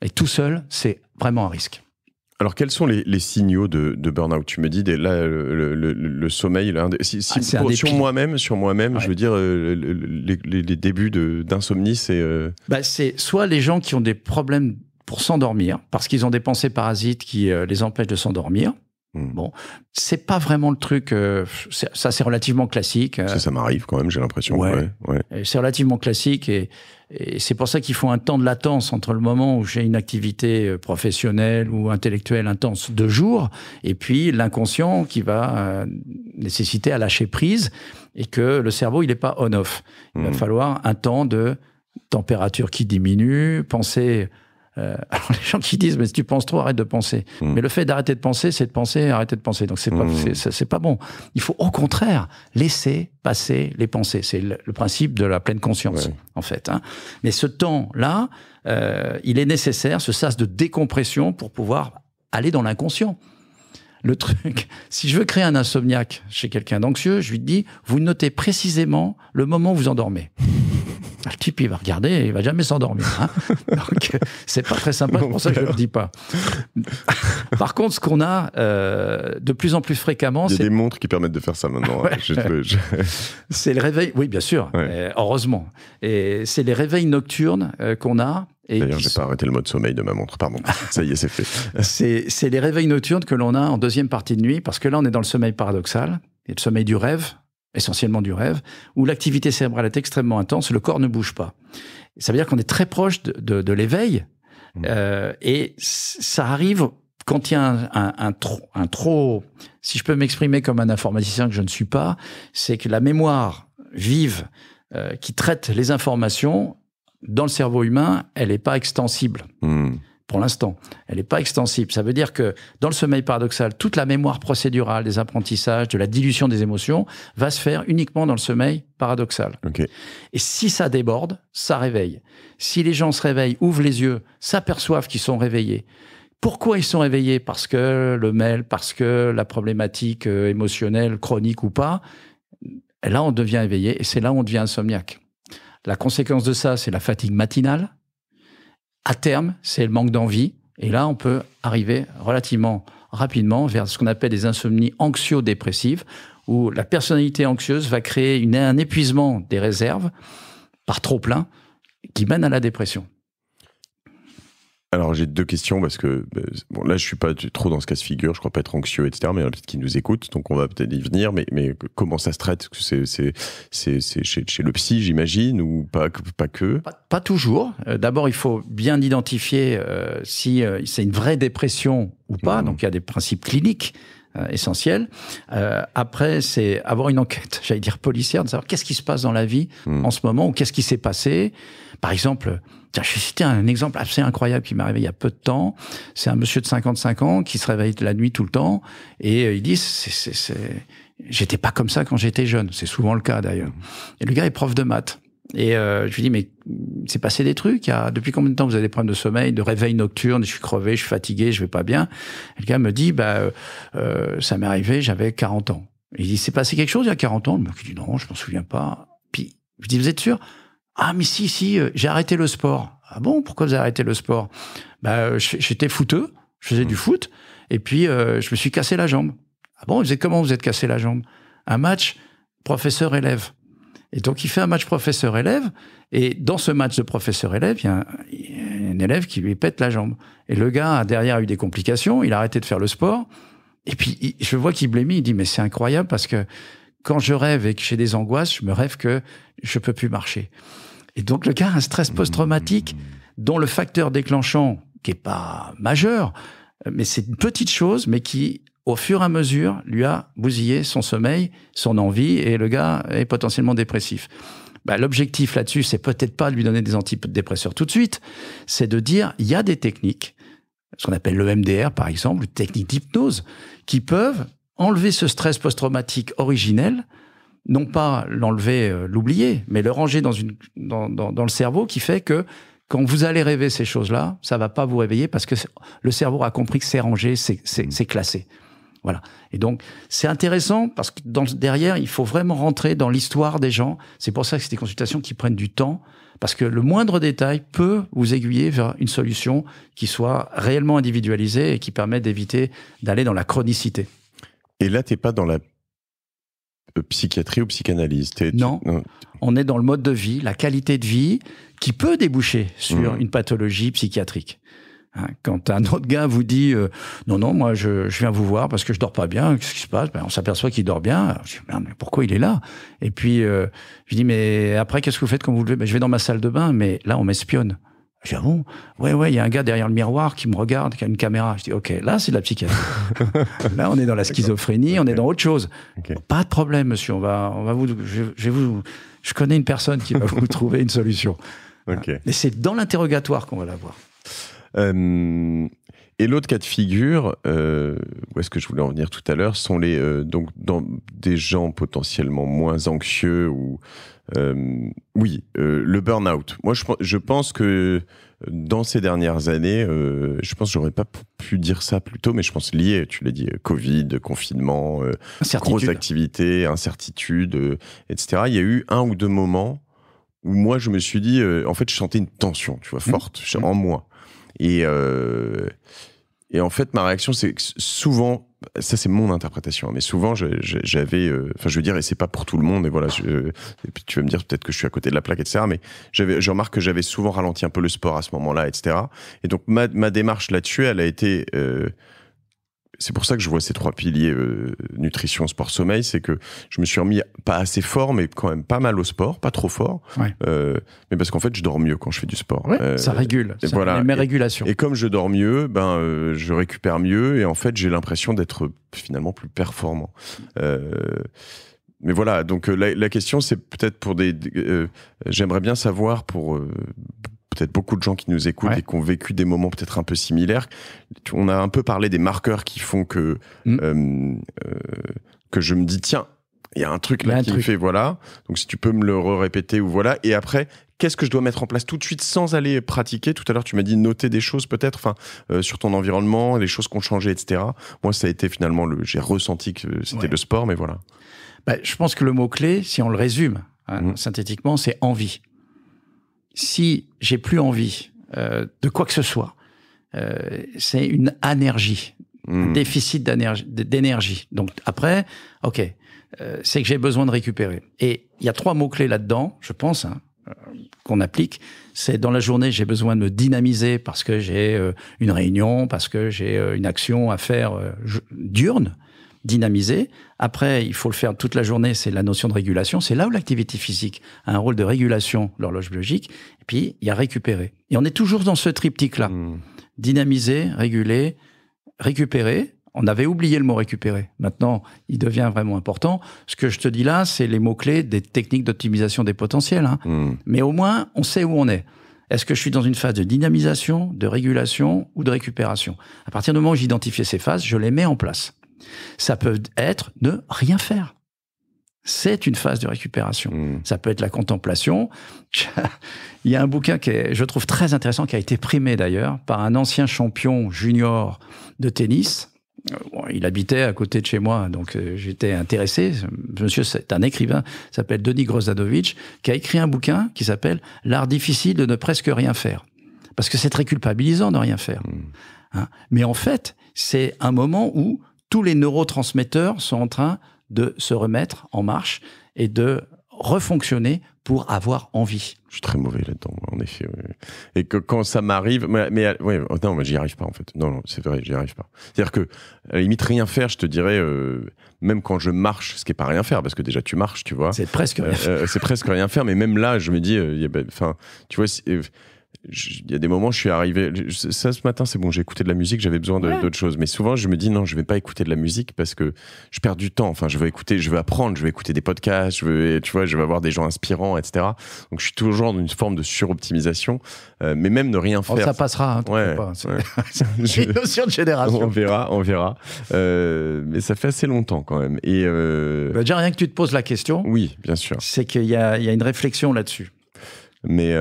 Et tout seul, c'est vraiment un risque. Alors, quels sont les, signaux de, burn-out Tu me dis, là, le, sommeil, si, si, ah, sur moi-même, sur moi-même, je veux dire, euh, les, débuts d'insomnie, c'est... Euh, bah, c'est soit les gens qui ont des problèmes pour s'endormir, parce qu'ils ont des pensées parasites qui euh, les empêchent de s'endormir, hmm. Bon, c'est pas vraiment le truc. ça, c'est relativement classique. ça, m'arrive quand même, j'ai l'impression. ouais. C'est relativement classique et c'est pour ça qu'il faut un temps de latence entre le moment où j'ai une activité euh, professionnelle ou intellectuelle intense de jour, et puis l'inconscient qui va euh, nécessiter à lâcher prise, et que le cerveau, il n'est pas on-off. Il va hmm. falloir un temps de température qui diminue, penser euh, alors les gens qui disent mais si tu penses trop arrête de penser. Hmm. Mais le fait d'arrêter de penser c'est de penser arrêter de penser. Donc c'est pas hmm. c'est pas bon. Il faut au contraire laisser passer les pensées. C'est le, principe de la pleine conscience en fait. Hein. Mais ce temps là, euh, il est nécessaire ce sas de décompression pour pouvoir aller dans l'inconscient le truc. Si je veux créer un insomniaque chez quelqu'un d'anxieux, je lui dis, vous notez précisément le moment où vous endormez. Le type, il va regarder, il va jamais s'endormir. Hein. Donc, c'est pas très sympa, c'est pour ça que je le dis pas. Par contre, ce qu'on a euh, de plus en plus fréquemment, c'est... Il des montres qui permettent de faire ça maintenant. Hein. c'est le réveil, oui, bien sûr, euh, heureusement. Et c'est les réveils nocturnes euh, qu'on a, D'ailleurs, j'ai pas arrêté le mode sommeil de ma montre, pardon. Ça y est, c'est fait. c'est les réveils nocturnes que l'on a en deuxième partie de nuit, parce que là, on est dans le sommeil paradoxal, et le sommeil du rêve, essentiellement du rêve, où l'activité cérébrale est extrêmement intense, le corps ne bouge pas. Ça veut dire qu'on est très proche de, de, de l'éveil, mm. euh, et ça arrive quand il y a un, un, un, trop, un trop, si je peux m'exprimer comme un informaticien que je ne suis pas, c'est que la mémoire vive euh, qui traite les informations dans le cerveau humain, elle n'est pas extensible. Hmm. Pour l'instant, elle n'est pas extensible. Ça veut dire que dans le sommeil paradoxal, toute la mémoire procédurale des apprentissages, de la dilution des émotions, va se faire uniquement dans le sommeil paradoxal. Et si ça déborde, ça réveille. Si les gens se réveillent, ouvrent les yeux, s'aperçoivent qu'ils sont réveillés, pourquoi ils sont réveillés Parce que le mail, parce que la problématique euh, émotionnelle, chronique ou pas, là on devient éveillé et c'est là où on devient insomniaque. La conséquence de ça, c'est la fatigue matinale. À terme, c'est le manque d'envie. Et là, on peut arriver relativement rapidement vers ce qu'on appelle des insomnies anxio-dépressives, où la personnalité anxieuse va créer un épuisement des réserves par trop plein qui mène à la dépression. Alors j'ai deux questions parce que bah, bon, là je suis pas trop dans ce cas de figure, je crois pas être anxieux, etc. Mais il y en a peut-être qui nous écoutent, donc on va peut-être y venir. Mais, mais comment ça se traite C'est chez, chez, le psy, j'imagine, ou pas, pas que pas, toujours. Euh, d'abord, il faut bien identifier euh, si euh, c'est une vraie dépression ou pas. Mmh. Donc il y a des principes cliniques euh, essentiel. Euh, après, c'est avoir une enquête, j'allais dire policière, de savoir qu'est-ce qui se passe dans la vie hmm. en ce moment ou qu'est-ce qui s'est passé. Par exemple, tiens, je vais citer un exemple assez incroyable qui m'est arrivé il y a peu de temps. C'est un monsieur de 55 ans qui se réveille la nuit tout le temps et euh, il dit c'est, j'étais pas comme ça quand j'étais jeune. C'est souvent le cas d'ailleurs. Et le gars est prof de maths. Et euh, je lui dis, mais c'est passé des trucs. Depuis combien de temps vous avez des problèmes de sommeil, de réveil nocturne Je suis crevé, je suis fatigué, je vais pas bien. Et le gars me dit, bah, euh, euh, ça m'est arrivé, j'avais 40 ans. il dit, c'est passé quelque chose il y a 40 ans Le mec dit, non, je m'en souviens pas. Puis je dis, vous êtes sûr Ah, mais si, si, j'ai arrêté le sport. Ah bon, pourquoi vous avez arrêté le sport Bah, j'étais footeux, je faisais du mmh. foot, et puis je me suis cassé la jambe. Ah bon, vous êtes comment vous êtes cassé la jambe Un match professeur-élève. Et donc, il fait un match professeur-élève. Et dans ce match de professeur-élève, il y a un, élève qui lui pète la jambe. Et le gars, derrière, a eu des complications. Il a arrêté de faire le sport. Et puis, je vois qu'il blémit. Il dit, mais c'est incroyable parce que quand je rêve et que j'ai des angoisses, je me rêve que je peux plus marcher. Et donc, le gars a un stress mmh, post-traumatique mmh, mmh. dont le facteur déclenchant, qui est pas majeur, mais c'est une petite chose, mais qui au fur et à mesure, lui a bousillé son sommeil, son envie, et le gars est potentiellement dépressif. Bah, l'objectif là-dessus, c'est peut-être pas de lui donner des antidépresseurs tout de suite, c'est de dire, il y a des techniques, ce qu'on appelle le MDR par exemple, une technique d'hypnose, qui peuvent enlever ce stress post-traumatique originel, non pas l'enlever, euh, l'oublier, mais le ranger dans, dans le cerveau qui fait que quand vous allez rêver ces choses-là, ça va pas vous réveiller parce que le cerveau a compris que c'est rangé, c'est mmh. classé. Voilà. Et donc, c'est intéressant parce que dans, derrière, il faut vraiment rentrer dans l'histoire des gens. C'est pour ça que c'est des consultations qui prennent du temps parce que le moindre détail peut vous aiguiller vers une solution qui soit réellement individualisée et qui permet d'éviter d'aller dans la chronicité. Et là, t'es pas dans la euh, psychiatrie ou psychanalyse. Non, on est dans le mode de vie, la qualité de vie qui peut déboucher sur mmh. une pathologie psychiatrique. Hein, quand un autre gars vous dit euh, non non moi je, je, viens vous voir parce que je dors pas bien qu'est-ce qui se passe ben, on s'aperçoit qu'il dort bien dis, mais pourquoi il est là et puis euh, je dis mais après qu'est-ce que vous faites quand vous levez ben, je vais dans ma salle de bain mais là on m'espionne je dis, ah bon Ouais, ouais, il y a un gars derrière le miroir qui me regarde, qui a une caméra. Je dis, OK, là, c'est de la psychiatrie. là, on est dans la schizophrénie, on est dans autre chose. Pas de problème, monsieur. On va, on va vous, je, je, vous, je connais une personne qui va vous trouver une solution. Mais c'est dans l'interrogatoire qu'on va la voir. Euh, et l'autre cas de figure, euh, où est-ce que je voulais en venir tout à l'heure, sont les euh, donc dans des gens potentiellement moins anxieux ou oui le burn-out. Moi, je, je, pense que dans ces dernières années, je pense que j'aurais pas pu dire ça plus tôt, mais je pense lié, tu l'as dit, Covid, confinement, grosses activités, incertitude, etc. Il y a eu un ou deux moments où moi je me suis dit, en fait, je sentais une tension, tu vois, mmh. forte mmh. en moi. Euh, et, en fait, ma réaction, c'est que souvent, ça c'est mon interprétation, mais souvent j'avais, euh, enfin je veux dire, et c'est pas pour tout le monde, et voilà, tu vas me dire peut-être que je suis à côté de la plaque, etc. Mais j'avais, je remarque que j'avais souvent ralenti un peu le sport à ce moment-là, etc. Et donc ma, démarche là-dessus, elle a été, euh, c'est pour ça que je vois ces trois piliers euh, nutrition, sport, sommeil, c'est que je me suis remis pas assez fort, mais quand même pas mal au sport, pas trop fort. Euh, mais parce qu'en fait, je dors mieux quand je fais du sport. Euh, ça régule. Mes régulations. Et, comme je dors mieux, ben je récupère mieux et en fait, j'ai l'impression d'être finalement plus performant. mais voilà, donc la question, c'est peut-être pour des. J'aimerais bien savoir pour peut-être beaucoup de gens qui nous écoutent et qui ont vécu des moments peut-être un peu similaires. On a un peu parlé des marqueurs qui font que mm. euh, euh, que je me dis tiens, il y a un truc là qui me fait voilà. Donc si tu peux me le répéter ou voilà. Et après, qu'est-ce que je dois mettre en place tout de suite sans aller pratiquer Tout à l'heure, tu m'as dit noter des choses peut-être, euh, sur ton environnement, les choses qui ont changé, etc. Moi, ça a été finalement le, j'ai ressenti que c'était le sport, mais voilà. Bah, je pense que le mot clé, si on le résume hein, mm. synthétiquement, c'est envie si j'ai plus envie euh, de quoi que ce soit, euh, c'est une énergie, un hmm. déficit d'énergie. Donc après, ok, euh, c'est que j'ai besoin de récupérer. Et il y a trois mots clés là-dedans, je pense. Hein, qu'on applique, c'est dans la journée, j'ai besoin de me dynamiser parce que j'ai une réunion, parce que j'ai une action à faire diurne, dynamiser. Après, il faut le faire toute la journée, c'est la notion de régulation. C'est là où l'activité physique a un rôle de régulation, l'horloge biologique. Et puis, il y a récupérer. Et on est toujours dans ce triptyque-là. Hmm. Dynamiser, réguler, récupérer. On avait oublié le mot récupérer. Maintenant, il devient vraiment important. Ce que je te dis là, c'est les mots-clés des techniques d'optimisation des potentiels. Hein. Hmm. Mais au moins, on sait où on est. Est-ce que je suis dans une phase de dynamisation, de régulation ou de récupération À partir du moment où j'identifie ces phases, je les mets en place. Ça peut être ne rien faire. C'est une phase de récupération. Hmm. Ça peut être la contemplation. Il y a un bouquin que je trouve très intéressant, qui a été primé d'ailleurs par un ancien champion junior de tennis. Euh, il habitait à côté de chez moi, donc euh, j'étais intéressé. Monsieur, c'est un écrivain, s'appelle Denis Grozdadovic, qui a écrit un bouquin qui s'appelle L'art difficile de ne presque rien faire. Parce que c'est très culpabilisant de rien faire. Hmm. Hein. Mais en fait, c'est un moment où tous les neurotransmetteurs sont en train de se remettre en marche et de refonctionner pour avoir envie. Je suis très mauvais là-dedans, en effet. Et que quand ça m'arrive, mais, non, mais j'y arrive pas en fait. Non, c'est vrai, j'y arrive pas. C'est-à-dire que limite rien faire, je te dirais, euh, même quand je marche, ce qui est pas rien faire, parce que déjà tu marches, tu vois. C'est presque. Euh, euh, c'est presque rien faire, mais même là, je me dis, ben, enfin, tu vois il y a des moments, je suis arrivé. ça, ce matin, c'est bon, j'ai écouté de la musique, j'avais besoin d'autres choses. Mais souvent, je me dis non, je vais pas écouter de la musique parce que je perds du temps. Enfin, je veux écouter, je veux apprendre, je veux écouter des podcasts, je veux, tu vois, je veux avoir des gens inspirants, etc. Donc, je suis toujours dans une forme de suroptimisation, euh, mais même ne rien oh, faire. ça passera. Hein, c'est une notion de génération. On verra, on verra. Euh, mais ça fait assez longtemps quand même. Et euh, bah, déjà, rien que tu te poses la question. Oui, bien sûr. C'est qu'il y, y a une réflexion là-dessus mais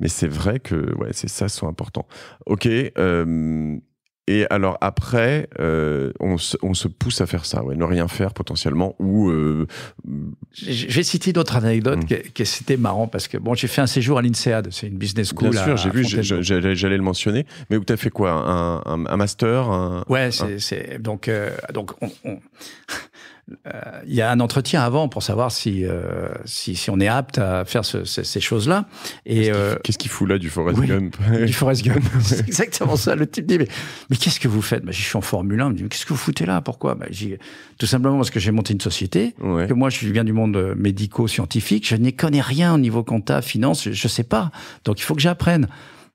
mais c'est vrai que ouais, c'est ça sont important. Ok. et alors après, on, se, pousse à faire ça, ouais, ne rien faire potentiellement ou. J'ai cité d'autres anecdotes mmh. qui, étaient c'était marrant parce que bon, j'ai fait un séjour à l'INSEAD, c'est une business school. Bien sûr, j'ai vu, j'allais le mentionner. Mais tu as fait quoi un, master Ouais, c'est donc euh, donc on, on... Euh, il y a un entretien avant pour savoir si, euh, si, si, on est apte à faire ces choses-là. Et euh, qu'est-ce qu'il fout là du Forest gun Gump Du Forest Gump, c'est exactement ça. Le type dit mais, qu'est-ce que vous faites bah, Je suis en Formule 1. qu'est-ce que vous foutez là Pourquoi bah, Tout simplement parce que j'ai monté une société. Que moi, je viens du monde médico-scientifique. Je n'y connais rien au niveau compta, finance. Je ne sais pas. Donc il faut que j'apprenne.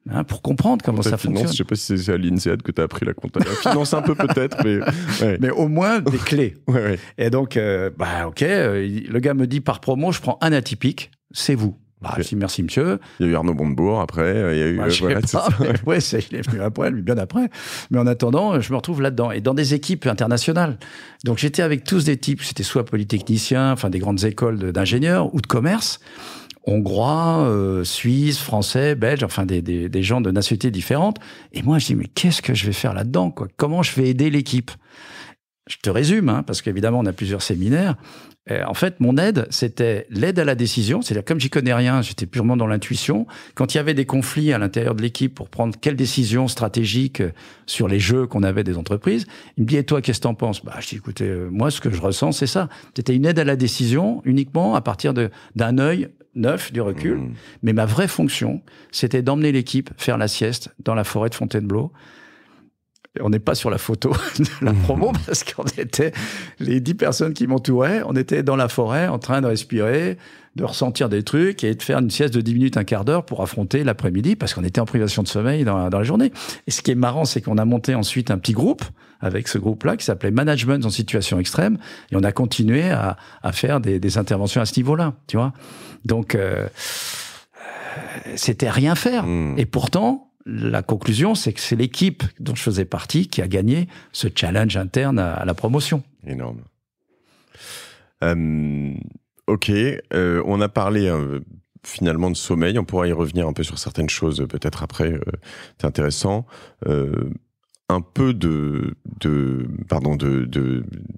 Hein, pour comprendre comment ça fonctionne. Je sais pas si c'est à l'INSEAD que tu as appris la comptabilité. La finance un peu peut-être, mais... Mais au moins des clés. Et donc, euh, bah ok, euh, le gars me dit par promo, je prends un atypique, c'est vous. Bah, merci monsieur. Il y a eu Arnaud Bondebourg après, euh, il y a eu... il est venu après, lui bien après. Mais en attendant, je me retrouve là-dedans. Et dans des équipes internationales. Donc j'étais avec tous des types, c'était soit polytechniciens, enfin des grandes écoles d'ingénieurs ou de commerce hongrois, euh, suisse, français, belges, enfin des, des, des, gens de nationalités différentes. Et moi, je dis, mais qu'est-ce que je vais faire là-dedans quoi Comment je vais aider l'équipe Je te résume, hein, parce qu'évidemment, on a plusieurs séminaires. Euh, en fait, mon aide, c'était l'aide à la décision. C'est-à-dire, comme j'y connais rien, j'étais purement dans l'intuition. Quand il y avait des conflits à l'intérieur de l'équipe pour prendre quelle décision stratégique euh, sur les jeux qu'on avait des entreprises, il me dit, et toi, qu'est-ce que t'en penses? Bah, je dis, écoutez, moi, ce que je ressens, c'est ça. C'était une aide à la décision uniquement à partir d'un œil neuf, du recul. Hmm. Mais ma vraie fonction, c'était d'emmener l'équipe faire la sieste dans la forêt de Fontainebleau. On n'est pas sur la photo de la hmm. promo parce qu'on était les dix personnes qui m'entouraient, on était dans la forêt en train de respirer, de ressentir des trucs et de faire une sieste de dix minutes, un quart d'heure pour affronter l'après-midi parce qu'on était en privation de sommeil dans la journée. Et ce qui est marrant, c'est qu'on a monté ensuite un petit groupe avec ce groupe-là qui s'appelait Management en situation extrême. Et on a continué à, faire des, interventions à ce niveau-là, tu vois. Donc, euh, euh, c'était rien faire. Hmm. Et pourtant, la conclusion, c'est que c'est l'équipe dont je faisais partie qui a gagné ce challenge interne à, la promotion. Énorme. Hum, ok, euh, on a parlé hein, finalement de sommeil, on pourra y revenir un peu sur certaines choses peut-être après, c'est intéressant un peu de, de pardon de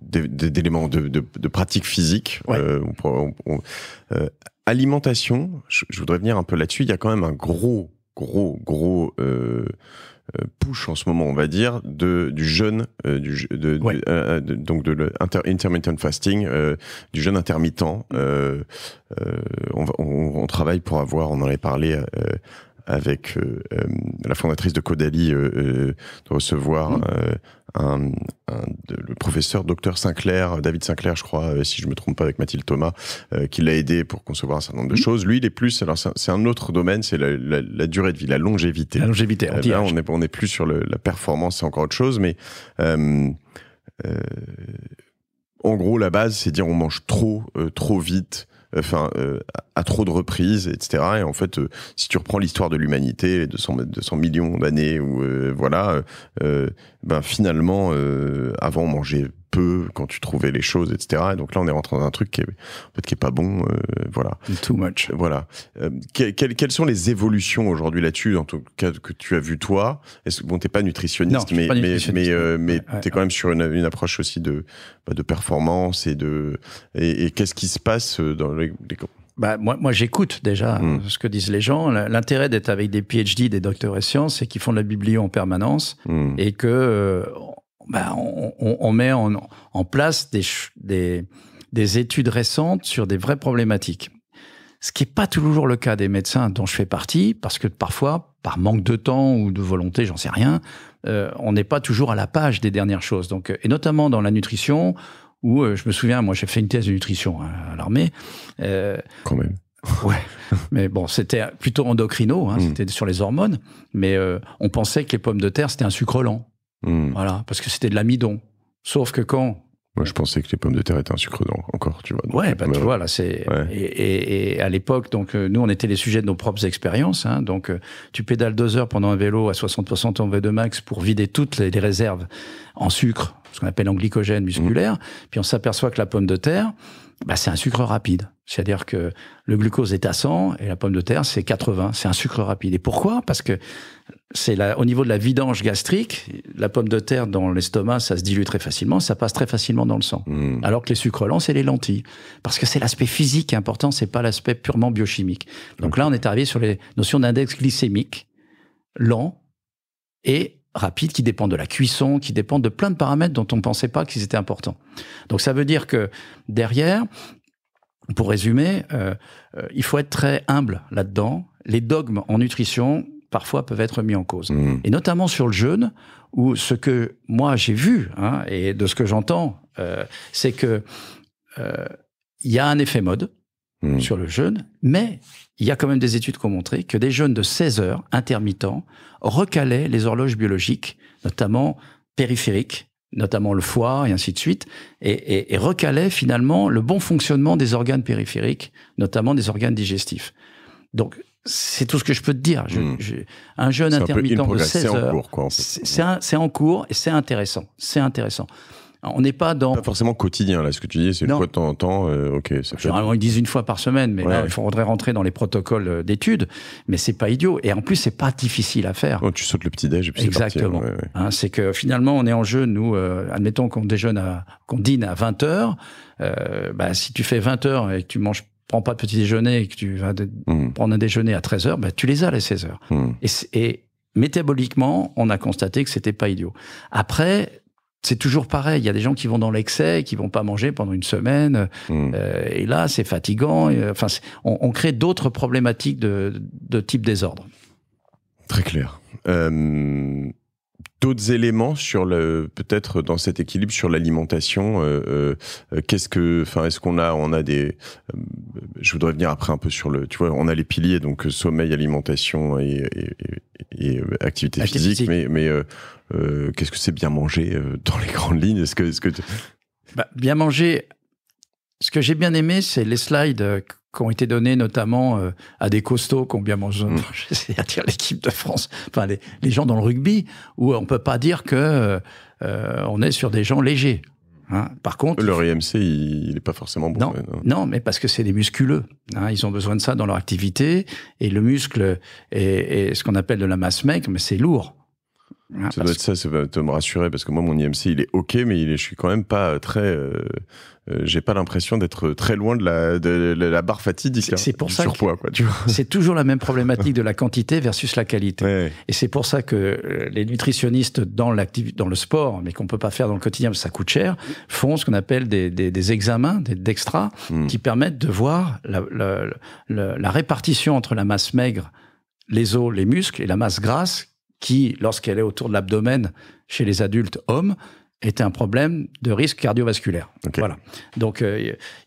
d'éléments de, de, de, de, pratique physique euh, euh, alimentation je, voudrais venir un peu là-dessus il y a quand même un gros gros gros euh, euh push en ce moment on va dire de du jeûne euh, du de, donc de l'inter intermittent fasting du jeûne intermittent on, on, travaille pour avoir on en avait parlé avec euh, euh, la fondatrice de Caudalie euh, de recevoir mmh. le professeur docteur Sinclair, David Sinclair, je crois, si je me trompe pas, avec Mathilde Thomas, qui l'a aidé pour concevoir un certain nombre de mmh. choses. Lui, il est plus, alors c'est un autre domaine, c'est la, durée de vie, la longévité. La longévité. On là, on est plus sur la performance, c'est encore autre chose, mais en gros, la base, c'est dire on mange trop, trop vite, enfin, euh, à trop de reprises, etc. Et en fait, euh, si tu reprends l'histoire de l'humanité, 200, 200 millions d'années, ou euh, voilà, euh, ben finalement, avant on mangeait peu quand tu trouvais les choses, etc. Et donc là, on est rentré dans un truc qui n'est en fait, qui est pas bon. Euh, voilà. Too much. Voilà. Euh, quelles sont les évolutions aujourd'hui là-dessus, en tout cas que tu as vu toi Est-ce bon, t'es pas nutritionniste, mais, pas nutritionniste. mais euh, mais, es quand même sur une, approche aussi de bah, de performance et de et, qu'est-ce qui se passe dans les, bah, moi, moi j'écoute déjà hmm. ce que disent les gens. L'intérêt d'être avec des PhD, des docteurs et sciences, c'est qu'ils font de la biblio en permanence hmm. et que bah, on, met en, place des, études récentes sur des vraies problématiques. Ce qui n'est pas toujours le cas des médecins dont je fais partie, parce que parfois, par manque de temps ou de volonté, j'en sais rien, euh, on n'est pas toujours à la page des dernières choses. Donc, euh, et notamment dans la nutrition, où euh, je me souviens, moi j'ai fait une thèse de nutrition hein, à l'armée. Quand même. ouais, mais bon, c'était plutôt endocrino, hein, mmh. c'était sur les hormones, mais on pensait que les pommes de terre, c'était un sucre lent. Hmm. Voilà, parce que c'était de l'amidon. Sauf que quand moi, je pensais que les pommes de terre étaient un sucre donc encore, tu vois. ouais, bah, tu vois, là, c'est. Et, à l'époque, donc, euh, nous, on était les sujets de nos propres expériences. Hein, donc, euh, tu pédales deux heures pendant un vélo à 60% en ton V2 max pour vider toutes les, réserves en sucre, ce qu'on appelle en glycogène musculaire. Hmm. Puis on s'aperçoit que la pomme de terre, bah, c'est un sucre rapide. C'est-à-dire que le glucose est à 100 et la pomme de terre, c'est 80. C'est un sucre rapide. Et pourquoi Parce que c'est au niveau de la vidange gastrique, la pomme de terre dans l'estomac, ça se dilue très facilement, ça passe très facilement dans le sang. Hmm. Alors que les sucres lents, c'est les lentilles. Parce que c'est l'aspect physique important, c'est pas l'aspect purement biochimique. Donc là, on est arrivé sur les notions d'index glycémique lent et rapides qui dépendent de la cuisson, qui dépendent de plein de paramètres dont on ne pensait pas qu'ils étaient importants. Donc ça veut dire que derrière, pour résumer, euh, euh, il faut être très humble là-dedans. Les dogmes en nutrition, parfois, peuvent être mis en cause. Mmh. Et notamment sur le jeûne, où ce que moi j'ai vu, hein, et de ce que j'entends, euh, c'est que il y a un effet mode. Hmm. sur le jeûne, mais il y a quand même des études qui ont montré que des jeûnes de 16 heures intermittents recalaient les horloges biologiques, notamment périphériques, notamment le foie et ainsi de suite, et, recalaient finalement le bon fonctionnement des organes périphériques, notamment des organes digestifs. Donc c'est tout ce que je peux te dire. Hmm. un jeûne intermittent de 16 heures, en c'est, c'est en cours et c'est intéressant. C'est intéressant on n'est pas dans. Pas forcément quotidien, là. Ce que tu dis, c'est une fois de temps en temps. Euh, ok. Généralement, ils disent une fois par semaine, mais là, il faudrait rentrer dans les protocoles euh, d'études. Mais c'est pas idiot. Et en plus, c'est pas difficile à faire. Oh, tu sautes le petit-déj et puis Exactement. c'est hein, C'est que finalement, on est en jeu, nous, euh, admettons qu'on déjeune à, qu'on dîne à 20 h euh, bah, si tu fais 20 heures et que tu manges prends pas de petit déjeuner et que tu vas hmm. prendre un déjeuner à 13 heures, bah, tu les as les 16 heures. Hmm. Et, et métaboliquement, on a constaté que c'était pas idiot. Après, c'est toujours pareil. Il y a des gens qui vont dans l'excès, qui vont pas manger pendant une semaine. Hmm. Euh, et là, c'est fatigant. Euh, enfin, on, crée d'autres problématiques de, type désordre. Très clair. Euh, d'autres éléments sur le peut-être dans cet équilibre sur l'alimentation euh, euh, euh, qu'est-ce que enfin est-ce qu'on a on a des je voudrais venir après un peu sur le tu vois on a les piliers donc sommeil alimentation et, activité, physique, mais mais qu'est-ce que c'est bien manger dans les grandes lignes est-ce que est-ce que bah, bien manger ce que j'ai bien aimé c'est les slides qui ont été donnés notamment euh, à des costauds qui ont bien mangé, mm. c'est-à-dire l'équipe de France, enfin les, gens dans le rugby, où on ne peut pas dire que euh, euh, on est sur des gens légers. Hein. Par contre, leur IMC, il n'est pas forcément bon. Non, mais parce que c'est des musculeux. Hein. Ils ont besoin de ça dans leur activité, et le muscle est, ce qu'on appelle de la masse mec mais c'est lourd. Ah, ça doit être ça, ça va te me rassurer parce que moi mon IMC il est ok mais je suis quand même pas euh, très, euh, euh, j'ai pas l'impression d'être très loin de la, barre fatidique. C'est hein. pour ça surpoids, c'est toujours la même problématique de la quantité versus la qualité. Et c'est pour ça que les nutritionnistes dans dans le sport, mais qu'on peut pas faire dans le quotidien parce que ça coûte cher, font ce qu'on appelle des, examens, des d'extra, hmm. qui permettent de voir la répartition entre la masse maigre les os, les muscles et la masse grasse qui, lorsqu'elle est autour de l'abdomen chez les adultes hommes, est un problème de risque cardiovasculaire. Voilà. Donc euh,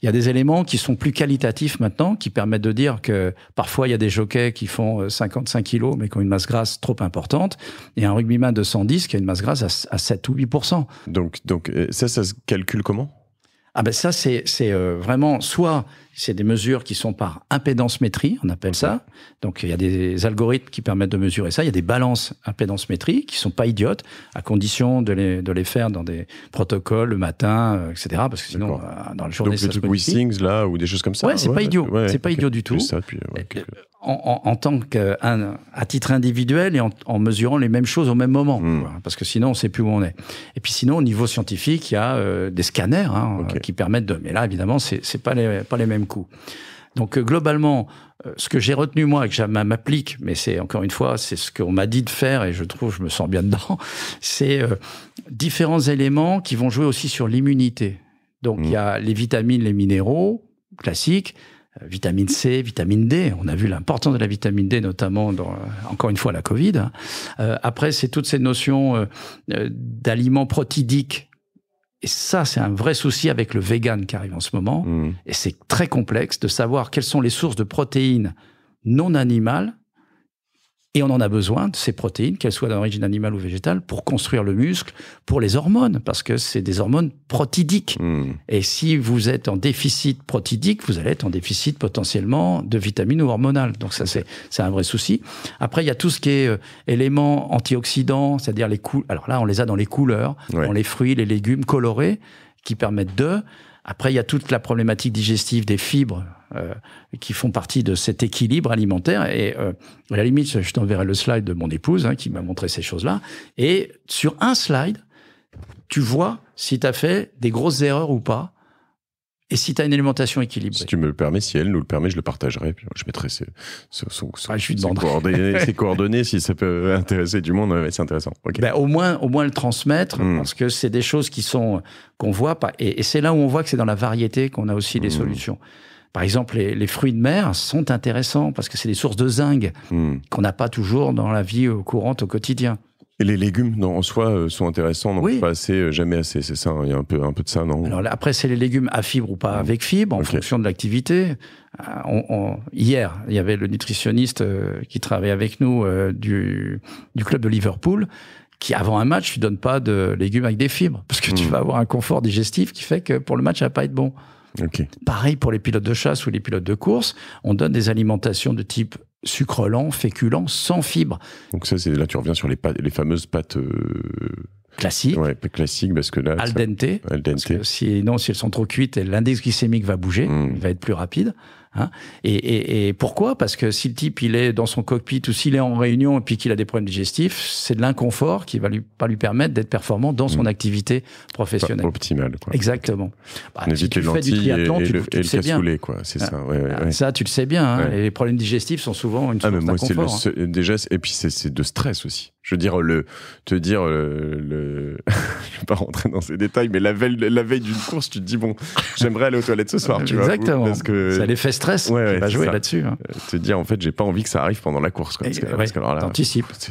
il y a des éléments qui sont plus qualitatifs maintenant, qui permettent de dire que parfois il y a des jockeys qui font 55 euh, kilos mais qui ont une masse grasse trop importante, et un rugbyman de 110 qui a une masse grasse à, 7 ou 8 Donc donc euh, ça ça se calcule comment Ah ben ça c'est c'est vraiment soit c'est des mesures qui sont par impédance-métrie, on appelle ça. Donc il y a des algorithmes qui permettent de mesurer ça. Il y a des balances impédance-métrie qui sont pas idiotes, à condition de les, de les faire dans des protocoles le matin, euh, etc. Parce que sinon, euh, dans la journée, Donc, des là ou des choses comme ça. Ouais, c'est hein, pas idiot. c'est pas idiot du tout. Euh, en, en, en, tant qu'à titre individuel et en, mesurant les mêmes choses au même moment, hmm. parce que sinon on sait plus où on est. Et puis sinon, au niveau scientifique, il y a des scanners hein, qui permettent de. Mais là, évidemment, c'est pas les pas les mêmes coup. Donc euh, globalement, euh, ce que j'ai retenu moi et que j'applique, m'applique, mais c'est encore une fois, c'est ce qu'on m'a dit de faire et je trouve, je me sens bien dedans, c'est euh, différents éléments qui vont jouer aussi sur l'immunité. Donc il y a les vitamines, les minéraux classiques, vitamine C, vitamine D. On a vu l'importance de la vitamine D, notamment dans, encore une fois, la Covid. Hein. après, c'est toutes ces notions d'aliments protidiques et ça, c'est un vrai souci avec le vegan qui arrive en ce moment. Mmh. Et c'est très complexe de savoir quelles sont les sources de protéines non animales et on en a besoin de ces protéines, qu'elles soient d'origine animale ou végétale, pour construire le muscle, pour les hormones, parce que c'est des hormones protidiques. Hmm. Et si vous êtes en déficit protidique, vous allez être en déficit potentiellement de vitamines ou hormonales. Donc ça, c'est un vrai souci. Après, il y a tout ce qui est euh, éléments antioxydants, c'est-à-dire les couleurs. Alors là, on les a dans les couleurs, dans les fruits, les légumes colorés, qui permettent de... Après, il y a toute la problématique digestive des fibres euh, qui font partie de cet équilibre alimentaire. Et euh, à la limite, je t'enverrai le slide de mon épouse hein, qui m'a montré ces choses-là. Et sur un slide, tu vois si tu as fait des grosses erreurs ou pas et si tu as une alimentation équilibrée. Si tu me le permets, si elle nous le permet, je le partagerai. je mettrai ah, ses, coordonnées, si ça peut intéresser du monde. c'est intéressant. Ben, au, moins, au moins le transmettre, hmm. parce que c'est des choses qui sont qu'on voit pas. Et, c'est là où on voit que c'est dans la variété qu'on a aussi des hmm. solutions. Par exemple, les, fruits de mer sont intéressants parce que c'est des sources de zinc hmm. qu'on n'a pas toujours dans la vie euh, courante au quotidien. Et les légumes, non, en soi, euh, sont intéressants, donc pas assez, euh, jamais assez, c'est ça, hein, il y a un peu, un peu de ça, non Alors après, c'est les légumes à fibre ou pas avec fibre, en fonction de l'activité. Euh, on, hier, il y avait le nutritionniste qui travaillait avec nous du, club de Liverpool qui avant un match, tu donne pas de légumes avec des fibres parce que tu hmm. vas avoir un confort digestif qui fait que pour le match, ça va pas être bon. Pareil pour les pilotes de chasse ou les pilotes de course, on donne des alimentations de type sucre lent, féculent, sans fibres. Donc ça, c'est là tu reviens sur les, les fameuses pâtes euh, classiques. Ouais, classiques parce que là al dente. al dente. si elles sont trop cuites, l'index glycémique va bouger, hmm. il va être plus rapide. Hein. et, et, et, pourquoi Parce que si le type il est dans son cockpit ou s'il est en réunion et puis qu'il a des problèmes digestifs, c'est de l'inconfort qui va lui pas lui permettre d'être performant dans son mm. activité professionnelle. Quoi. Exactement. Bah, si tu fais du triathlon, et, tu, le, sais bien. Ah, ça. Ouais, ah, ouais, Ça, tu le sais bien. Hein. Les problèmes digestifs sont souvent une ah, source ah, d'inconfort. Hein. Euh, déjà, et puis c'est de stress aussi. Je veux dire, le, te dire, euh, le, je ne vais pas rentrer dans ces détails, mais la veille, la veille d'une course, tu te dis, bon, j'aimerais aller aux toilettes ce soir, tu Exactement. parce que... Ça les fait stress, tu vas jouer là-dessus. Hein. Euh, te dire, en fait, j'ai pas envie que ça arrive pendant la course. parce, que, là,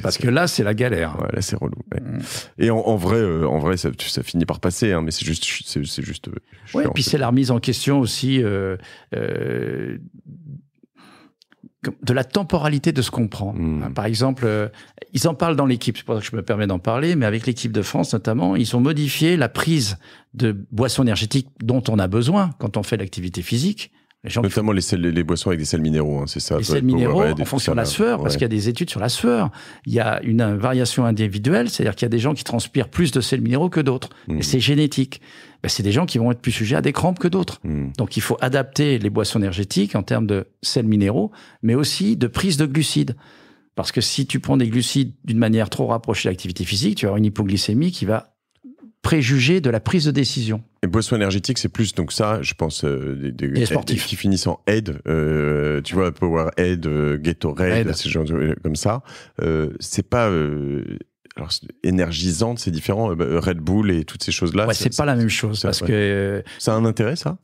Parce que là, c'est la galère. là, c'est relou. Mm. Et en, vrai, en vrai euh, ça, finit par passer, hein, mais c'est juste. C'est, juste et puis c'est la remise en question aussi de la temporalité de ce qu'on prend. Hmm. Hein, par exemple, euh, ils en parlent dans l'équipe, c'est pour ça que je me permets d'en parler, mais avec l'équipe de France notamment, ils ont modifié la prise de boissons énergétiques dont on a besoin quand on fait l'activité physique. Les Notamment les, boissons avec des sels minéraux, hein, c'est ça. Les sels minéraux en fonction de la sueur, parce qu'il y a des études sur la sueur. Il y a une variation individuelle, c'est-à-dire qu'il y a des gens qui transpirent plus de sels minéraux que d'autres. Hmm. Et c'est génétique. Ben, c'est des gens qui vont être plus sujets à des crampes que d'autres. Hmm. Donc il faut adapter les boissons énergétiques en termes de sels minéraux, mais aussi de prise de glucides. Parce que si tu prends des glucides d'une manière trop rapprochée de l'activité physique, tu vas avoir une hypoglycémie qui va préjuger de la prise de décision. Les boissons énergétiques, c'est plus donc ça, je pense, euh, des, sportifs qui finissent en aide, euh, tu vois, Power Aid, euh, Gatorade, ces gens euh, comme ça. c'est pas alors énergisante, c'est différent. Euh, bah, euh, Red Bull et toutes ces choses-là. Ouais, c'est pas la même chose parce que euh, ça a un intérêt ça.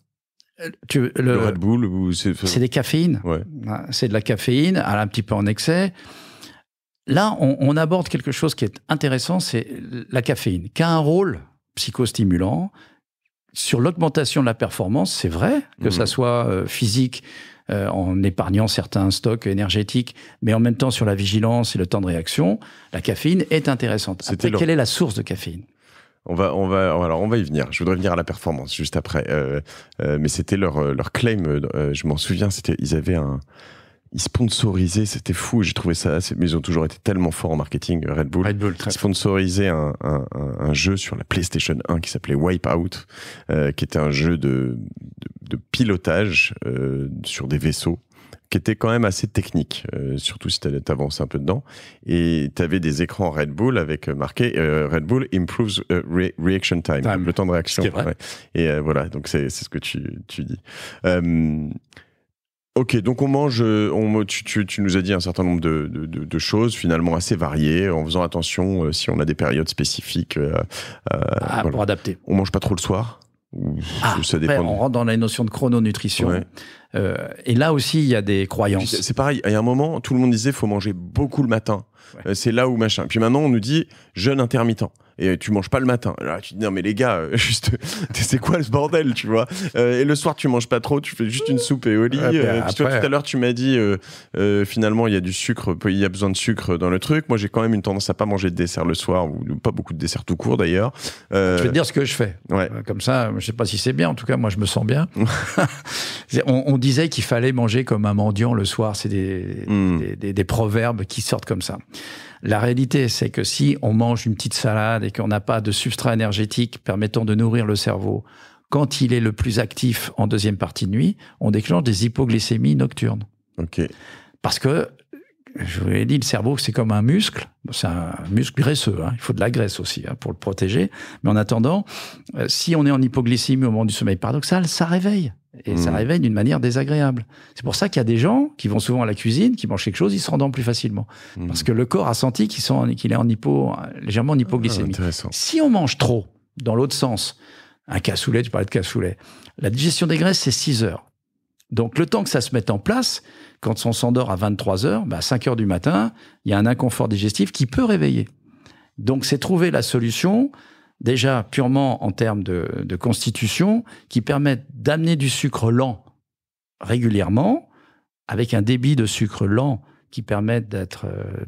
le, Red Bull c'est des caféines. Ah, c'est de la caféine, un petit peu en excès. Là, on, aborde quelque chose qui est intéressant, c'est la caféine, qui a un rôle psychostimulant sur l'augmentation de la performance. C'est vrai que ça mhm. soit physique euh, en épargnant certains stocks énergétiques, mais en même temps sur la vigilance et le temps de réaction, la caféine est intéressante. Après, quelle est la source de caféine on va, on va, alors on va y venir. Je voudrais venir à la performance juste après. Euh, euh, mais c'était leur, leur claim. je m'en souviens. C'était, ils avaient un, ils sponsorisaient, c'était fou, j'ai trouvé ça assez, mais ils ont toujours été tellement forts en marketing, euh, Red Bull. Red Bull ils sponsorisaient un, jeu sur la PlayStation 1 qui s'appelait Wipeout, euh, qui était un jeu de, pilotage euh, sur des vaisseaux qui était quand même assez technique, euh, surtout si t'avances un peu dedans. Et t'avais des écrans Red Bull avec marqué Red Bull improves reaction time, le temps de réaction. Et voilà, donc c'est ce que tu, tu dis. Ok, donc on mange, euh, tu, nous as dit un certain nombre de, choses finalement assez variées, en faisant attention euh, si on a des périodes spécifiques. Euh, ah, Pour adapter. On mange pas trop le soir ah, ça dépend. on rentre dans la notion de chrononutrition. et là aussi, il y a des croyances. C'est pareil, il y a un moment, tout le monde disait faut manger beaucoup le matin. C'est là où machin. Puis maintenant, on nous dit jeûne intermittent et euh, tu manges pas le matin. Alors, tu te dis, non, mais les gars, euh, juste, c'est quoi ce bordel, tu vois euh, Et le soir, tu manges pas trop, tu fais juste une soupe et au lit. Ben, tout à l'heure, tu m'as dit, finalement, il y a du sucre, il y a besoin de sucre dans le truc. Moi, j'ai quand même une tendance à pas manger de dessert le soir, ou pas beaucoup de dessert tout court d'ailleurs. Je vais te dire ce que je fais. Comme ça, je sais pas si c'est bien, en tout cas, moi, je me sens bien. on, disait qu'il fallait manger comme un mendiant le soir, c'est des hmm. proverbes qui sortent comme ça. La réalité, c'est que si on mange une petite salade et qu'on n'a pas de substrat énergétique permettant de nourrir le cerveau, quand il est le plus actif en deuxième partie de nuit, on déclenche des hypoglycémies nocturnes. OK. Parce que je vous l'ai dit, le cerveau, c'est comme un muscle. C'est un muscle graisseux. Hein. Il faut de la graisse aussi hein, pour le protéger. Mais en attendant, euh, si on est en hypoglycémie au moment du sommeil paradoxal, ça réveille. Et ça mmh. réveille d'une manière désagréable. C'est pour ça qu'il y a des gens qui vont souvent à la cuisine, qui mangent quelque chose, ils se rendent plus facilement. Mmh. Parce que le corps a senti qu'il est en hypo, légèrement en hypoglycémie. Ah, si on mange trop, dans l'autre sens, un cassoulet, tu parlais de cassoulet, la digestion des graisses, c'est 6 heures. Donc le temps que ça se mette en place, quand on s'endort à 23 h à 5 h du matin, il y a un inconfort digestif qui peut réveiller. Donc, c'est trouver la solution, déjà purement en termes de, constitution, qui permette d'amener du sucre lent régulièrement, avec un débit de sucre lent qui permette euh,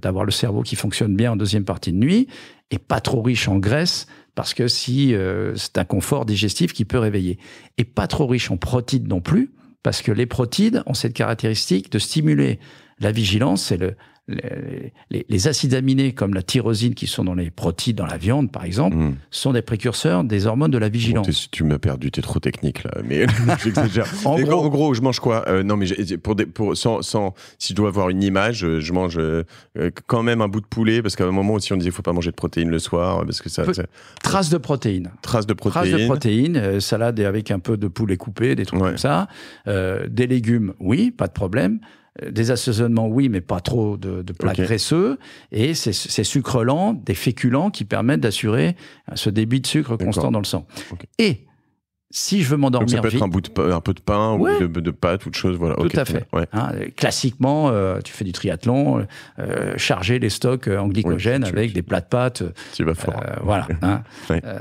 d'avoir le cerveau qui fonctionne bien en deuxième partie de nuit, et pas trop riche en graisse, parce que si euh, c'est un confort digestif qui peut réveiller, et pas trop riche en protides non plus, parce que les protides ont cette caractéristique de stimuler la vigilance, et le, les, acides aminés comme la tyrosine qui sont dans les protides, dans la viande par exemple, hmm. sont des précurseurs des hormones de la vigilance. tu m'as perdu, t'es trop technique là, mais j'exagère. en, gros, je mange quoi euh, Non, mais pour, sans, si je dois avoir une image, euh, je mange euh, quand même un bout de poulet parce qu'à un moment aussi on disait faut pas manger de protéines le soir parce que ça. trace de protéines. Trace de protéines. Trace de protéines, salade avec un peu de poulet coupé, des trucs comme ça. des légumes, oui, pas de problème. Euh, des assaisonnements, oui, mais pas trop de, de plats graisseux. Et ces, ces, sucres lents, des féculents qui permettent d'assurer euh, ce débit de sucre constant dans le sang. Et si je veux m'endormir ça peut être un, bout de peu de pain ou de, pâte ou de choses. Voilà. Tout à fait. Hein, classiquement, euh, tu fais du triathlon, charger les stocks en glycogène avec des plats de pâtes. Tu vas voilà. Hein.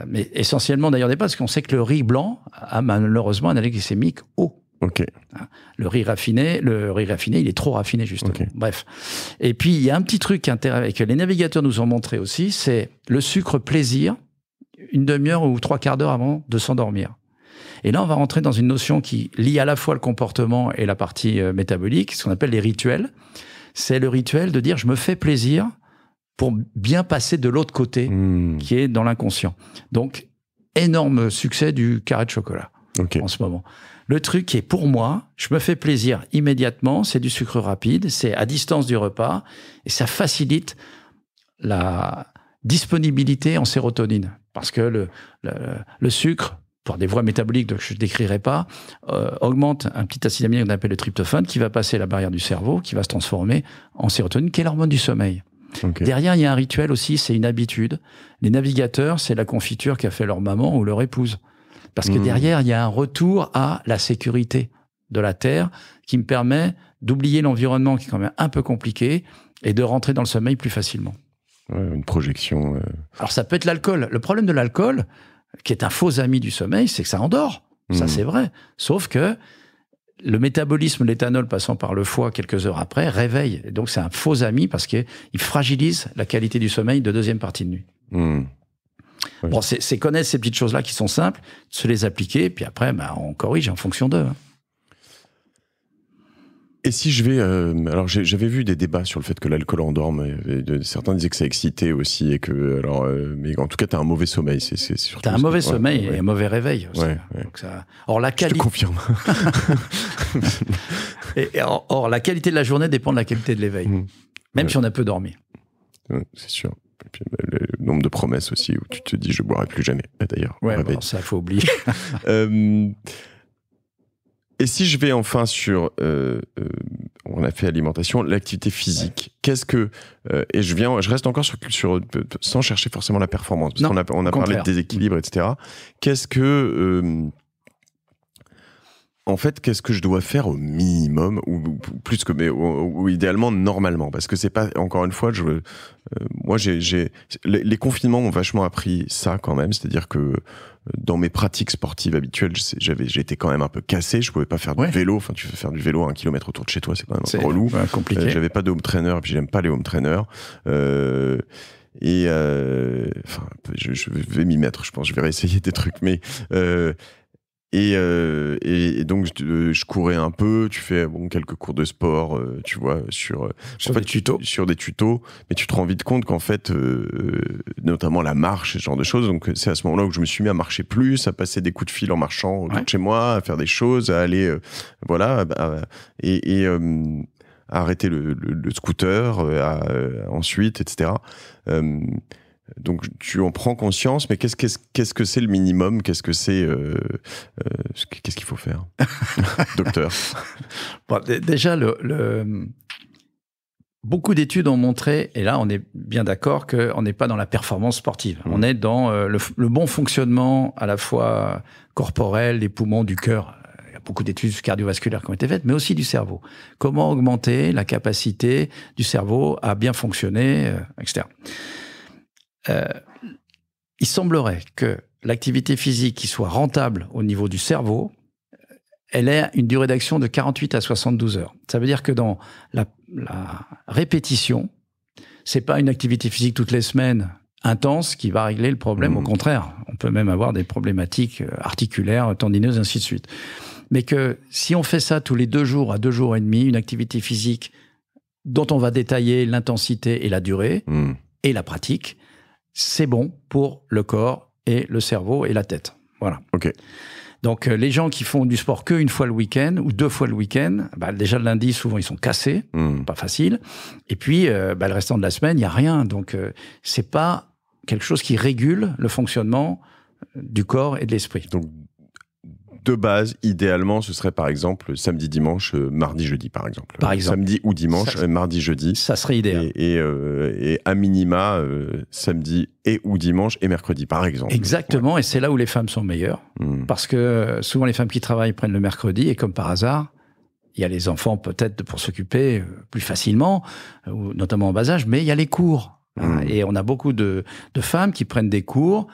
mais essentiellement d'ailleurs des pâtes, parce qu'on sait que le riz blanc a malheureusement un allée glycémique haut. Okay. Hein, le riz raffiné, le riz raffiné, il est trop raffiné justement. Bref. Et puis il y a un petit truc que les navigateurs nous ont montré aussi, c'est le sucre plaisir une demi-heure ou trois quarts d'heure avant de s'endormir. Et là, on va rentrer dans une notion qui lie à la fois le comportement et la partie euh, métabolique, ce qu'on appelle les rituels. C'est le rituel de dire je me fais plaisir pour bien passer de l'autre côté, hmm. qui est dans l'inconscient. Donc, énorme succès du carré de chocolat en ce moment. Le truc est pour moi, je me fais plaisir immédiatement, c'est du sucre rapide, c'est à distance du repas, et ça facilite la disponibilité en sérotonine. Parce que le, sucre, par des voies métaboliques que je ne décrirai pas, euh, augmente un petit acide aminé qu'on appelle le tryptophane, qui va passer la barrière du cerveau, qui va se transformer en sérotonine, qui est l'hormone du sommeil. Derrière, il y a un rituel aussi, c'est une habitude. Les navigateurs, c'est la confiture qu'a fait leur maman ou leur épouse. Parce que mmh. derrière, il y a un retour à la sécurité de la Terre qui me permet d'oublier l'environnement qui est quand même un peu compliqué et de rentrer dans le sommeil plus facilement. une projection. Euh. Alors ça peut être l'alcool. Le problème de l'alcool, qui est un faux ami du sommeil, c'est que ça endort. Ça mmh. c'est vrai. Sauf que le métabolisme l'éthanol passant par le foie quelques heures après réveille. donc c'est un faux ami parce qu'il fragilise la qualité du sommeil de deuxième partie de nuit. Mmh. Bon, c'est connaître ces petites choses-là qui sont simples, se les appliquer, puis après, bah, on corrige en fonction d'eux. Hein. Et si je vais, euh, alors j'avais vu des débats sur le fait que l'alcool endorme. de, certains disaient que ça excitait aussi et que, alors, euh, mais en tout cas, tu as un mauvais sommeil. C'est as un mauvais sommeil et un mauvais réveil. Aussi. Or la qualité. Je te confirme. et, or, la qualité de la journée dépend de la qualité de l'éveil. Mmh. Même si on a peu dormi. c'est sûr. Bah, le, nombre de promesses aussi où tu te dis je boirai plus jamais d'ailleurs. Ouais, ça faut oublier. Euh, et si je vais enfin sur, euh, euh, on a fait alimentation, l'activité physique. Qu'est-ce que et je viens, je reste encore sur, sur sans chercher forcément la performance parce qu'on a, on a parlé de déséquilibre, etc. Qu'est-ce que en fait, qu'est-ce que je dois faire au minimum, ou, plus que, mais, ou, idéalement normalement, parce que c'est pas, encore une fois, je, euh, moi, j'ai, les, les, confinements m'ont vachement appris ça quand même, c'est-à-dire que euh, dans mes pratiques sportives habituelles, j'avais, j'étais quand même un peu cassé, je pouvais pas faire du vélo, enfin, tu veux faire du vélo à un kilomètre autour de chez toi, c'est quand même un peu relou. compliqué. Euh, j'avais pas de home trainer, et puis j'aime pas les home trainers. Euh, et enfin, je, je vais m'y mettre, je pense, je vais réessayer des trucs, mais et, euh, et, donc je, euh, je courais un peu, tu fais bon quelques cours de sport, euh, tu vois, sur euh, sur des tutos, sur des tutos, mais tu te rends vite compte qu'en fait, notamment la marche, ce genre de choses. Donc c'est à ce moment-là que je me suis mis à marcher plus, à passer des coups de fil en marchant autour de chez moi, à faire des choses, à aller, voilà, bah, et, et à arrêter le, le, scooter, ensuite, etc donc tu en prends conscience, mais qu'est-ce que c'est le minimum Qu'est-ce que c'est euh, euh, Qu'est-ce qu'il faut faire, docteur Déjà, beaucoup d'études ont montré, et là on est bien d'accord qu'on n'est pas dans la performance sportive. Mmh. On est dans euh, le, bon fonctionnement à la fois corporel, des poumons, du cœur. Il y a beaucoup d'études cardiovasculaires qui ont été faites, mais aussi du cerveau. Comment augmenter la capacité du cerveau à bien fonctionner, etc. Euh, il semblerait que l'activité physique qui soit rentable au niveau du cerveau, elle ait une durée d'action de 48 à 72 heures. Ça veut dire que dans la, la répétition, c'est pas une activité physique toutes les semaines intense qui va régler le problème. Mmh. Au contraire, on peut même avoir des problématiques euh, articulaires, tendineuses, ainsi de suite. Mais que si on fait ça tous les deux jours à deux jours et demi, une activité physique dont on va détailler l'intensité et la durée mmh. et la pratique, c'est bon pour le corps et le cerveau et la tête. Voilà. OK. Donc euh, les gens qui font du sport qu'une fois le week-end ou deux fois le week-end, bah, déjà le lundi souvent ils sont cassés, hmm. pas facile. Et puis euh, bah, le restant de la semaine il n'y a rien, donc euh, c'est pas quelque chose qui régule le fonctionnement du corps et de l'esprit. Donc de base, idéalement, ce serait par exemple samedi, dimanche, euh, mardi, jeudi, par exemple. Par exemple. Samedi ou dimanche, mardi, jeudi. Ça serait idéal. Et, euh, à minima, euh, samedi et ou dimanche et mercredi, par exemple. Exactement, et c'est là où les femmes sont meilleures. Hmm. Parce que souvent, les femmes qui travaillent prennent le mercredi, et comme par hasard, il y a les enfants peut-être pour s'occuper plus facilement, notamment en bas âge, mais il y a les cours. Hmm. Et on a beaucoup de femmes qui prennent des cours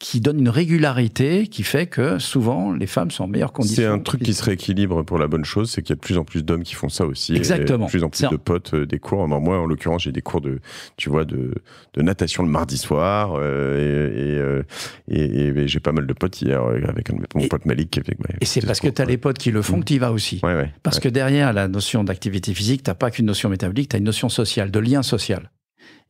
qui donne une régularité qui fait que souvent les femmes sont en meilleure condition. C'est un truc qui se rééquilibre pour la bonne chose, c'est qu'il y a de plus en plus d'hommes qui font ça aussi. Exactement. Et de plus en plus de potes, euh, des cours. moi, en l'occurrence, j'ai des cours de, tu vois, de, natation le mardi soir euh, euh, et, et, j'ai pas mal de potes hier avec mon pote Malik. et c'est parce que tu as les potes qui le font que mm. tu y vas aussi. parce que derrière la notion d'activité physique, t'as pas qu'une notion métabolique, tu as une notion sociale, de lien social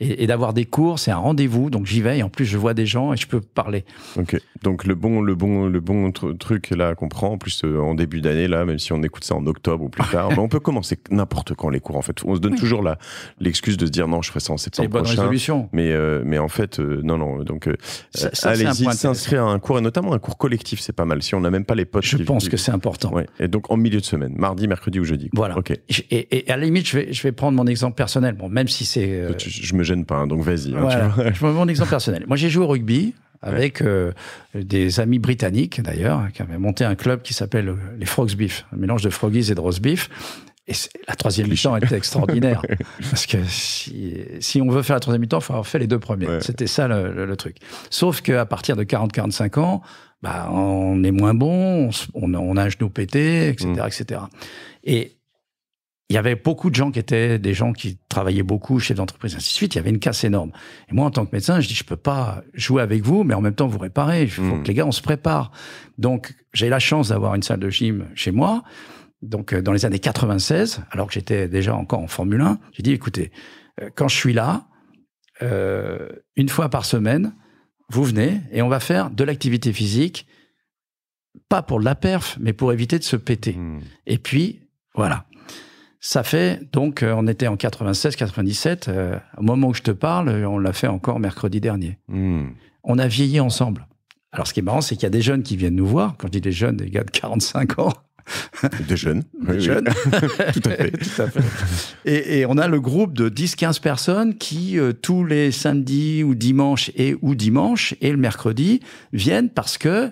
et, d'avoir des cours, c'est un rendez-vous. Donc j'y vais et en plus je vois des gens et je peux parler. Ok. Donc le bon, le bon, le bon truc là qu'on prend, en plus euh, en début d'année là, même si on écoute ça en octobre ou plus tard, mais on peut commencer n'importe quand les cours. En fait, on se donne toujours l'excuse de se dire non, je ferai ça en septembre prochain. bonne résolution. Mais euh, mais en fait, euh, non non. Donc allez-y, s'inscrire à un cours et notamment un cours collectif, c'est pas mal. Si on n'a même pas les potes. Je pense que c'est important. Et donc en milieu de semaine, mardi, mercredi ou jeudi. Voilà. Et, à la limite, je vais je vais prendre mon exemple personnel. Bon, même si c'est gêne pas, hein, donc vas-y. Hein, Je prends mon exemple personnel. Moi, j'ai joué au rugby avec euh, des amis britanniques, d'ailleurs, qui avaient monté un club qui s'appelle euh, les Frogs Beef, un mélange de Froggies et de Roast Beef. Et la troisième mi-temps était extraordinaire. parce que si, on veut faire la troisième mi-temps, il faut avoir fait les deux premiers. C'était ça le, truc. Sauf qu'à partir de 40-45 ans, bah, on est moins bon, on, a un genou pété, etc. etc. Et mm il y avait beaucoup de gens qui étaient des gens qui travaillaient beaucoup, chefs d'entreprise, ainsi de suite. Il y avait une casse énorme. Et moi, en tant que médecin, je dis, je peux pas jouer avec vous, mais en même temps, vous réparez. Il faut hmm. que les gars, on se prépare. Donc, j'ai la chance d'avoir une salle de gym chez moi. Donc, euh, dans les années 96, alors que j'étais déjà encore en Formule 1, j'ai dit, écoutez, euh, quand je suis là, euh, une fois par semaine, vous venez et on va faire de l'activité physique, pas pour la perf, mais pour éviter de se péter. Hmm. Et puis, voilà. Ça fait donc, euh, on était en 96-97, euh, au moment où je te parle, euh, on l'a fait encore mercredi dernier. Hmm. On a vieilli ensemble. Alors ce qui est marrant, c'est qu'il y a des jeunes qui viennent nous voir, quand je dis des jeunes, des gars de 45 ans. Des jeunes. Des jeunes. tout à fait. tout à fait. Et, on a le groupe de 10-15 personnes qui, tous les samedis ou dimanches et ou dimanche et le mercredi, viennent parce que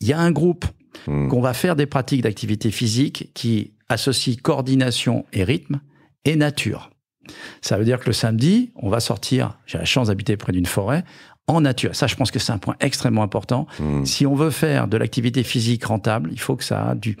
il y a un groupe, hmm. qu'on va faire des pratiques d'activité physique qui associe coordination et rythme et nature. Ça veut dire que le samedi, on va sortir, j'ai la chance d'habiter près d'une forêt, en nature. Ça, je pense que c'est un point extrêmement important. Hmm. Si on veut faire de l'activité physique rentable, il faut que ça a du,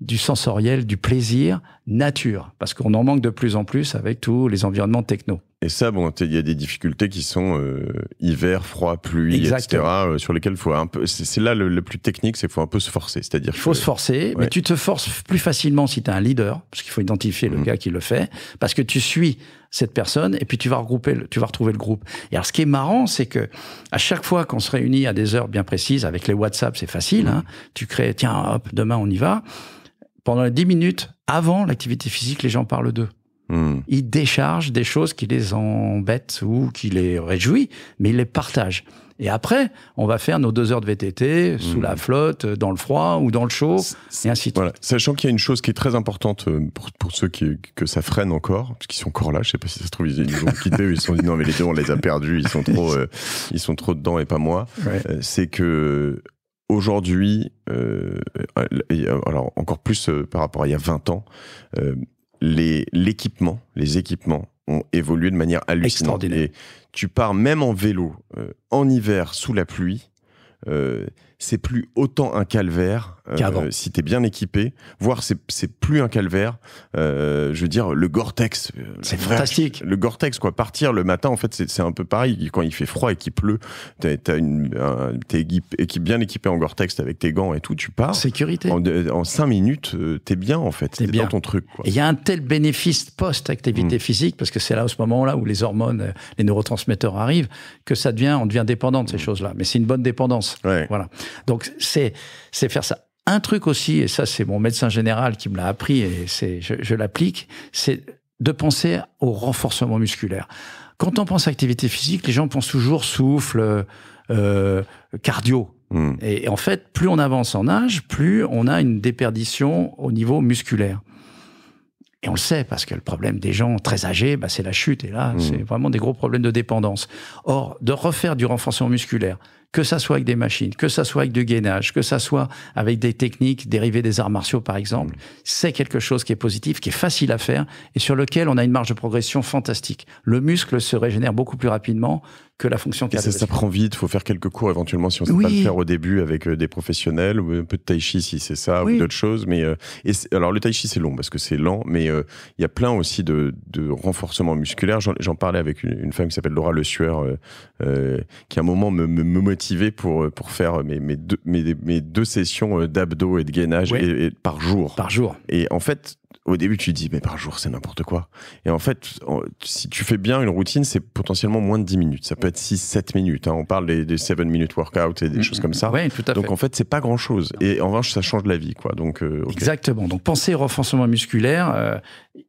du sensoriel, du plaisir, nature. Parce qu'on en manque de plus en plus avec tous les environnements techno. Et ça, bon, il y a des difficultés qui sont euh, hiver, froid, pluie, etc., euh, sur lesquelles faut un peu. C'est là le, plus technique, c'est qu'il faut un peu se forcer. C'est-à-dire. Il faut se forcer, mais tu te forces plus facilement si tu es un leader, parce qu'il faut identifier le mmh. gars qui le fait, parce que tu suis cette personne et puis tu vas regrouper, tu vas retrouver le groupe. Et alors, ce qui est marrant, c'est que à chaque fois qu'on se réunit à des heures bien précises, avec les WhatsApp, c'est facile. Hein, mmh. tu crées, tiens, hop, demain on y va. Pendant les 10 minutes avant l'activité physique, les gens parlent d'eux. Hmm. Il décharge des choses qui les embêtent ou qui les réjouissent, mais il les partage. Et après, on va faire nos deux heures de VTT sous hmm. la flotte, dans le froid ou dans le chaud, et ainsi de suite. Sachant qu'il y a une chose qui est très importante euh, pour, ceux que ça freine encore, parce qu'ils sont encore là, je ne sais pas si ça se trouve, ils nous ont quittés, ils se sont dit non mais les gens, on les a perdus, ils sont trop, euh, ils sont trop dedans et pas moi. Euh, c'est que aujourd'hui, alors encore plus par rapport à il y a 20 ans, l'équipement, les, équipements ont évolué de manière hallucinante. Et tu pars même en vélo, euh, en hiver, sous la pluie, euh, c'est plus autant un calvaire si euh, si t'es bien équipé, voire c'est plus un calvaire. Euh, je veux dire, le Gore-Tex. Euh, c'est fantastique. Le gore quoi. Partir le matin, en fait, c'est un peu pareil. Quand il fait froid et qu'il pleut, t'es un, bien équipé en Gore-Tex avec tes gants et tout, tu pars. Sécurité. En, 5 cinq minutes, t'es bien, en fait. T'es bien ton truc. Il y a un tel bénéfice post-activité mm. physique, parce que c'est là, au moment-là, où les hormones, les neurotransmetteurs arrivent, que ça devient, on devient dépendant de ces mm. choses-là. Mais c'est une bonne dépendance. Voilà. Donc, c'est faire ça. Un truc aussi, et ça c'est mon médecin général qui me l'a appris et c'est, je, l'applique, c'est de penser au renforcement musculaire. Quand on pense activité physique, les gens pensent toujours souffle, euh, euh cardio. Hmm. Et, en fait, plus on avance en âge, plus on a une déperdition au niveau musculaire. Et on le sait, parce que le problème des gens très âgés, bah, c'est la chute. Et là, hmm. c'est vraiment des gros problèmes de dépendance. Or, de refaire du renforcement musculaire, que ça soit avec des machines, que ça soit avec du gainage, que ça soit avec des techniques dérivées des arts martiaux par exemple, mm. c'est quelque chose qui est positif, qui est facile à faire et sur lequel on a une marge de progression fantastique. Le muscle se régénère beaucoup plus rapidement que la fonction ça prend vite, il faut faire quelques cours éventuellement si on ne sait pas le faire au début avec euh, des professionnels, ou un peu de tai chi si c'est ça, ou d'autres choses. Mais, euh, et alors le tai chi c'est long parce que c'est lent, mais euh, il y a plein aussi de, de renforcement musculaire. J'en parlais avec une, femme qui s'appelle Laura Le Sueur, qui à un moment me, me, motivait pour, pour faire mes, mes, deux, mes, deux sessions d'abdos et de gainage et, par jour. Par jour. Et en fait, au début, tu te dis, mais par jour, c'est n'importe quoi. Et en fait, si tu fais bien une routine, c'est potentiellement moins de 10 minutes. Ça peut être 6-7 minutes. Hein. On parle des, 7 minutes workout et des mm, choses comme mm, ça. Donc en fait, c'est pas grand chose. Et en revanche, ça change la vie. Quoi. Donc, euh, Exactement. Donc penser au renforcement musculaire, euh,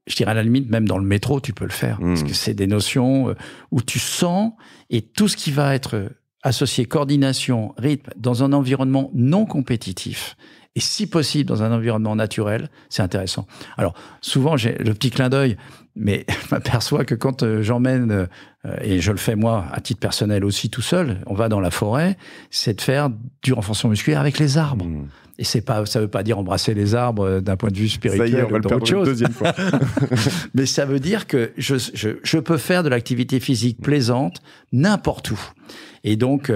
je dirais à la limite, même dans le métro, tu peux le faire. Mm. Parce que c'est des notions euh, où tu sens et tout ce qui va être associé coordination, rythme, dans un environnement non compétitif et si possible dans un environnement naturel, c'est intéressant. Alors souvent j'ai le petit clin d'œil, mais je m'aperçois que quand euh, j'emmène, euh, et je le fais moi à titre personnel aussi tout seul, on va dans la forêt, c'est de faire du renforcement musculaire avec les arbres. Hmm. Et c'est pas, ça veut pas dire embrasser les arbres euh, d'un point de vue spirituel ça y est, on va ou le autre chose. Deuxième fois. Mais ça veut dire que je, je, peux faire de l'activité physique plaisante n'importe où. Et donc,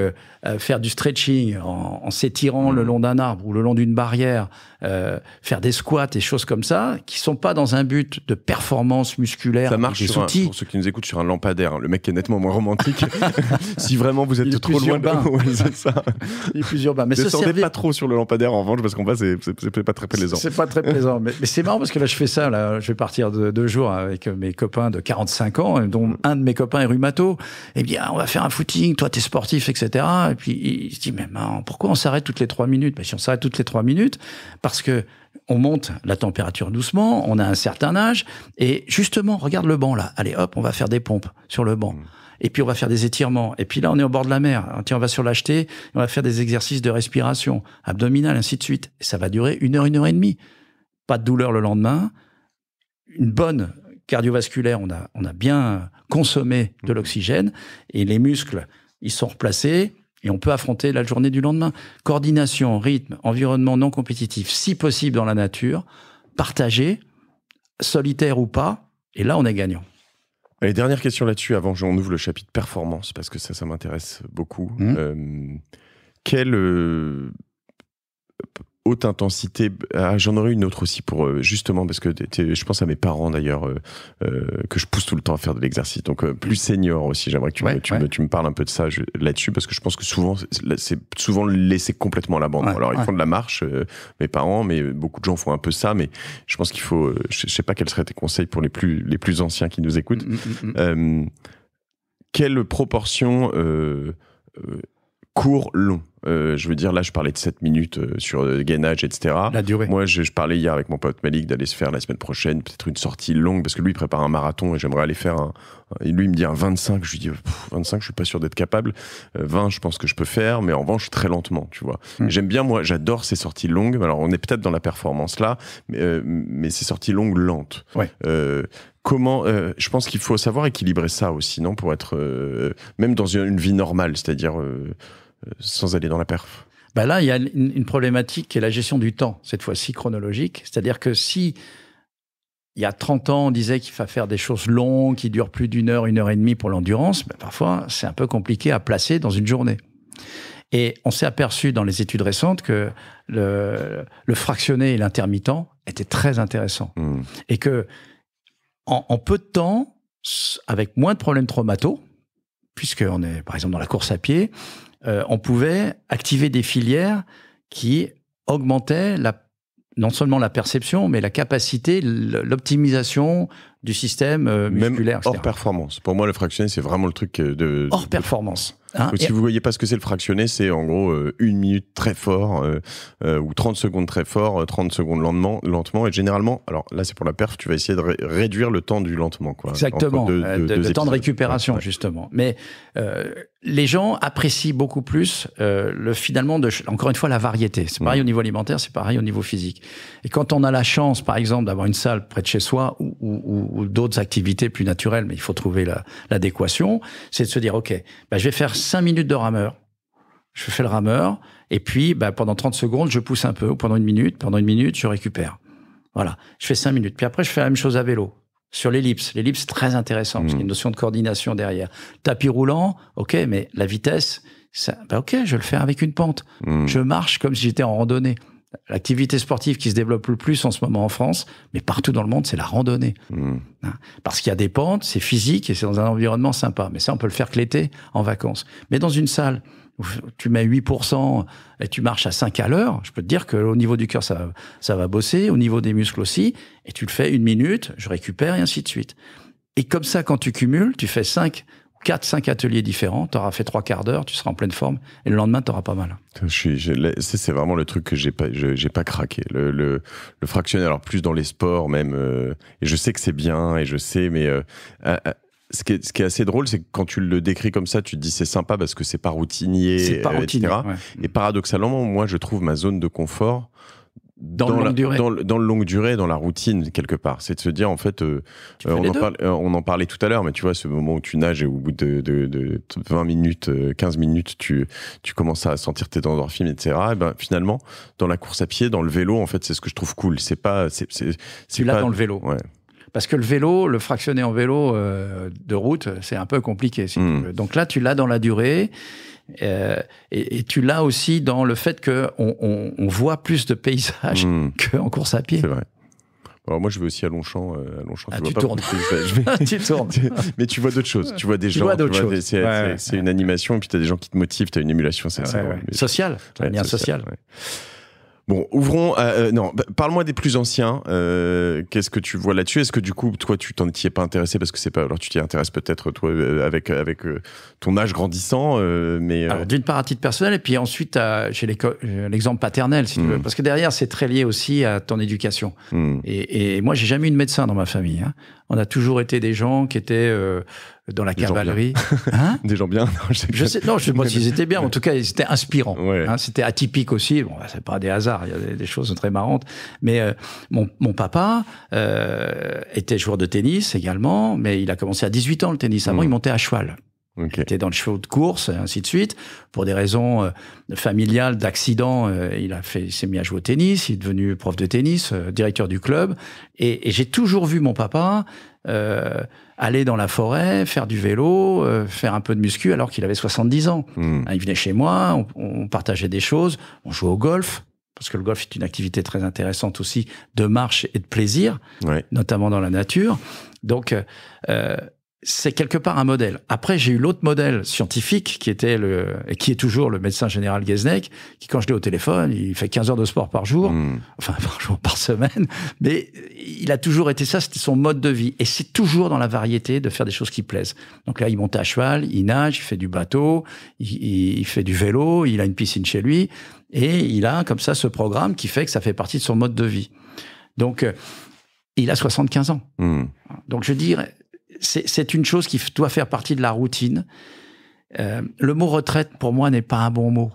euh, faire du stretching en, s'étirant le mmh. long d'un arbre ou le long d'une barrière, euh, faire des squats et choses comme ça, qui sont pas dans un but de performance musculaire. Ça marche sur un, pour ceux qui nous écoutent sur un lampadaire. Hein. le mec est nettement moins romantique. si vraiment vous êtes trop loin, urbain. c'est ça. Il est plus Mais Descendez pas trop sur le lampadaire en revanche parce qu'en bas c'est pas très plaisant. C'est pas très plaisant. mais, c'est marrant parce que là je fais ça. Là, je vais partir de deux jours avec mes copains de 45 ans, dont mmh. un de mes copains est rhumato. Et eh bien on va faire un footing. Toi t'es sportif, etc. Et puis il se dit, mais pourquoi on s'arrête toutes les trois minutes ben, Si on s'arrête toutes les trois minutes, parce que on monte la température doucement, on a un certain âge, et justement, regarde le banc là. Allez, hop, on va faire des pompes sur le banc. Mmh. Et puis on va faire des étirements. Et puis là, on est au bord de la mer. tiens, on va sur l'acheter. On va faire des exercices de respiration abdominale, ainsi de suite. Et ça va durer une heure, une heure et demie. Pas de douleur le lendemain. Une bonne cardiovasculaire. On a, on a bien consommé de mmh. l'oxygène et les muscles, ils sont replacés. Et on peut affronter la journée du lendemain. Coordination, rythme, environnement non compétitif, si possible dans la nature, partagé, solitaire ou pas, et là on est gagnant. Allez, dernière question là-dessus, avant que j'en ouvre le chapitre performance, parce que ça, ça m'intéresse beaucoup. Quelle mmh. euh, quel... Euh, haute intensité. Ah, j'en aurais une autre aussi pour euh, justement parce que je pense à mes parents d'ailleurs euh, euh, que je pousse tout le temps à faire de l'exercice. Donc plus senior aussi. J'aimerais que tu, me, parles un peu de ça là-dessus parce que je pense que souvent c'est souvent laisser complètement à la Alors ils font de la marche, mes parents, mais beaucoup de gens font un peu ça. Mais je pense qu'il faut. je, sais pas quels seraient tes conseils pour les plus les plus anciens qui nous écoutent. Mm, mm, mm, quelle proportion court long euh, je veux dire, là, je parlais de 7 minutes euh, sur euh, gainage, etc. La durée. Moi, je, parlais hier avec mon pote Malik d'aller se faire la semaine prochaine, peut-être une sortie longue, parce que lui, il prépare un marathon et j'aimerais aller faire un. Et lui, il me dit un 25. Je lui dis, 25, je suis pas sûr d'être capable. 20, je pense que je peux faire, mais en revanche, très lentement, tu vois. Mm. J'aime bien, moi, j'adore ces sorties longues. Alors, on est peut-être dans la performance là, mais, ces sorties longues, lentes. Ouais. comment je pense qu'il faut savoir équilibrer ça aussi non pour être même dans une, vie normale c'est-à-dire sans aller dans la perf bah Là, il y a une, problématique qui est la gestion du temps, cette fois-ci chronologique. C'est-à-dire que si il y a 30 ans, on disait qu'il fallait faire des choses longues, qui durent plus d'une heure, une heure et demie pour l'endurance, ben parfois c'est un peu compliqué à placer dans une journée. Et on s'est aperçu dans les études récentes que le, fractionné et l'intermittent étaient très intéressants. Hmm. Et que en, peu de temps, avec moins de problèmes traumato, puisqu'on est par exemple dans la course à pied, euh, on pouvait activer des filières qui augmentaient non seulement la perception, mais la capacité, l'optimisation du système euh, musculaire. hors performance. Pour moi, le fractionné, c'est vraiment le truc euh, de... Hors de... performance. Ah, si vous voyez pas ce que c'est le fractionné, c'est en gros euh, une minute très fort euh, euh, ou 30 secondes très fort, 30 secondes lentement, lentement. Et généralement, alors là c'est pour la perf, tu vas essayer de réduire le temps du lentement. Quoi, Exactement, de, le temps de récupération justement. Mais les gens apprécient beaucoup plus le finalement, de, encore une fois, la variété. C'est pareil mm. au niveau alimentaire, c'est pareil au niveau physique. Et quand on a la chance, par exemple, d'avoir une salle près de chez soi ou, d'autres activités plus naturelles, mais il faut trouver l'adéquation, c'est de se dire, OK, bah, je vais faire 5 minutes de rameur. Je fais le rameur, et puis bah, pendant 30 secondes, je pousse un peu, pendant une minute, pendant une minute, je récupère. Voilà, je fais 5 minutes. Puis après, je fais la même chose à vélo, sur l'ellipse. L'ellipse, très intéressant, parce qu'il y a une mmh. notion de coordination derrière. Tapis roulant, ok, mais la vitesse, bah, ok, je le fais avec une pente. Mmh. Je marche comme si j'étais en randonnée l'activité sportive qui se développe le plus en ce moment en France, mais partout dans le monde, c'est la randonnée. Hmm. Hein? Parce qu'il y a des pentes, c'est physique et c'est dans un environnement sympa. Mais ça, on peut le faire que l'été, en vacances. Mais dans une salle où tu mets 8% et tu marches à 5 à l'heure, je peux te dire que qu'au niveau du cœur, ça, ça va bosser, au niveau des muscles aussi, et tu le fais une minute, je récupère et ainsi de suite. Et comme ça, quand tu cumules, tu fais 5 4, 5 ateliers différents, tu auras fait trois quarts d'heure, tu seras en pleine forme, et le lendemain, tu auras pas mal. C'est vraiment le truc que j'ai pas, pas craqué. Le, fractionner, alors plus dans les sports même, euh, et je sais que c'est bien, et je sais, mais euh, euh, ce, qui est, assez drôle, c'est que quand tu le décris comme ça, tu te dis c'est sympa parce que c'est pas routinier, pas routinier etc. Et paradoxalement, moi, je trouve ma zone de confort dans, dans, le durée. Dans, le longue durée, dans la routine quelque part. C'est de se dire en fait, euh, euh, on, en parlait tout à l'heure, mais tu vois ce moment où tu nages et au bout de, 20 minutes, 15 euh, minutes, tu, tu commences à sentir tes endorphines, etc. Et ben finalement, dans la course à pied, dans le vélo, en fait, c'est ce que je trouve cool. C'est pas, c'est, là dans le vélo. Parce que le vélo, le fractionner en vélo de route, c'est un peu compliqué. Hmm. Donc là, tu l'as dans la durée. Euh, et, tu l'as aussi dans le fait qu'on on, on, voit plus de paysages hmm. qu'en course à pied. C'est vrai. Alors moi je vais aussi à Longchamp. Euh, à Longchamp ah, tu, pas tournes. tu tournes. Mais tu vois d'autres choses. Tu vois des gens. tu vois choses. C'est une animation. Et puis tu as des gens qui te motivent. Tu as une émulation. C'est ouais, Sociale. Un social Bon, ouvrons. Euh, euh, non, bah, parle-moi des plus anciens. Euh, qu'est-ce que tu vois là-dessus Est-ce que du coup, toi, tu t'en étais pas intéressé parce que c'est pas. Alors, tu t'y intéresses peut-être toi avec avec ton âge grandissant, euh, mais. D'une part à titre personnel, et puis ensuite à, chez l'exemple paternel, si tu veux, hmm. parce que derrière, c'est très lié aussi à ton éducation. Hmm. Et, et, moi, j'ai jamais eu de médecin dans ma famille. Hein on a toujours été des gens qui étaient euh, dans la cavalerie. hein des gens bien. Non, je sais, sais, non, je pas s'ils étaient bien. En tout cas, ils étaient inspirants. Ouais. Hein, C'était atypique aussi. Bon, bah, c'est pas des hasards. Il y a des, choses très marrantes. Mais euh, mon, mon, papa euh, était joueur de tennis également, mais il a commencé à 18 ans le tennis. Avant, hmm. il montait à cheval. Il était dans le chevaux de course, et ainsi de suite. Pour des raisons euh, familiales, d'accident, euh, il a fait, s'est mis à jouer au tennis, il est devenu prof de tennis, euh, directeur du club. Et, j'ai toujours vu mon papa aller dans la forêt, faire du vélo, faire un peu de muscu, alors qu'il avait 70 ans. Hmm. Hein, il venait chez moi, on, partageait des choses, on jouait au golf parce que le golf est une activité très intéressante aussi de marche et de plaisir, notamment dans la nature. Donc, euh, c'est quelque part un modèle. Après, j'ai eu l'autre modèle scientifique qui était le, et qui est toujours le médecin général Gesneck, qui quand je l'ai au téléphone, il fait 15 heures de sport par jour, hmm. enfin par jour, par semaine, mais il a toujours été ça, c'était son mode de vie. Et c'est toujours dans la variété de faire des choses qui plaisent. Donc là, il monte à cheval, il nage, il fait du bateau, il, fait du vélo, il a une piscine chez lui, et il a comme ça ce programme qui fait que ça fait partie de son mode de vie. Donc, euh, il a 75 ans. Hmm. Donc je dirais, c'est une chose qui doit faire partie de la routine. Euh, le mot retraite, pour moi, n'est pas un bon mot.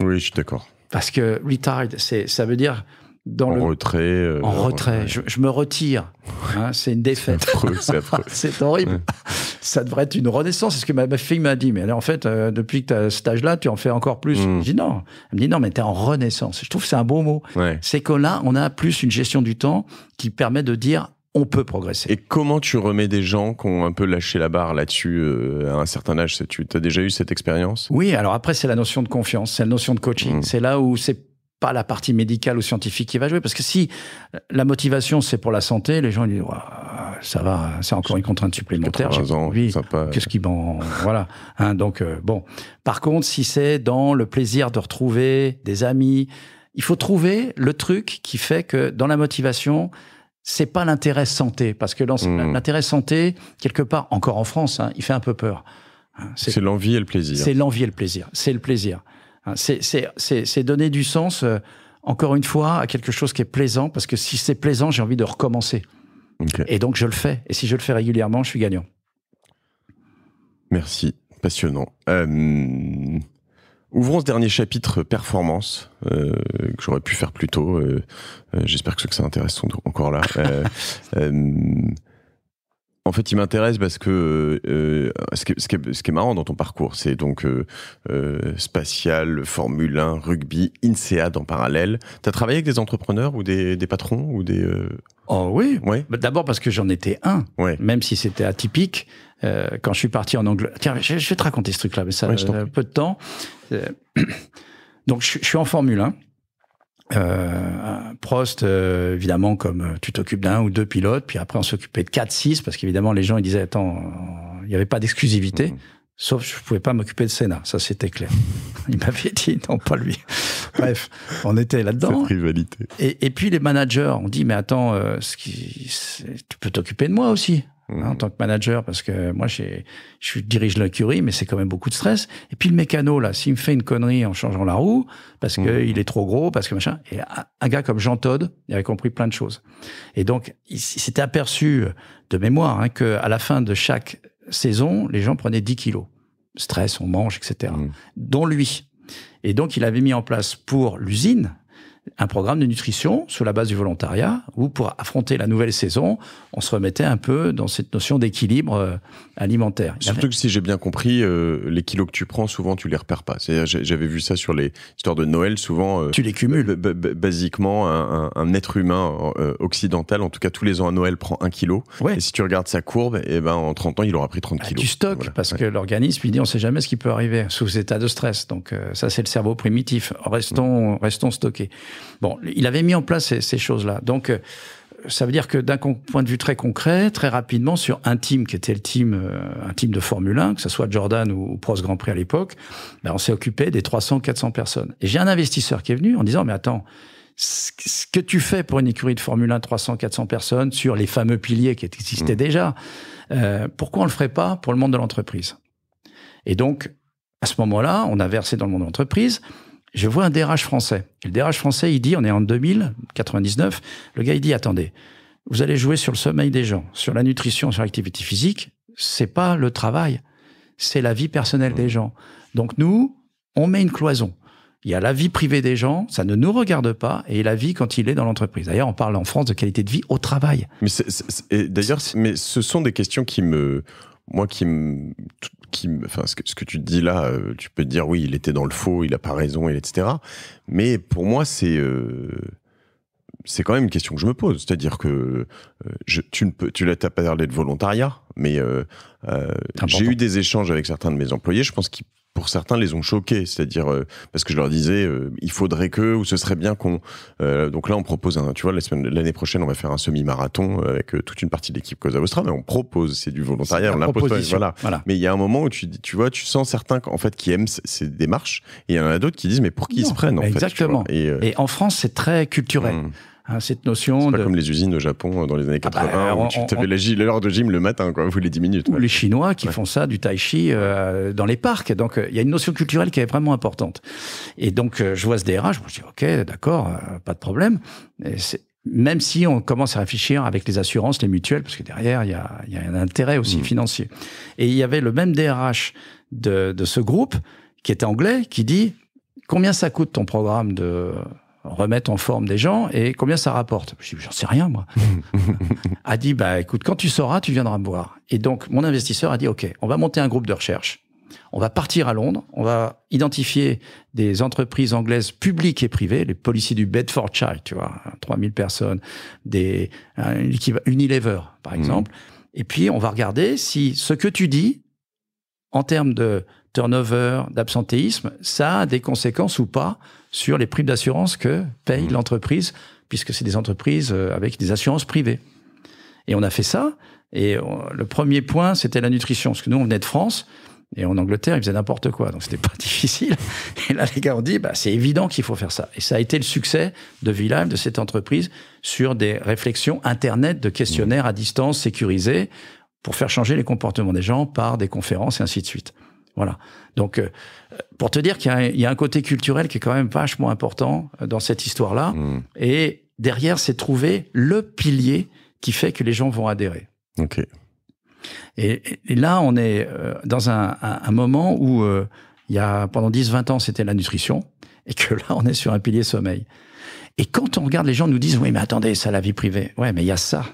Oui, je suis d'accord. Parce que retired, ça veut dire dans en le... retrait. Euh, en retrait. Je, me retire. Hein, c'est une défaite. c'est horrible. Ça devrait être une renaissance. C'est ce que ma, fille m'a dit. Mais elle, en fait, euh, depuis que tu as cet âge-là, tu en fais encore plus. Mm. Je dis non. Elle me dit non, mais tu es en renaissance. Je trouve que c'est un bon mot. C'est que là, on a plus une gestion du temps qui permet de dire on peut progresser. Et comment tu remets des gens qui ont un peu lâché la barre là-dessus euh, à un certain âge Tu as déjà eu cette expérience Oui, alors après, c'est la notion de confiance, c'est la notion de coaching. Mmh. C'est là où c'est pas la partie médicale ou scientifique qui va jouer. Parce que si euh, la motivation, c'est pour la santé, les gens ils disent ça va, c'est encore une contrainte supplémentaire. qu'est-ce qui m'en. voilà. Hein, donc, euh, bon. Par contre, si c'est dans le plaisir de retrouver des amis, il faut trouver le truc qui fait que dans la motivation, c'est pas l'intérêt santé, parce que hmm. l'intérêt santé, quelque part, encore en France, hein, il fait un peu peur. Hein, c'est l'envie et le plaisir. C'est l'envie et le plaisir. C'est le plaisir. Hein, c'est donner du sens, euh, encore une fois, à quelque chose qui est plaisant, parce que si c'est plaisant, j'ai envie de recommencer. Et donc, je le fais. Et si je le fais régulièrement, je suis gagnant. Merci. Passionnant. Euh... Ouvrons ce dernier chapitre euh, performance euh, que j'aurais pu faire plus tôt. Euh, j'espère que ceux que ça intéresse sont encore là. en fait, il m'intéresse parce que ce qui, est, marrant dans ton parcours, c'est donc spatial, Formule 1, rugby, INSEAD en parallèle. Tu as travaillé avec des entrepreneurs ou des, patrons ou des... Oh oui, ouais. Bah, d'abord parce que j'en étais un, même si c'était atypique. Euh, quand je suis parti en Angleterre. Tiens, je, vais te raconter ce truc-là, mais ça reste un euh, peu de temps. Euh, donc, je, suis en Formule 1. Prost, évidemment, comme tu t'occupes d'un ou deux pilotes, puis après on s'occupait de 4-6, parce qu'évidemment les gens ils disaient, attends, il n'y avait pas d'exclusivité, mmh. sauf je ne pouvais pas m'occuper de Sénat, ça c'était clair. il m'avait dit, non, pas lui. Bref, on était là-dedans. Et, puis les managers ont dit, mais attends, ce tu peux t'occuper de moi aussi. Mhm. en tant que manager, parce que moi, je dirige l'incurie, mais c'est quand même beaucoup de stress. Et puis le mécano, là, s'il me fait une connerie en changeant la roue, parce mhm. qu'il il est trop gros, parce que machin, et un gars comme Jean Todd, il avait compris plein de choses. Et donc, il, s'était aperçu de mémoire hein, que à la fin de chaque saison, les gens prenaient 10 kilos. Stress, on mange, etc. Mhm. Dont lui. Et donc, il avait mis en place pour l'usine, un programme de nutrition sur la base du volontariat, où pour affronter la nouvelle saison, on se remettait un peu dans cette notion d'équilibre euh, alimentaire. Surtout que si j'ai bien compris, euh, les kilos que tu prends, souvent tu les repères pas. J'avais vu ça sur les histoires de Noël, souvent... Euh, tu les cumules. Basiquement, un, être humain occidental, en tout cas tous les ans à Noël, prend un kilo. Et si tu regardes sa courbe, et eh ben, en 30 ans, il aura pris 30 ah, kilos. tu stockes parce que l'organisme, il dit, on sait jamais ce qui peut arriver sous état de stress. Donc ça, c'est le cerveau primitif. Restons, restons stockés. Bon, il avait mis en place ces, choses-là. Donc, euh, ça veut dire que d'un point de vue très concret, très rapidement, sur un team qui était le team, euh, un team de Formule 1, que ce soit Jordan ou, Prost Grand Prix à l'époque, ben, on s'est occupé des 300, 400 personnes. Et j'ai un investisseur qui est venu en disant, mais attends, ce que tu fais pour une écurie de Formule 1 300, 400 personnes sur les fameux piliers qui existaient mmh. déjà, euh, pourquoi on ne le ferait pas pour le monde de l'entreprise Et donc, à ce moment-là, on a versé dans le monde de l'entreprise je vois un DRH français. le DRH français, il dit, on est en 2099, le gars, il dit, attendez, vous allez jouer sur le sommeil des gens, sur la nutrition, sur l'activité physique, c'est pas le travail, c'est la vie personnelle des gens. Donc nous, on met une cloison. Il y a la vie privée des gens, ça ne nous regarde pas, et la vie quand il est dans l'entreprise. D'ailleurs, on parle en France de qualité de vie au travail. Mais d'ailleurs, mais ce sont des questions qui me, moi, qui me, qui, enfin, ce que, ce que tu dis là, euh, tu peux te dire oui, il était dans le faux, il a pas raison, etc. Mais pour moi, c'est euh, c'est quand même une question que je me pose. C'est-à-dire que euh, tu ne peux, tu l'as pas parlé de volontariat, mais j'ai eu des échanges avec certains de mes employés. Je pense qu'ils pour certains, les ont choqués. C'est-à-dire, euh, parce que je leur disais, euh, il faudrait que, ou ce serait bien qu'on. Euh, donc là, on propose, un, tu vois, l'année prochaine, on va faire un semi-marathon avec toute une partie de l'équipe Cosa Vostra, mais on propose, c'est du volontariat, on l'impose Voilà. Mais il y a un moment où tu, tu vois, tu sens certains, en fait, qui aiment ces démarches, et il y en a d'autres qui disent, mais pour qui ils se prennent, en fait, Exactement. Et, en France, c'est très culturel. Hmm. Hein, cette notion. C'est pas comme les usines au Japon euh, dans les années 80 ah bah, où tu avais l'heure de gym le matin, quoi, vous les 10 minutes. les Chinois qui font ça, du tai chi euh, dans les parcs. Donc euh, il y a une notion culturelle qui est vraiment importante. Et donc je vois ce DRH, je me dis ok, d'accord, pas de problème. même si on commence à réfléchir avec les assurances, les mutuelles, parce que derrière, il y a, y a, un intérêt aussi hmm. financier. Et il y avait le même DRH de, de ce groupe, qui était anglais, qui dit, combien ça coûte ton programme de, remettre en forme des gens et combien ça rapporte j'en sais rien, moi. a dit, bah écoute, quand tu sauras, tu viendras me voir. Et donc, mon investisseur a dit, OK, on va monter un groupe de recherche. On va partir à Londres, on va identifier des entreprises anglaises publiques et privées, les policiers du Bedfordshire, tu vois, 3000 personnes, des Unilever, par mhm. exemple. Et puis, on va regarder si ce que tu dis, en termes de turnover, d'absentéisme, ça a des conséquences ou pas sur les primes d'assurance que paye mmh. l'entreprise, puisque c'est des entreprises euh, avec des assurances privées. Et on a fait ça. Et le premier point, c'était la nutrition. Parce que nous, on venait de France. Et en Angleterre, ils faisaient n'importe quoi. Donc, c'était pas difficile. Et là, les gars ont dit, bah, c'est évident qu'il faut faire ça. Et ça a été le succès de Vilam, de cette entreprise, sur des réflexions Internet de questionnaires à distance sécurisés pour faire changer les comportements des gens par des conférences et ainsi de suite. Voilà. Donc, euh, pour te dire qu'il y, a un côté culturel qui est quand même vachement important euh, dans cette histoire-là. Hmm. Et derrière, c'est trouver le pilier qui fait que les gens vont adhérer. OK. Et, là, on est euh, dans un, moment où, il y a, pendant 10-20 ans, c'était la nutrition. Et que là, on est sur un pilier sommeil. Et quand on regarde, les gens nous disent, oui, mais attendez, ça, la vie privée. Ouais, mais il y a ça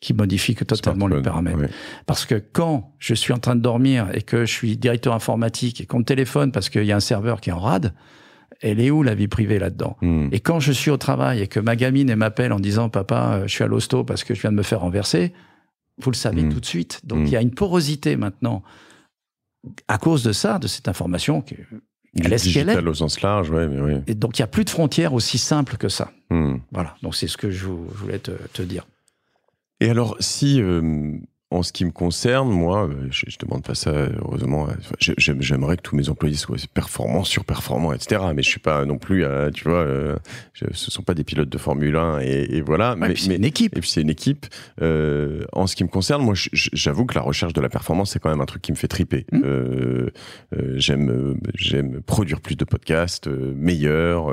qui modifie totalement le paramètre. Parce que quand je suis en train de dormir et que je suis directeur informatique et qu'on me téléphone parce qu'il y a un serveur qui est en rade, elle est où la vie privée là-dedans hmm. Et quand je suis au travail et que ma gamine m'appelle en disant papa, euh, je suis à l'hosto parce que je viens de me faire renverser, vous le savez hmm. tout de suite. Donc hmm. il y a une porosité maintenant à cause de ça, de cette information qui elle est ce elle est. au sens large, ouais, oui. Et donc il n'y a plus de frontières aussi simples que ça. Voilà. Donc c'est ce que je, voulais te dire. Et alors, si euh, en ce qui me concerne, moi, euh, je, ne demande pas ça, heureusement. Euh, j'aimerais que tous mes employés soient performants, surperformants, etc. Mais je suis pas non plus, euh, tu vois, ce sont pas des pilotes de Formule 1 et, voilà. mais c'est une équipe. Et puis c'est une équipe. en ce qui me concerne, moi, j'avoue que la recherche de la performance, c'est quand même un truc qui me fait triper. Mmh. j'aime, j'aime produire plus de podcasts, meilleurs,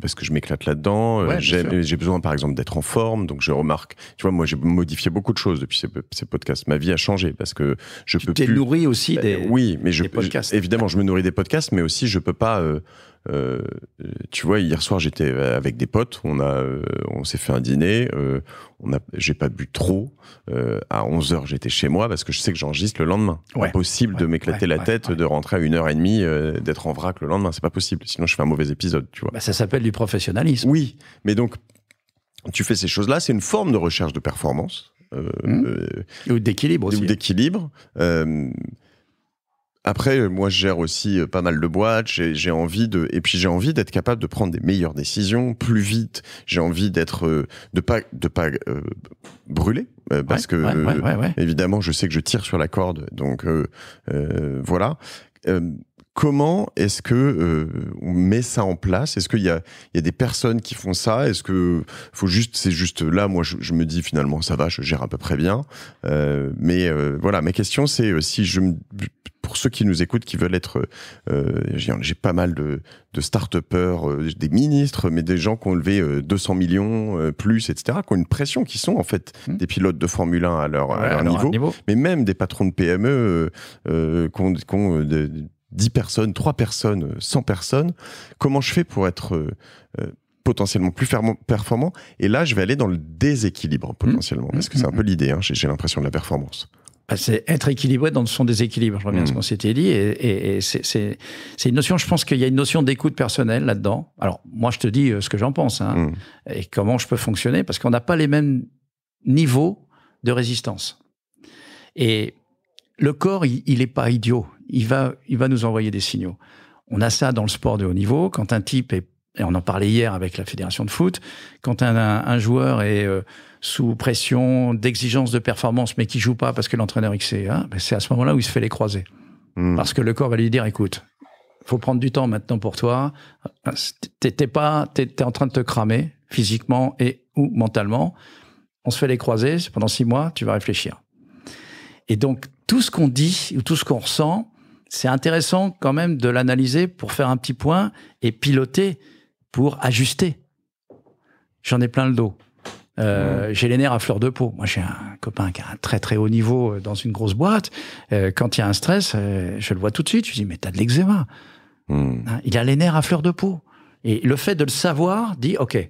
parce que je m'éclate là-dedans. j'ai besoin, par exemple, d'être en forme. Donc je remarque, tu vois, moi, j'ai modifié beaucoup de choses depuis ces ces podcasts. Ma vie a changé parce que je peux t'es nourri aussi bah, des Oui, mais je, évidemment, je me nourris des podcasts, mais aussi je peux pas. Euh, euh, tu vois, hier soir, j'étais euh, avec des potes. On a, on s'est fait un dîner. on a, j'ai pas bu trop. à 11 h j'étais chez moi parce que je sais que j'enregistre le lendemain. Impossible de m'éclater la tête, de rentrer à une heure et demie, d'être en vrac le lendemain. C'est pas possible. Sinon, je fais un mauvais épisode. Tu vois. Bah, ça s'appelle du professionnalisme. Oui, mais donc tu fais ces choses-là, c'est une forme de recherche de performance ou hmm. euh, euh, d'équilibre hein. d'équilibre. Euh, après, moi, je gère aussi pas mal de boîtes. J'ai envie de, et puis j'ai envie d'être capable de prendre des meilleures décisions plus vite. J'ai envie d'être, de pas, de pas brûler, parce que évidemment, je sais que je tire sur la corde. Donc euh, euh, voilà. Comment est-ce que euh, on met ça en place Est-ce qu'il y, y a, des personnes qui font ça Est-ce que faut juste c'est juste là moi je, me dis finalement ça va je gère à peu près bien euh, mais euh, voilà ma question c'est si je pour ceux qui nous écoutent qui veulent être j'ai pas mal de, de start-upers des ministres mais des gens qui ont levé 200 millions plus etc qui ont une pression qui sont en fait mmh. des pilotes de Formule 1 à leur, niveau, mais même des patrons de PME qui ont, 10 personnes, 3 personnes, 100 euh, personnes, comment je fais pour être euh, euh, potentiellement plus performant Et là, je vais aller dans le déséquilibre mmh. potentiellement, parce que c'est mmh, un mmh, peu l'idée, hein. j'ai l'impression de la performance. Bah, c'est être équilibré dans son déséquilibre, je reviens à ce qu'on s'était dit. Et, c'est une notion, je pense qu'il y a une notion d'écoute personnelle là-dedans. Alors, moi, je te dis ce que j'en pense hein, et comment je peux fonctionner, parce qu'on n'a pas les mêmes niveaux de résistance. Et le corps, il n'est pas idiot. Il va, il va nous envoyer des signaux. On a ça dans le sport de haut niveau. Quand un type est, et on en parlait hier avec la fédération de foot, quand un, joueur est euh, sous pression d'exigence de performance, mais qui joue pas parce que l'entraîneur XC, hein, ben, c'est à ce moment-là où il se fait les croiser. Hmm. Parce que le corps va lui dire, écoute, faut prendre du temps maintenant pour toi. T'es pas, tu es, en train de te cramer physiquement et ou mentalement. On se fait les croisés pendant six mois. Tu vas réfléchir. Et donc tout ce qu'on dit ou tout ce qu'on ressent, c'est intéressant quand même de l'analyser pour faire un petit point et piloter pour ajuster. J'en ai plein le dos. Euh, j'ai les nerfs à fleur de peau. Moi, j'ai un copain qui a un très très haut niveau euh, dans une grosse boîte. Euh, quand il y a un stress, je le vois tout de suite. Je dis mais t'as de l'eczéma. Hmm. Hein, il a les nerfs à fleur de peau. Et le fait de le savoir dit ok,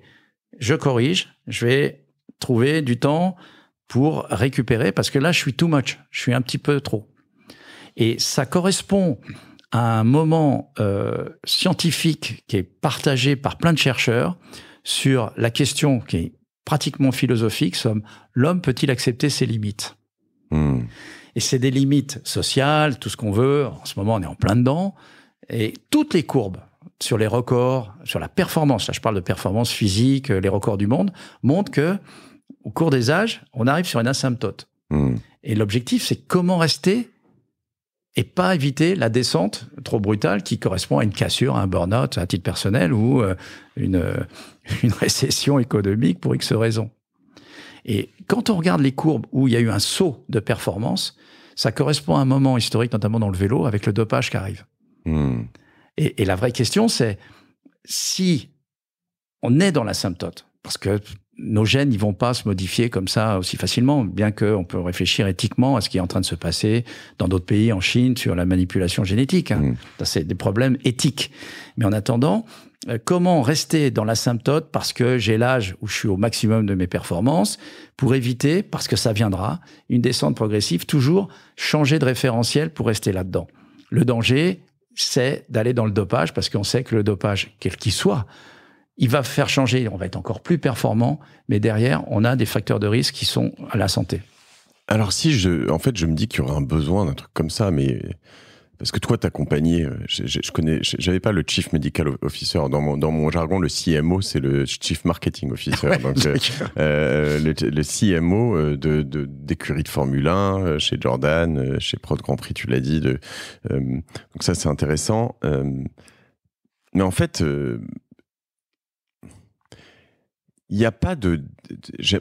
je corrige. Je vais trouver du temps pour récupérer, parce que là, je suis too much, je suis un petit peu trop. Et ça correspond à un moment euh, scientifique qui est partagé par plein de chercheurs sur la question qui est pratiquement philosophique, l'homme peut-il accepter ses limites hmm. Et c'est des limites sociales, tout ce qu'on veut, en ce moment on est en plein dedans, et toutes les courbes sur les records, sur la performance, là je parle de performance physique, euh, les records du monde, montrent que au cours des âges, on arrive sur une asymptote. Hmm. Et l'objectif, c'est comment rester et pas éviter la descente trop brutale qui correspond à une cassure, à un burn-out à titre personnel ou euh, une, euh, une récession économique pour X raisons. Et quand on regarde les courbes où il y a eu un saut de performance, ça correspond à un moment historique, notamment dans le vélo, avec le dopage qui arrive. Hmm. Et, et, la vraie question, c'est si on est dans l'asymptote, parce que nos gènes, ils vont pas se modifier comme ça aussi facilement, bien qu'on peut réfléchir éthiquement à ce qui est en train de se passer dans d'autres pays, en Chine, sur la manipulation génétique. Hein. Mmh. Ça C'est des problèmes éthiques. Mais en attendant, euh, comment rester dans l'asymptote parce que j'ai l'âge où je suis au maximum de mes performances pour éviter, parce que ça viendra, une descente progressive, toujours changer de référentiel pour rester là-dedans. Le danger, c'est d'aller dans le dopage parce qu'on sait que le dopage, quel qu'il soit, il va faire changer, on va être encore plus performant, mais derrière, on a des facteurs de risque qui sont à la santé. Alors si je, en fait, je me dis qu'il y aura un besoin d'un truc comme ça, mais parce que toi, t'accompagnais, euh, je, je, connais, j'avais pas le chief medical officer dans mon, dans mon jargon, le CMO, c'est le chief marketing officer. Ah euh, euh, le, CMO de, d'écurie de Formule 1 chez Jordan, chez Prod Grand Prix, tu l'as dit. donc ça, c'est intéressant. mais en fait, il n'y a pas de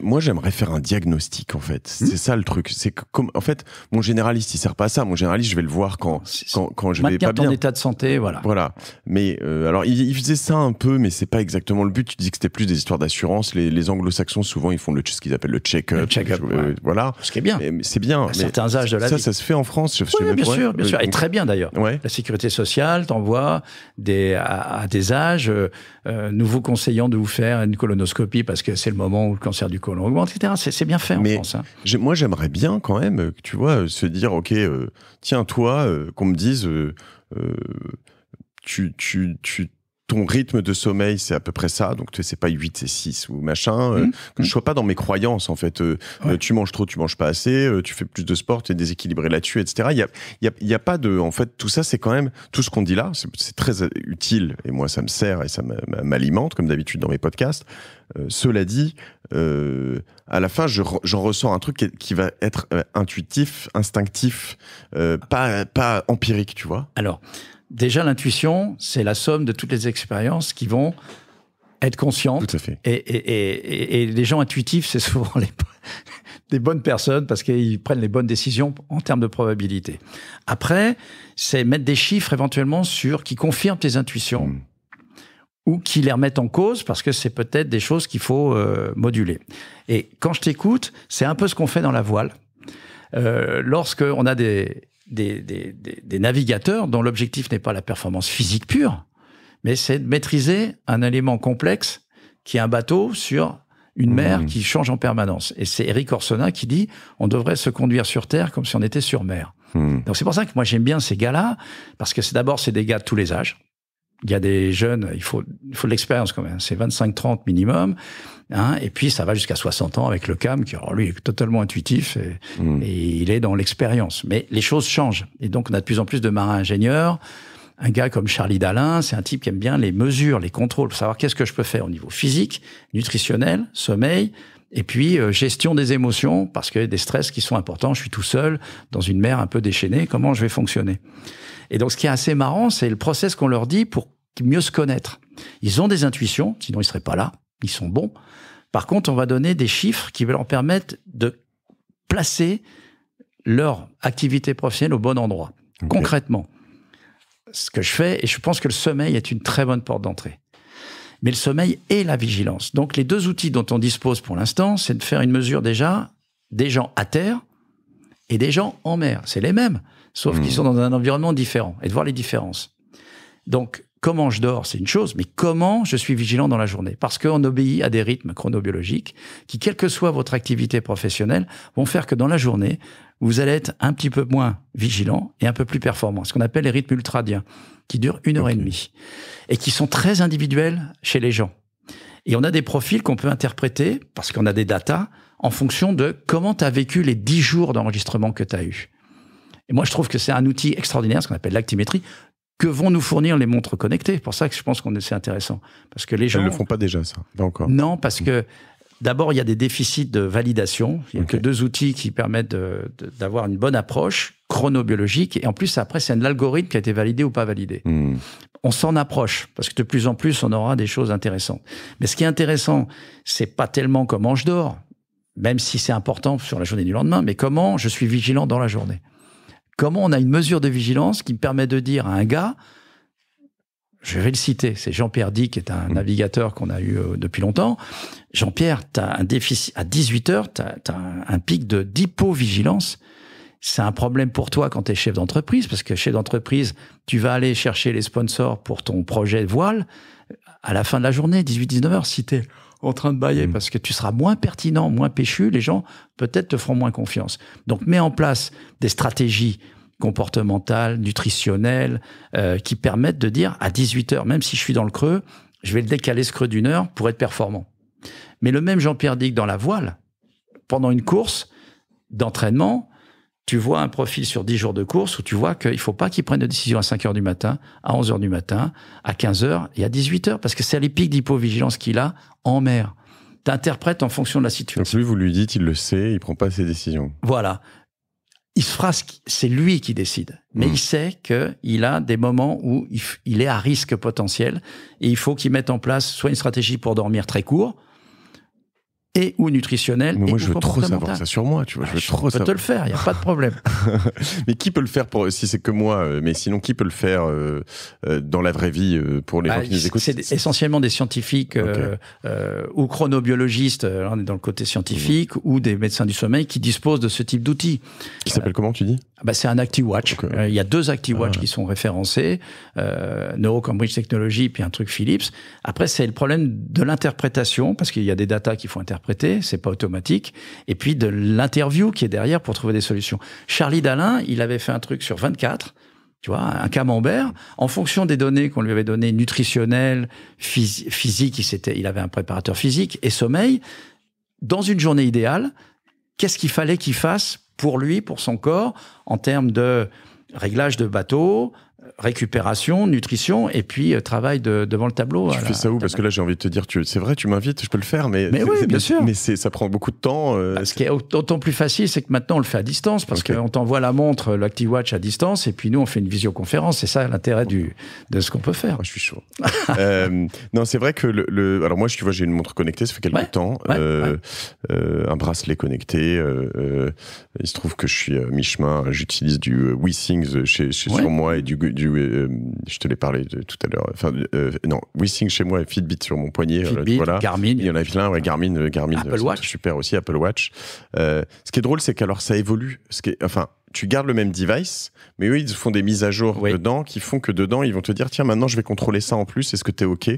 moi j'aimerais faire un diagnostic en fait hmm? c'est ça le truc c'est comme en fait mon généraliste il sert pas à ça mon généraliste je vais le voir quand quand, quand je vais pas ton bien état de santé voilà voilà mais euh, alors il, faisait ça un peu mais c'est pas exactement le but tu dis que c'était plus des histoires d'assurance les, anglo-saxons souvent ils font le ce qu'ils appellent le check-up check euh, voilà ce qui est bien c'est bien à certains âges de la ça vie. ça ça se fait en France bien sûr bien sûr et très bien d'ailleurs la sécurité sociale t'envoie des à, des âges euh, nous vous conseillons de vous faire une colonoscopie parce que c'est le moment où le cancer du côlon etc. C'est bien fait en France. Hein. Moi, j'aimerais bien quand même, euh, tu vois, euh, se dire, OK, euh, tiens, toi, qu'on me dise, tu, ton rythme de sommeil, c'est à peu près ça, donc c'est pas 8, c'est 6 ou machin, mmh. que je mmh. sois pas dans mes croyances en fait. Tu manges trop, tu manges pas assez, tu fais plus de sport, tu es déséquilibré là-dessus, etc. Il n'y a, y a, pas de. En fait, tout ça, c'est quand même. Tout ce qu'on dit là, c'est très utile et moi, ça me sert et ça m'alimente, comme d'habitude dans mes podcasts. Euh, cela dit, euh, à la fin, j'en ressens un truc qui, va être euh, intuitif, instinctif, pas, empirique, tu vois. Alors, déjà, l'intuition, c'est la somme de toutes les expériences qui vont être conscientes. Tout à fait. Et, les gens intuitifs, c'est souvent les, bonnes personnes parce qu'ils prennent les bonnes décisions en termes de probabilité. Après, c'est mettre des chiffres éventuellement sur qui confirment tes intuitions. Hmm ou qui les remettent en cause parce que c'est peut-être des choses qu'il faut euh, moduler. Et quand je t'écoute, c'est un peu ce qu'on fait dans la voile. Euh, Lorsqu'on a des, des, des, des, navigateurs dont l'objectif n'est pas la performance physique pure, mais c'est de maîtriser un élément complexe qui est un bateau sur une mer mmh. qui change en permanence. Et c'est Eric Orsona qui dit on devrait se conduire sur terre comme si on était sur mer. Mmh. Donc c'est pour ça que moi j'aime bien ces gars-là parce que c'est d'abord c'est des gars de tous les âges il y a des jeunes, il faut, il faut de l'expérience quand même. C'est 25-30 minimum. Hein, et puis ça va jusqu'à 60 ans avec le CAM, qui alors lui est totalement intuitif mm. et, il est dans l'expérience. Mais les choses changent. Et donc on a de plus en plus de marins ingénieurs. Un gars comme Charlie Dalin, c'est un type qui aime bien les mesures, les contrôles, pour savoir qu'est-ce que je peux faire au niveau physique, nutritionnel, sommeil, et puis, euh, gestion des émotions, parce qu'il y a des stress qui sont importants. Je suis tout seul dans une mer un peu déchaînée. Comment je vais fonctionner et donc, ce qui est assez marrant, c'est le process qu'on leur dit pour mieux se connaître. Ils ont des intuitions, sinon ils seraient pas là. Ils sont bons. Par contre, on va donner des chiffres qui vont leur permettre de placer leur activité professionnelle au bon endroit. Concrètement, ce que je fais, et je pense que le sommeil est une très bonne porte d'entrée. Mais le sommeil et la vigilance. Donc, les deux outils dont on dispose pour l'instant, c'est de faire une mesure déjà des gens à terre et des gens en mer. C'est les mêmes sauf qu'ils mmh. sont dans un environnement différent, et de voir les différences. Donc, comment je dors, c'est une chose, mais comment je suis vigilant dans la journée Parce qu'on obéit à des rythmes chronobiologiques qui, quelle que soit votre activité professionnelle, vont faire que dans la journée, vous allez être un petit peu moins vigilant et un peu plus performant, ce qu'on appelle les rythmes ultradiens, qui durent une heure et demie, et qui sont très individuels chez les gens. Et on a des profils qu'on peut interpréter, parce qu'on a des datas, en fonction de comment tu as vécu les dix jours d'enregistrement que tu as eu. Et moi, je trouve que c'est un outil extraordinaire, ce qu'on appelle l'actimétrie. Que vont nous fournir les montres connectées Pour ça que je pense qu'on c'est intéressant, parce que les gens ne le font pas déjà ça, pas encore. Non, parce que D'abord, il y a des déficits de validation. Il n'y a que deux outils qui permettent d'avoir une bonne approche chronobiologique. Et en plus, après, c'est l'algorithme qui a été validé ou pas validé. Hmm. On s'en approche parce que de plus en plus, on aura des choses intéressantes. Mais ce qui est intéressant, c'est pas tellement comment je dors, même si c'est important sur la journée du lendemain, mais comment je suis vigilant dans la journée comment on a une mesure de vigilance qui me permet de dire à un gars, je vais le citer, c'est Jean-Pierre Dick, qui est un mm. navigateur qu'on a eu euh, depuis longtemps. Jean-Pierre, tu un déficit, à 18 heures, tu as, un pic de vigilance. C'est un problème pour toi quand tu es chef d'entreprise, parce que chef d'entreprise, tu vas aller chercher les sponsors pour ton projet de voile. Euh, à la fin de la journée, 18-19 heures, cité en train de bailler mm. parce que tu seras moins pertinent, moins péchu, les gens peut-être te feront moins confiance. Donc mets en place des stratégies comportementales, nutritionnelles, euh, qui permettent de dire à 18h, même si je suis dans le creux, je vais le décaler ce creux d'une heure pour être performant. Mais le même Jean-Pierre Dick dans la voile, pendant une course d'entraînement, tu vois un profil sur 10 jours de course où tu vois qu'il ne faut pas qu'il prenne de décision à 5 heures du matin, à 11 heures du matin, à 15 heures et à 18 heures, parce que c'est à l'épique d'hypovigilance qu'il a en mer. T'interprètes en fonction de la situation. Donc, vous lui dites, il le sait, il prend pas ses décisions. Voilà. Il se fera, c'est lui qui décide. Mais hmm. il sait qu'il a des moments où il est à risque potentiel et il faut qu'il mette en place soit une stratégie pour dormir très court, et ou nutritionnel. Mais moi, je veux trop savoir ça sur moi, tu vois. je veux ah, peux te le faire, il n'y a pas de problème. mais qui peut le faire pour, si c'est que moi, euh, mais sinon, qui peut le faire euh, euh, dans la vraie vie pour les bah, gens qui nous écoutent C'est essentiellement des scientifiques ou chronobiologistes, on est dans le côté scientifique, mhm. ou des médecins du sommeil qui disposent de ce type d'outils. Qui s'appelle comment, tu dis bah, C'est un ActiWatch. Il y a deux ActiWatch ah. qui sont référencés, NeuroCambridge Technology, puis un truc Philips. Après, c'est le problème de l'interprétation, parce qu'il y a des datas qu'il faut interpréter c'est pas automatique, et puis de l'interview qui est derrière pour trouver des solutions. Charlie Dalin, il avait fait un truc sur 24, tu vois, un camembert, en fonction des données qu'on lui avait données, nutritionnelles, physiques, physique, il, il avait un préparateur physique, et sommeil, dans une journée idéale, qu'est-ce qu'il fallait qu'il fasse pour lui, pour son corps, en termes de réglage de bateau, récupération, nutrition, et puis euh, travail devant le tableau. Tu fais ça où Parce que là, j'ai envie de te dire, c'est vrai, tu m'invites, je peux le faire, mais, mais bien sûr. Mais ça prend beaucoup de temps. Euh, bah, ce qui est d'autant plus facile, c'est que maintenant, on le fait à distance, parce qu'on t'envoie la montre, euh, watch à distance, et puis nous, on fait une visioconférence. C'est ça l'intérêt du de ce qu'on peut faire. je suis chaud. non, c'est vrai que le, Alors moi, tu vois, j'ai une montre connectée, ça fait quelques temps. un bracelet connecté. il se trouve que je suis à mi-chemin. J'utilise du WeSings chez sur moi et du du euh, je te l'ai parlé de, tout à l'heure. Enfin, euh, non, Wissing chez moi et Fitbit sur mon poignet. Euh, voilà. Garmin. Il y en a plein, ouais, Garmin, Garmin. Apple Watch. Super aussi, Apple Watch. ce qui est drôle, c'est qu'alors ça évolue. Ce qui est, enfin, tu gardes le même device, mais eux, ils font des mises à jour dedans qui font que dedans, ils vont te dire tiens, maintenant, je vais contrôler ça en plus, est-ce que t'es OK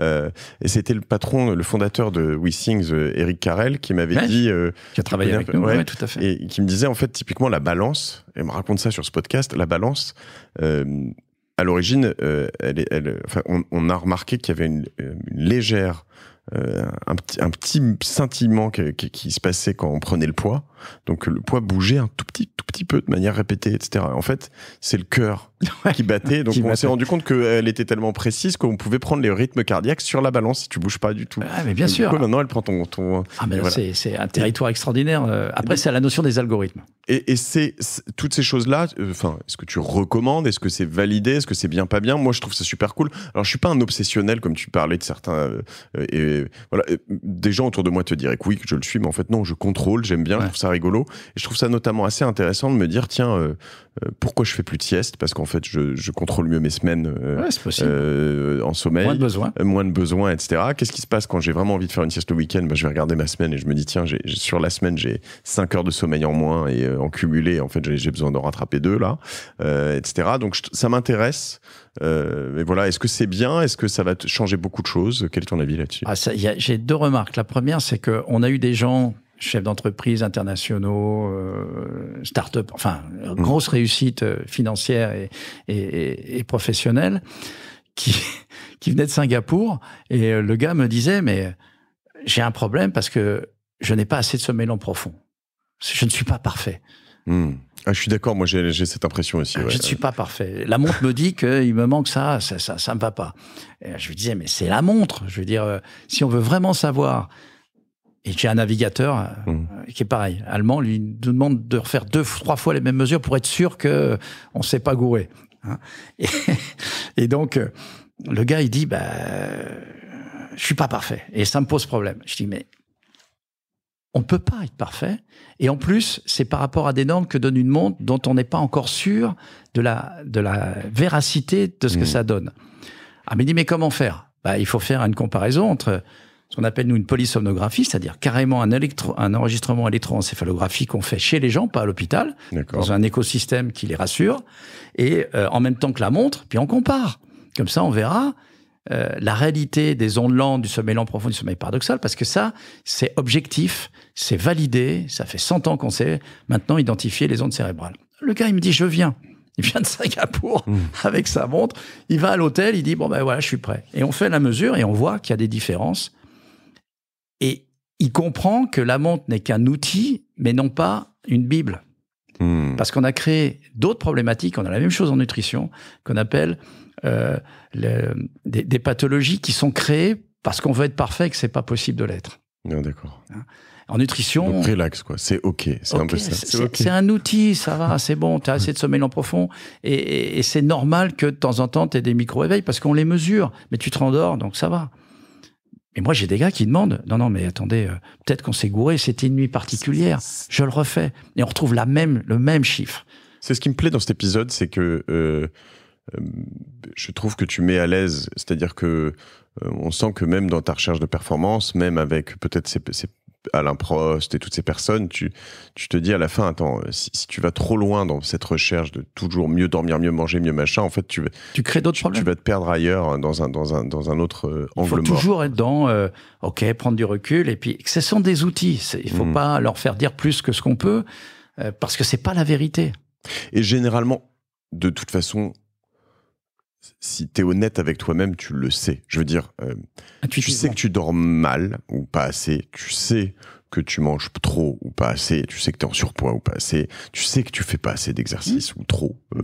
euh, Et c'était le patron, le fondateur de WeSings, euh, Eric Carrel, qui m'avait dit. Euh, qui a travaillé avec nous, tout à fait. Et qui me disait, en fait, typiquement, la balance, et me raconte ça sur ce podcast, la balance. à l'origine, elle, on, a remarqué qu'il y avait une, légère, un, petit, un petit scintillement qui, se passait quand on prenait le poids. Donc le poids bougeait un tout petit, tout petit peu de manière répétée, etc. En fait, c'est le cœur qui battait. Donc on s'est rendu compte qu'elle était tellement précise qu'on pouvait prendre les rythmes cardiaques sur la balance si tu bouges pas du tout. Ah, mais bien sûr. maintenant, elle prend ton. ton ah, mais c'est un territoire extraordinaire. Euh, après, c'est la notion des algorithmes. Et, c'est toutes ces choses-là. Euh, enfin, est-ce que tu recommandes Est-ce que c'est validé Est-ce que c'est bien, pas bien Moi, je trouve ça super cool. Alors, je suis pas un obsessionnel comme tu parlais de certains. Euh, et des gens autour de moi te diraient que oui, que je le suis, mais en fait non, je contrôle. J'aime bien. ça rigolo. Et je trouve ça notamment assez intéressant de me dire, tiens, euh, euh, pourquoi je fais plus de sieste Parce qu'en fait, je, contrôle mieux mes semaines euh, en sommeil. Moins de besoin. moins de besoin, etc. Qu'est-ce qui se passe quand j'ai vraiment envie de faire une sieste le week-end bah, Je vais regarder ma semaine et je me dis, tiens, sur la semaine, j'ai 5 heures de sommeil en moins et en cumulé, en fait, j'ai besoin d'en rattraper deux, là, etc. Donc, ça m'intéresse. mais voilà, est-ce que c'est bien Est-ce que ça va changer beaucoup de choses Quel est ton avis là-dessus ah, J'ai deux remarques. La première, c'est qu'on a eu des gens chefs d'entreprise internationaux, euh, start-up, enfin, mmh. grosse réussite euh, financière et, professionnelle, qui, qui venait de Singapour. Et euh, le gars me disait, mais j'ai un problème parce que je n'ai pas assez de sommeil en profond. Je ne suis pas parfait. Mmh. Ah, je suis d'accord, moi j'ai cette impression aussi. Ah, je ne suis pas parfait. La montre me dit qu'il me manque ça, ça ne ça, ça me va pas. je lui disais, mais c'est la montre. Je veux dire, si on veut vraiment savoir et j'ai un navigateur euh, hum. euh, qui est pareil, allemand, lui nous demande de refaire deux, trois fois les mêmes mesures pour être sûr que euh, on s'est pas gouré. Hein. et, donc, le gars, il dit, bah, je suis pas parfait. Et ça me pose problème. Je dis, mais on ne peut pas être parfait. Et en plus, c'est par rapport à des normes que donne une montre dont on n'est pas encore sûr de la, véracité de ce que hum. ça donne. Ah, mais dit, mais comment faire bah, Il faut faire une comparaison entre ce qu'on appelle nous une polysomnographie, c'est-à-dire carrément un, électro, un enregistrement électroencéphalographique qu'on fait chez les gens, pas à l'hôpital, dans un écosystème qui les rassure, et euh, en même temps que la montre, puis on compare. Comme ça, on verra euh, la réalité des ondes lentes, du sommeil lent profond, du sommeil paradoxal, parce que ça, c'est objectif, c'est validé, ça fait 100 ans qu'on sait maintenant identifier les ondes cérébrales. Le gars, il me dit, je viens. Il vient de Singapour mmh. avec sa montre, il va à l'hôtel, il dit, bon ben voilà, je suis prêt. Et on fait la mesure et on voit qu'il y a des différences et il comprend que la montre n'est qu'un outil, mais non pas une Bible. Hmm. Parce qu'on a créé d'autres problématiques, on a la même chose en nutrition, qu'on appelle euh, des, pathologies qui sont créées parce qu'on veut être parfait et que n'est pas possible de l'être. Non, ah, D'accord. Hein. En nutrition. on relax, quoi. C'est OK. C'est un outil, ça va, c'est bon. Tu as assez de sommeil en profond. Et, c'est normal que de temps en temps, tu aies des micro-éveils parce qu'on les mesure. Mais tu te rendors, donc ça va. Et moi, j'ai des gars qui demandent, non, non, mais attendez, euh, peut-être qu'on s'est gouré, c'était une nuit particulière, je le refais. Et on retrouve la même, le même chiffre. C'est ce qui me plaît dans cet épisode, c'est que euh, euh, je trouve que tu mets à l'aise, c'est-à-dire que on sent que même dans ta recherche de performance, même avec peut-être ces, ces, Alain Prost et toutes ces personnes, tu, tu te dis à la fin, attends, euh, si, tu vas trop loin dans cette recherche de toujours mieux dormir, mieux manger, mieux machin, en fait, tu, tu crées d'autres problèmes. Tu vas te perdre ailleurs hein, dans un, dans un, dans un autre angle euh, Il faut toujours être dans, euh, OK, prendre du recul. Et puis, ce sont des outils. Il ne faut mm. pas leur faire dire plus que ce qu'on peut, parce que ce n'est pas la vérité. Et généralement, de toute façon, si tu es honnête avec toi-même, tu le sais. Je veux dire, euh, tu sais que tu dors mal ou pas assez, tu sais que tu manges trop ou pas assez, tu sais que tu es en surpoids ou pas assez, tu sais que tu fais pas assez d'exercice ou trop. Euh,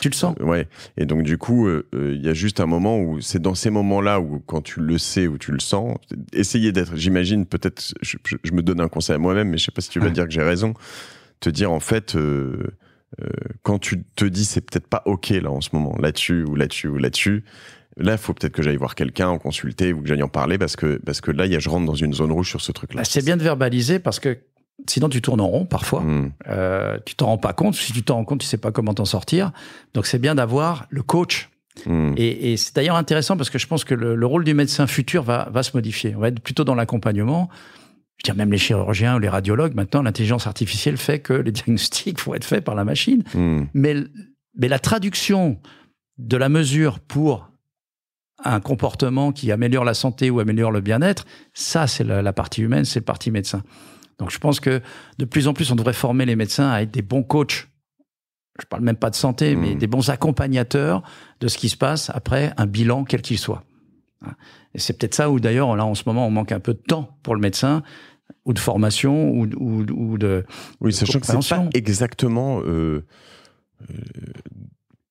tu le sens. Euh, ouais. Et donc du coup, il y a juste un moment où c'est dans ces moments-là où quand tu le sais ou tu le sens, essayer d'être, j'imagine, peut-être, je, me donne un conseil à moi-même, mais je sais pas si tu vas dire que j'ai raison, te dire en fait euh, quand tu te dis c'est peut-être pas ok là en ce moment, là-dessus ou là-dessus ou là-dessus, là, il faut peut-être que j'aille voir quelqu'un, en consulter ou que j'aille en parler parce que, parce que là, y a, je rentre dans une zone rouge sur ce truc-là. Bah, c'est bien de verbaliser parce que sinon tu tournes en rond parfois. Hmm. Euh, tu t'en rends pas compte. Si tu t'en rends compte, tu sais pas comment t'en sortir. Donc c'est bien d'avoir le coach. Hmm. Et, c'est d'ailleurs intéressant parce que je pense que le, rôle du médecin futur va, va se modifier. On va être plutôt dans l'accompagnement. Je veux dire, même les chirurgiens ou les radiologues, maintenant, l'intelligence artificielle fait que les diagnostics vont être faits par la machine. Hmm. Mais, mais la traduction de la mesure pour un comportement qui améliore la santé ou améliore le bien-être, ça, c'est la, partie humaine, c'est la partie médecin. Donc, je pense que de plus en plus, on devrait former les médecins à être des bons coachs. Je parle même pas de santé, mais hmm. des bons accompagnateurs de ce qui se passe après un bilan, quel qu'il soit. Hein. Et c'est peut-être ça où d'ailleurs, là en ce moment, on manque un peu de temps pour le médecin ou de formation ou, de... Oui, sachant que c'est exactement... Euh, euh,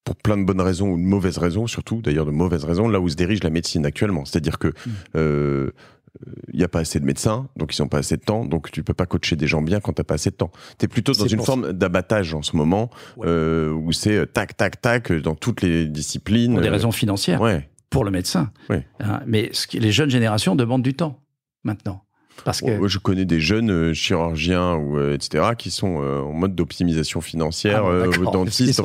pour plein de bonnes raisons ou de mauvaises raisons, surtout d'ailleurs de mauvaises raisons, là où se dirige la médecine actuellement. C'est-à-dire que mmh. euh, il n'y a pas assez de médecins, donc ils n'ont pas assez de temps, donc tu peux pas coacher des gens bien quand tu n'as pas assez de temps. Tu es plutôt dans une forme d'abattage en ce moment, où c'est tac, tac, tac, dans toutes les disciplines. Pour des raisons financières. Ouais pour le médecin. Hein, mais ce qui, les jeunes générations demandent du temps maintenant. Parce que... je connais des jeunes euh, chirurgiens ou euh, etc. qui sont euh, en mode d'optimisation financière, ah dentistes,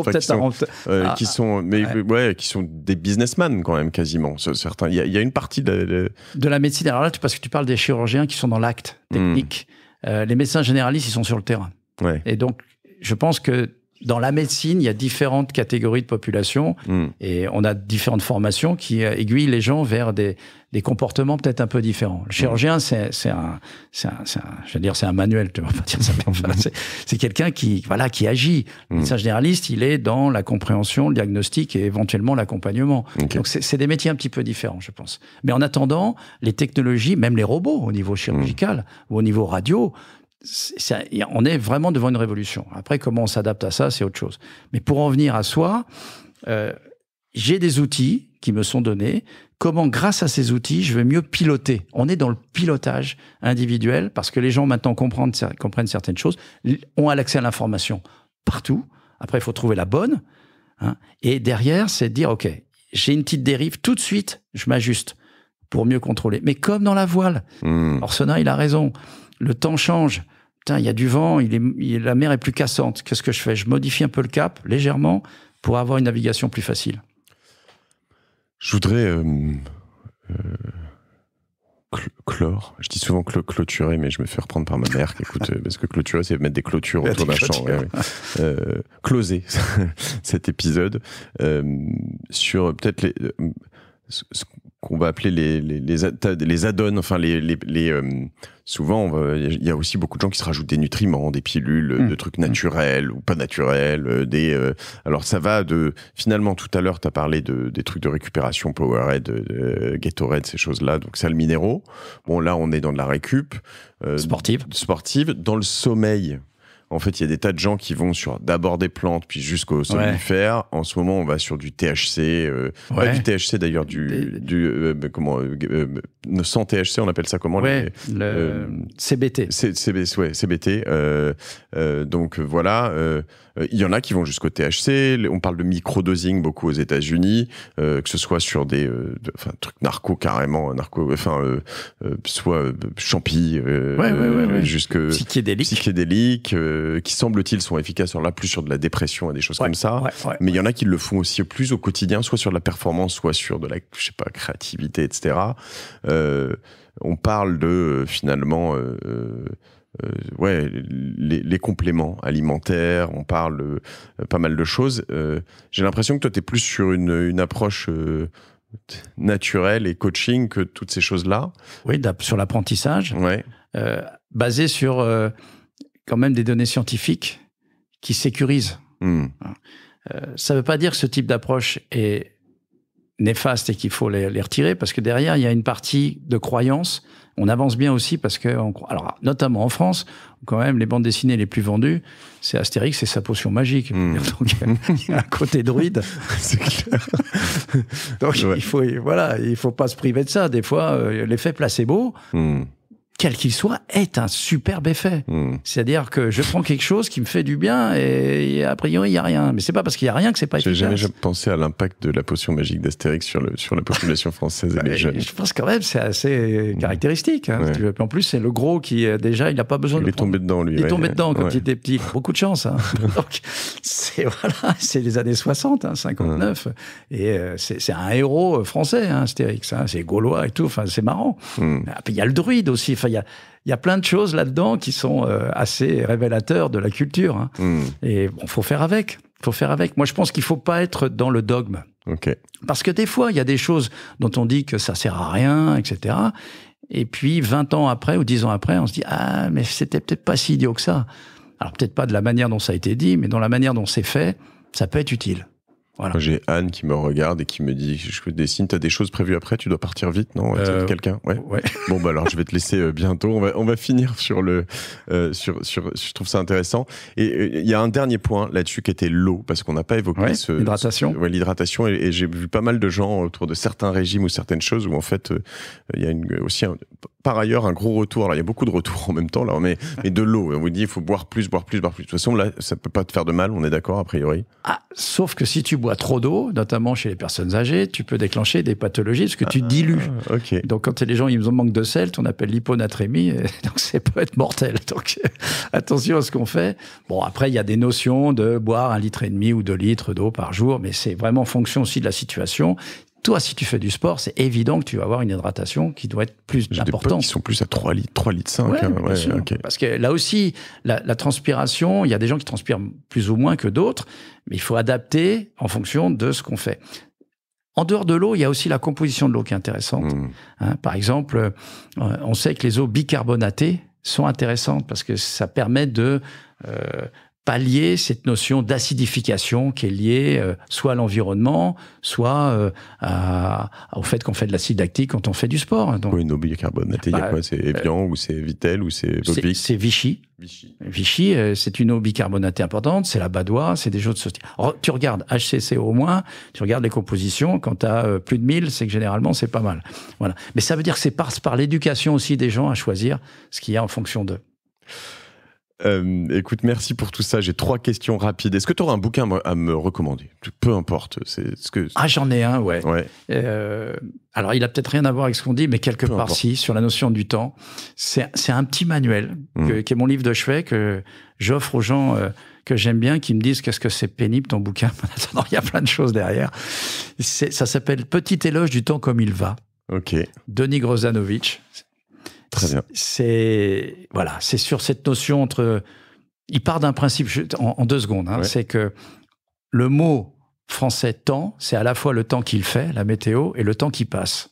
ah, qui, sont, mais ouais. qui sont des businessmen quand même quasiment. Certains, il y, a une partie de, la médecine. Alors là, parce que tu parles des chirurgiens qui sont dans l'acte hmm. technique. les médecins généralistes, ils sont sur le terrain. Ouais. Et donc, je pense que dans la médecine, il y a différentes catégories de population hmm. et on a différentes formations qui euh, aiguillent les gens vers des, des comportements peut-être un peu différents. Le hmm. chirurgien, c'est c'est un, un, je veux dire, c'est un manuel, hmm. c'est quelqu'un qui, voilà, qui agit. Le médecin généraliste, il est dans la compréhension, le diagnostic et éventuellement l'accompagnement. Donc c'est des métiers un petit peu différents, je pense. Mais en attendant, les technologies, même les robots au niveau chirurgical ou au niveau radio, on est vraiment devant une révolution. Après, comment on s'adapte à ça, c'est autre chose. Mais pour en venir à soi, euh, j'ai des outils qui me sont donnés. Comment, grâce à ces outils, je vais mieux piloter On est dans le pilotage individuel parce que les gens maintenant comprennent, certaines choses, ont l'accès à l'information partout. Après, il faut trouver la bonne. Hein. Et derrière, c'est de dire, OK, j'ai une petite dérive, tout de suite, je m'ajuste pour mieux contrôler. Mais comme dans la voile, mmh. il a raison le temps change. Putain, il y a du vent, il est, la mer est plus cassante. Qu'est-ce que je fais Je modifie un peu le cap légèrement pour avoir une navigation plus facile. Je voudrais euh, euh, clore. Je dis souvent clôturer, mais je me fais reprendre par ma mère qui écoute, euh, parce que clôturer, c'est mettre des clôtures autour d'un champ. closer cet épisode sur peut-être les qu'on va appeler les, les, les, add Enfin, les, les, euh, souvent, il y a aussi beaucoup de gens qui se rajoutent des nutriments, des pilules, mmh. de trucs naturels ou pas naturels. Euh, des, euh, alors, ça va de. Finalement, tout à l'heure, tu as parlé de, des trucs de récupération, Powerade, euh, Gatorade, ces choses-là. Donc, ça, le minéraux. Bon, là, on est dans de la récup. sportive. Sportive. Dans le sommeil. En fait, il y a des tas de gens qui vont sur d'abord des plantes, puis jusqu'au somnifère. En ce moment, on va sur du THC. Euh, du THC d'ailleurs, du, du euh, bah, comment euh, bah, sans THC, on appelle ça comment le CBT. C, CBT. donc voilà. Euh, il y en a qui vont jusqu'au THC. On parle de microdosing beaucoup aux États-Unis, euh, que ce soit sur des euh, trucs narco carrément, narco, enfin soit champis, ouais, ouais, ouais, jusque psychédéliques, qui semble-t-il sont efficaces. sur la plus sur de la dépression et des choses comme ça. Mais il y en a qui le font aussi plus au quotidien, soit sur la performance, soit sur de la je sais pas créativité, etc. on parle de finalement euh, ouais, les, compléments alimentaires, on parle euh, pas mal de choses. Euh, j'ai l'impression que toi, tu es plus sur une, approche naturelle et coaching que toutes ces choses-là. Oui, sur l'apprentissage, basé sur quand même des données scientifiques qui sécurisent. Hmm. Hein. ça ne veut pas dire que ce type d'approche est néfaste et qu'il faut les, les, retirer, parce que derrière, il y a une partie de croyance... On avance bien aussi parce que, alors, notamment en France, quand même, les bandes dessinées les plus vendues, c'est Astérix et sa potion magique. Hmm. Donc, il y a un côté druide. Donc, il faut, voilà, il faut pas se priver de ça. Des fois, euh, l'effet placebo, hmm quel qu'il soit, est un superbe effet. Hmm. C'est-à-dire que je prends quelque chose qui me fait du bien et a priori il y a rien. Mais c'est pas parce qu'il y a rien que c'est pas efficace. J'ai jamais pensé à l'impact de la potion magique d'Astérix sur le sur la population française et les jeunes. Je pense quand même c'est assez hmm. caractéristique. Hein, en plus c'est le gros qui euh, déjà il n'a pas besoin. Il de est tombé dedans lui. Il est tombé dedans quand il était petit. Beaucoup de chance. Hein. Donc c'est voilà, c'est les années 60, 59 hein, et euh, c'est un héros euh, français Astérix. C'est gaulois et tout. Enfin c'est marrant. Hmm. Ah, il y a le druide aussi il y a, plein de choses là-dedans qui sont euh, assez révélateurs de la culture. Hein. Hmm. Et bon, faut faire avec. Faut faire avec. Moi, je pense qu'il faut pas être dans le dogme. Parce que des fois, il y a des choses dont on dit que ça sert à rien, etc. Et puis, 20 ans après ou 10 ans après, on se dit Ah, mais c'était peut-être pas si idiot que ça. Alors, peut-être pas de la manière dont ça a été dit, mais dans la manière dont c'est fait, ça peut être utile. J'ai Anne qui me regarde et qui me dit Je dessine, tu as des choses prévues après, tu dois partir vite, non euh, Quelqu'un ouais. ouais. bon, bah alors je vais te laisser euh, bientôt. On va, on va finir sur le. Euh, sur, sur, je trouve ça intéressant. Et il y a un dernier point là-dessus qui était l'eau, parce qu'on n'a pas évoqué L'hydratation. l'hydratation. Et, j'ai vu pas mal de gens autour de certains régimes ou certaines choses où en fait, il y a aussi par ailleurs un gros retour. Alors il y a beaucoup de retours en même temps, là, mais, mais de l'eau. On vous dit il faut boire plus, boire plus, boire plus. De toute façon, là, ça peut pas te faire de mal, on est d'accord, a priori. Ah, sauf que si tu bois trop d'eau, notamment chez les personnes âgées, tu peux déclencher des pathologies parce que tu ah, dilues. Donc quand les gens ils ont manque de sel, on appelle l'hyponatrémie, donc ça peut être mortel. Donc attention à ce qu'on fait. Bon après il y a des notions de boire un litre et demi ou deux litres d'eau par jour, mais c'est vraiment fonction aussi de la situation toi, si tu fais du sport, c'est évident que tu vas avoir une hydratation qui doit être plus importante. Ils sont plus à 3 litres, 3 litres 5. Parce que là aussi, la, transpiration, il y a des gens qui transpirent plus ou moins que d'autres, mais il faut adapter en fonction de ce qu'on fait. En dehors de l'eau, il y a aussi la composition de l'eau qui est intéressante. Hmm. Hein. par exemple, euh, on sait que les eaux bicarbonatées sont intéressantes parce que ça permet de euh, pallier cette notion d'acidification qui est liée euh, soit à l'environnement, soit euh, à, au fait qu'on fait de l'acide lactique quand on fait du sport. Hein, donc, oui, une bicarbonate, il y bah, a quoi C'est Evian euh, ou c'est Vitel ou c'est C'est Vichy. Vichy, Vichy c'est une eau bicarbonatée importante, c'est la badoie, c'est des choses de ce tu regardes HCC au moins, tu regardes les compositions, quand tu as plus de 1000, c'est que généralement c'est pas mal. Voilà. Mais ça veut dire que c'est par, par l'éducation aussi des gens à choisir ce qu'il y a en fonction d'eux. Euh, écoute, merci pour tout ça. J'ai trois questions rapides. Est-ce que tu auras un bouquin à me recommander Peu importe. C'est ce ah j'en ai un, ouais. ouais. Euh, alors il a peut-être rien à voir avec ce qu'on dit, mais quelque part si sur la notion du temps. C'est un petit manuel mmh. qui est mon livre de chevet que j'offre aux gens euh, que j'aime bien qui me disent qu'est-ce que c'est pénible ton bouquin. il y a plein de choses derrière. Ça s'appelle Petit éloge du temps comme il va. Ok. Denis Grozanovic. Très bien. C'est voilà, c'est sur cette notion entre. Il part d'un principe en, deux secondes. Hein, c'est que le mot français temps, c'est à la fois le temps qu'il fait, la météo, et le temps qui passe.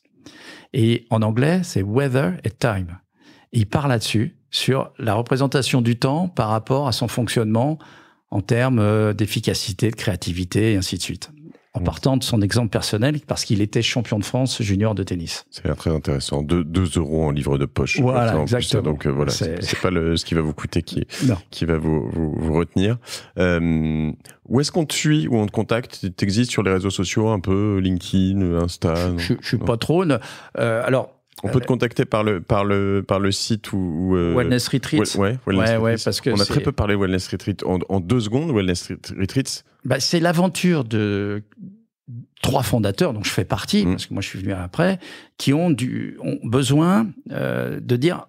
Et en anglais, c'est weather et time. il part là-dessus sur la représentation du temps par rapport à son fonctionnement en termes euh, d'efficacité, de créativité, et ainsi de suite en partant de son exemple personnel, parce qu'il était champion de France junior de tennis. C'est très intéressant. 2 euros en livre de poche. Voilà, exactement. donc euh, voilà, c'est pas le, ce qui va vous coûter qui, qui va vous, vous, retenir. Euh, où est-ce qu'on te suit, où on te contacte T'existes sur les réseaux sociaux un peu, LinkedIn, Insta Je ne suis pas trop. Euh, alors, on peut te contacter par le, par le, par le site ou. Euh, Wellness Retreats. Ouais, ouais, parce que On a très peu parlé Wellness Retreat. En, deux secondes, Wellness Retreats. Bah, c'est l'aventure de trois fondateurs, dont je fais partie, mm. parce que moi je suis venu après, qui ont, du, ont besoin euh, de dire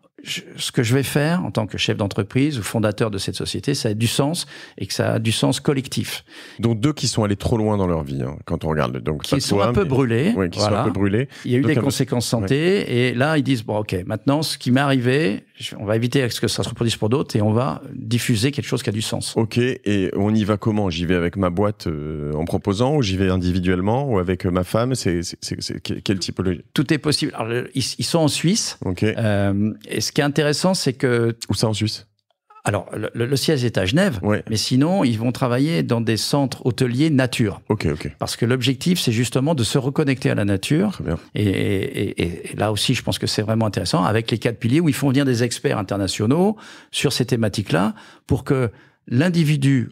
ce que je vais faire en tant que chef d'entreprise ou fondateur de cette société, ça a du sens et que ça a du sens collectif. Donc deux qui sont allés trop loin dans leur vie hein, quand on regarde. Donc qui sont un peu brûlés. qui un peu brûlés. Il y a eu des conséquences santé et là ils disent bon ok maintenant ce qui m'est arrivé, on va éviter que ça se reproduise pour d'autres et on va diffuser quelque chose qui a du sens. Ok et on y va comment J'y vais avec ma boîte euh, en proposant ou j'y vais individuellement ou avec euh, ma femme C'est quelle typologie Tout est possible. ils, sont en Suisse. Ok. Euh, intéressant, c'est que. Où ça en Suisse alors, le, siège est à Genève, mais sinon, ils vont travailler dans des centres hôteliers nature. Ok, ok. Parce que l'objectif, c'est justement de se reconnecter à la nature. Très bien. Et, là aussi, je pense que c'est vraiment intéressant, avec les quatre piliers où ils font venir des experts internationaux sur ces thématiques-là, pour que l'individu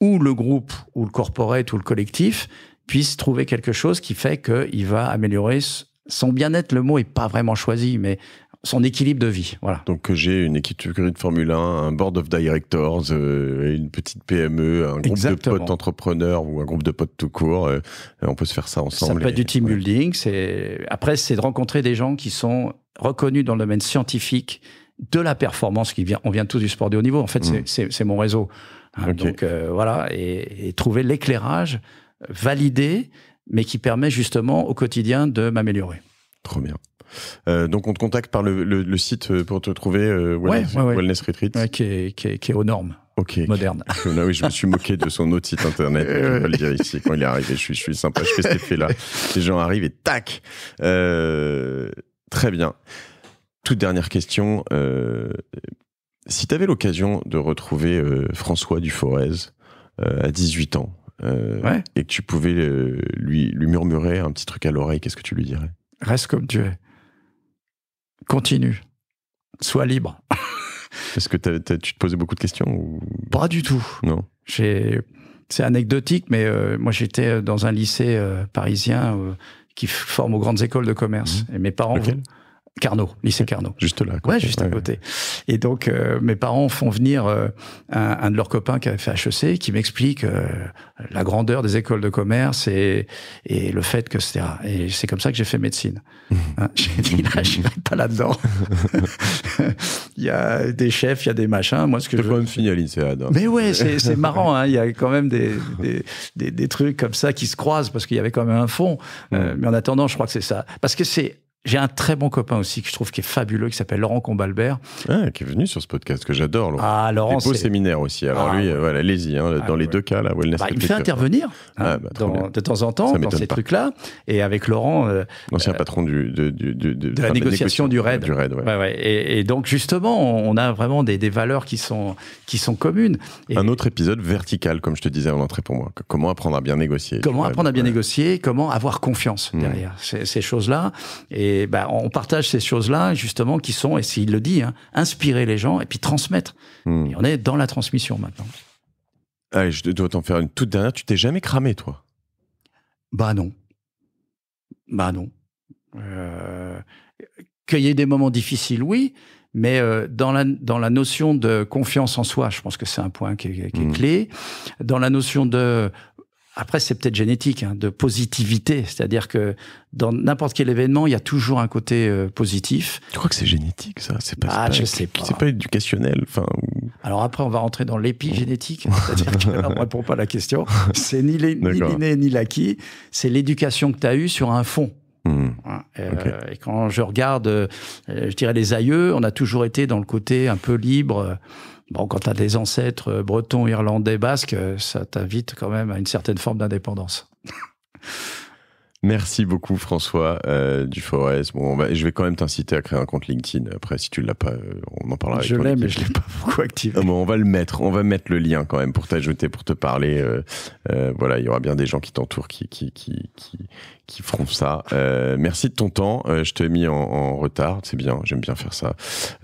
ou le groupe ou le corporate ou le collectif puisse trouver quelque chose qui fait qu'il va améliorer son bien-être. Le mot est pas vraiment choisi, mais son équilibre de vie. Voilà. Donc euh, j'ai une équipe de Formule 1, un board of directors, euh, une petite PME, un groupe de potes entrepreneurs ou un groupe de potes tout court. Euh, on peut se faire ça ensemble. Ça peut être du team building. C'est après c'est de rencontrer des gens qui sont reconnus dans le domaine scientifique de la performance qui vient. On vient tous du sport de haut niveau. En fait, c'est mm. mon réseau. Hein, donc voilà et, et trouver l'éclairage validé, mais qui permet justement au quotidien de m'améliorer. Trop bien. Euh, donc on te contacte par le, site euh, pour te trouver euh, Wellness, Retreat. Qui est, aux normes. Ok. Moderne. Ah, oui, je me suis moqué de son autre site internet. je vais le dire ici quand il est arrivé. Je suis, sympa. Je fais cet effet-là. Les gens arrivent et tac. très bien. Toute dernière question. si tu avais l'occasion de retrouver François Duforez à 18 ans, et que tu pouvais lui, lui murmurer un petit truc à l'oreille, qu'est-ce que tu lui dirais Reste comme tu es continue, sois libre. Est-ce que tu te posais beaucoup de questions Pas du tout. Non. C'est anecdotique, mais euh, moi j'étais euh, dans un lycée euh, parisien qui forme aux grandes écoles de commerce. Mmh. Et mes parents. Carnot, lycée Carnot. Juste là. Ouais, juste à côté. Et donc, euh, mes parents font venir euh, un, de leurs copains qui avait fait HEC, qui m'explique euh, la grandeur des écoles de commerce et, et le fait que c'était... Et c'est comme ça que j'ai fait médecine. Hein, j'ai dit, là, je vais pas là-dedans. il y a des chefs, il y a des machins. Moi, ce que je... quand même à Mais ouais, c'est marrant. Hein. il y a quand même des, des, des, des, trucs comme ça qui se croisent parce qu'il y avait quand même un fond. mais en attendant, je crois que c'est ça. Parce que c'est j'ai un très bon copain aussi que je trouve qui est fabuleux, qui s'appelle Laurent Combalbert. Ah, qui est venu sur ce podcast, que j'adore. Laurent. Ah, Laurent. Des aussi. Alors ah, lui, voilà, allez-y, hein, ah, dans les deux cas, là, Wellness bah, Il fait intervenir hein, bah, de temps en temps dans ces trucs-là. Et avec Laurent. Euh, L'ancien euh, patron du, de, la, négociation, du RAID. Du RAID Et, donc, justement, on a vraiment des, valeurs qui sont, qui sont communes. un autre épisode vertical, comme je te disais en entrée pour moi. Comment apprendre à bien négocier. Comment apprendre à bien négocier, comment avoir confiance hmm. derrière ces, choses-là. Et bah, on partage ces choses-là, justement, qui sont, et s'il le dit, hein, inspirer les gens et puis transmettre. Hmm. Et on est dans la transmission maintenant. Allez, je dois t'en faire une toute dernière. Tu t'es jamais cramé, toi Bah non. Bah non. Euh, Qu'il y ait des moments difficiles, oui, mais euh, dans, la, dans la notion de confiance en soi, je pense que c'est un point qui est, hmm. clé. Dans la notion de après, c'est peut-être génétique, hein, de positivité. C'est-à-dire que dans n'importe quel événement, il y a toujours un côté euh, positif. Tu crois que c'est génétique, ça C'est pas, ah, pas, pas. C'est pas éducationnel. Enfin. Alors après, on va rentrer dans l'épigénétique. C'est-à-dire on ne répond pas à la question. C'est ni l'inné ni l'acquis. C'est l'éducation que tu as eue sur un fond. Hmm. Hein, euh, et quand je regarde, euh, je dirais les aïeux, on a toujours été dans le côté un peu libre quand tu as des ancêtres euh, bretons, irlandais, basques, euh, ça t'invite quand même à une certaine forme d'indépendance. Merci beaucoup François euh, du Bon, je vais quand même t'inciter à créer un compte LinkedIn. Après, si tu ne l'as pas, on en parlera. Avec je l'ai, mais je l'ai pas beaucoup activé. on va le mettre. On va mettre le lien quand même pour t'ajouter, pour te parler. voilà, il y aura bien des gens qui t'entourent, qui qui feront ça. Euh, merci de ton temps. Euh, je t'ai mis en, retard. C'est bien. J'aime bien faire ça.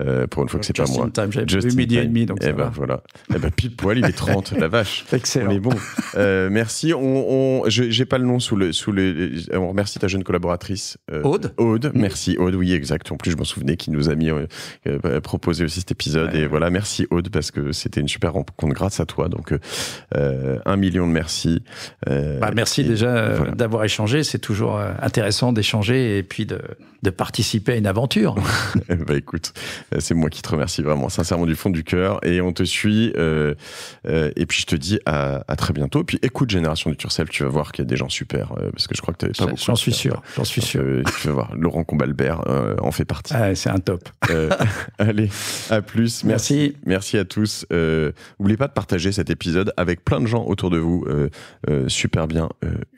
Euh, pour une fois que c'est pas moi. Time, Just midi et demi. Donc eh ben, voilà. et eh ben pile poil, il est 30. la vache. Excellent. bon. merci. On, on j'ai pas le nom sous le, sous le. On remercie ta jeune collaboratrice. Aude. Aude. Merci Aude. Oui, exact. En plus, je m'en souvenais qui nous a mis proposé aussi cet épisode. Et voilà, merci Aude parce que c'était une super rencontre grâce à toi. Donc un million de merci. Bah, merci déjà d'avoir échangé. C'est toujours euh, intéressant d'échanger et puis de, participer à une aventure. bah écoute, c'est moi qui te remercie vraiment sincèrement du fond du cœur et on te suit. Euh, euh, et puis je te dis à, très bientôt. puis écoute Génération du Turcel, tu vas voir qu'il y a des gens super parce que je crois que tu avais pas beaucoup. J'en suis sûr, j'en suis sûr. tu vas voir, Laurent Combalbert en fait partie. Ah, c'est un top. allez, à plus. Merci. Merci, merci à tous. N'oubliez pas de partager cet épisode avec plein de gens autour de vous. super bien.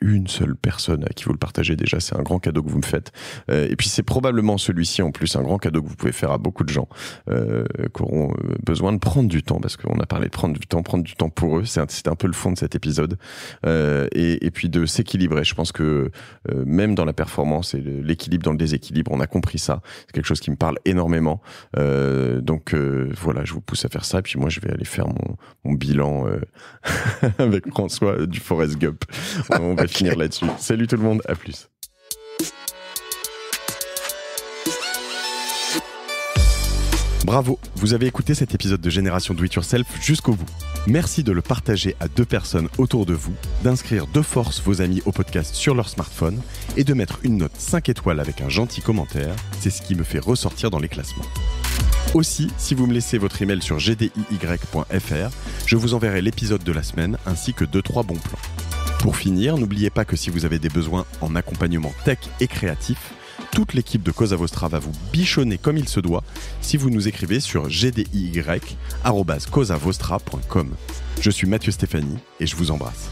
une seule personne à qui vous le partager déjà, c'est un grand cadeau que vous me faites. Euh, et puis c'est probablement celui-ci en plus, un grand cadeau que vous pouvez faire à beaucoup de gens euh, qui auront euh, besoin de prendre du temps, parce qu'on a parlé de prendre du temps, prendre du temps pour eux, c'est un, un, peu le fond de cet épisode, et, et, puis de s'équilibrer. Je pense que même dans la performance et l'équilibre dans le déséquilibre, on a compris ça. C'est quelque chose qui me parle énormément. donc voilà, je vous pousse à faire ça. Et puis moi, je vais aller faire mon, bilan avec François du Forest Gup On va finir là-dessus. Salut tout le monde plus. Bravo, vous avez écouté cet épisode de Génération Do It Yourself jusqu'au bout. Merci de le partager à deux personnes autour de vous, d'inscrire de force vos amis au podcast sur leur smartphone et de mettre une note 5 étoiles avec un gentil commentaire, c'est ce qui me fait ressortir dans les classements. Aussi, si vous me laissez votre email sur gdiy.fr, je vous enverrai l'épisode de la semaine ainsi que 2-3 bons plans. Pour finir, n'oubliez pas que si vous avez des besoins en accompagnement tech et créatif, toute l'équipe de Cosa Vostra va vous bichonner comme il se doit si vous nous écrivez sur gdy.causavostra.com. Je suis Mathieu Stéphanie et je vous embrasse.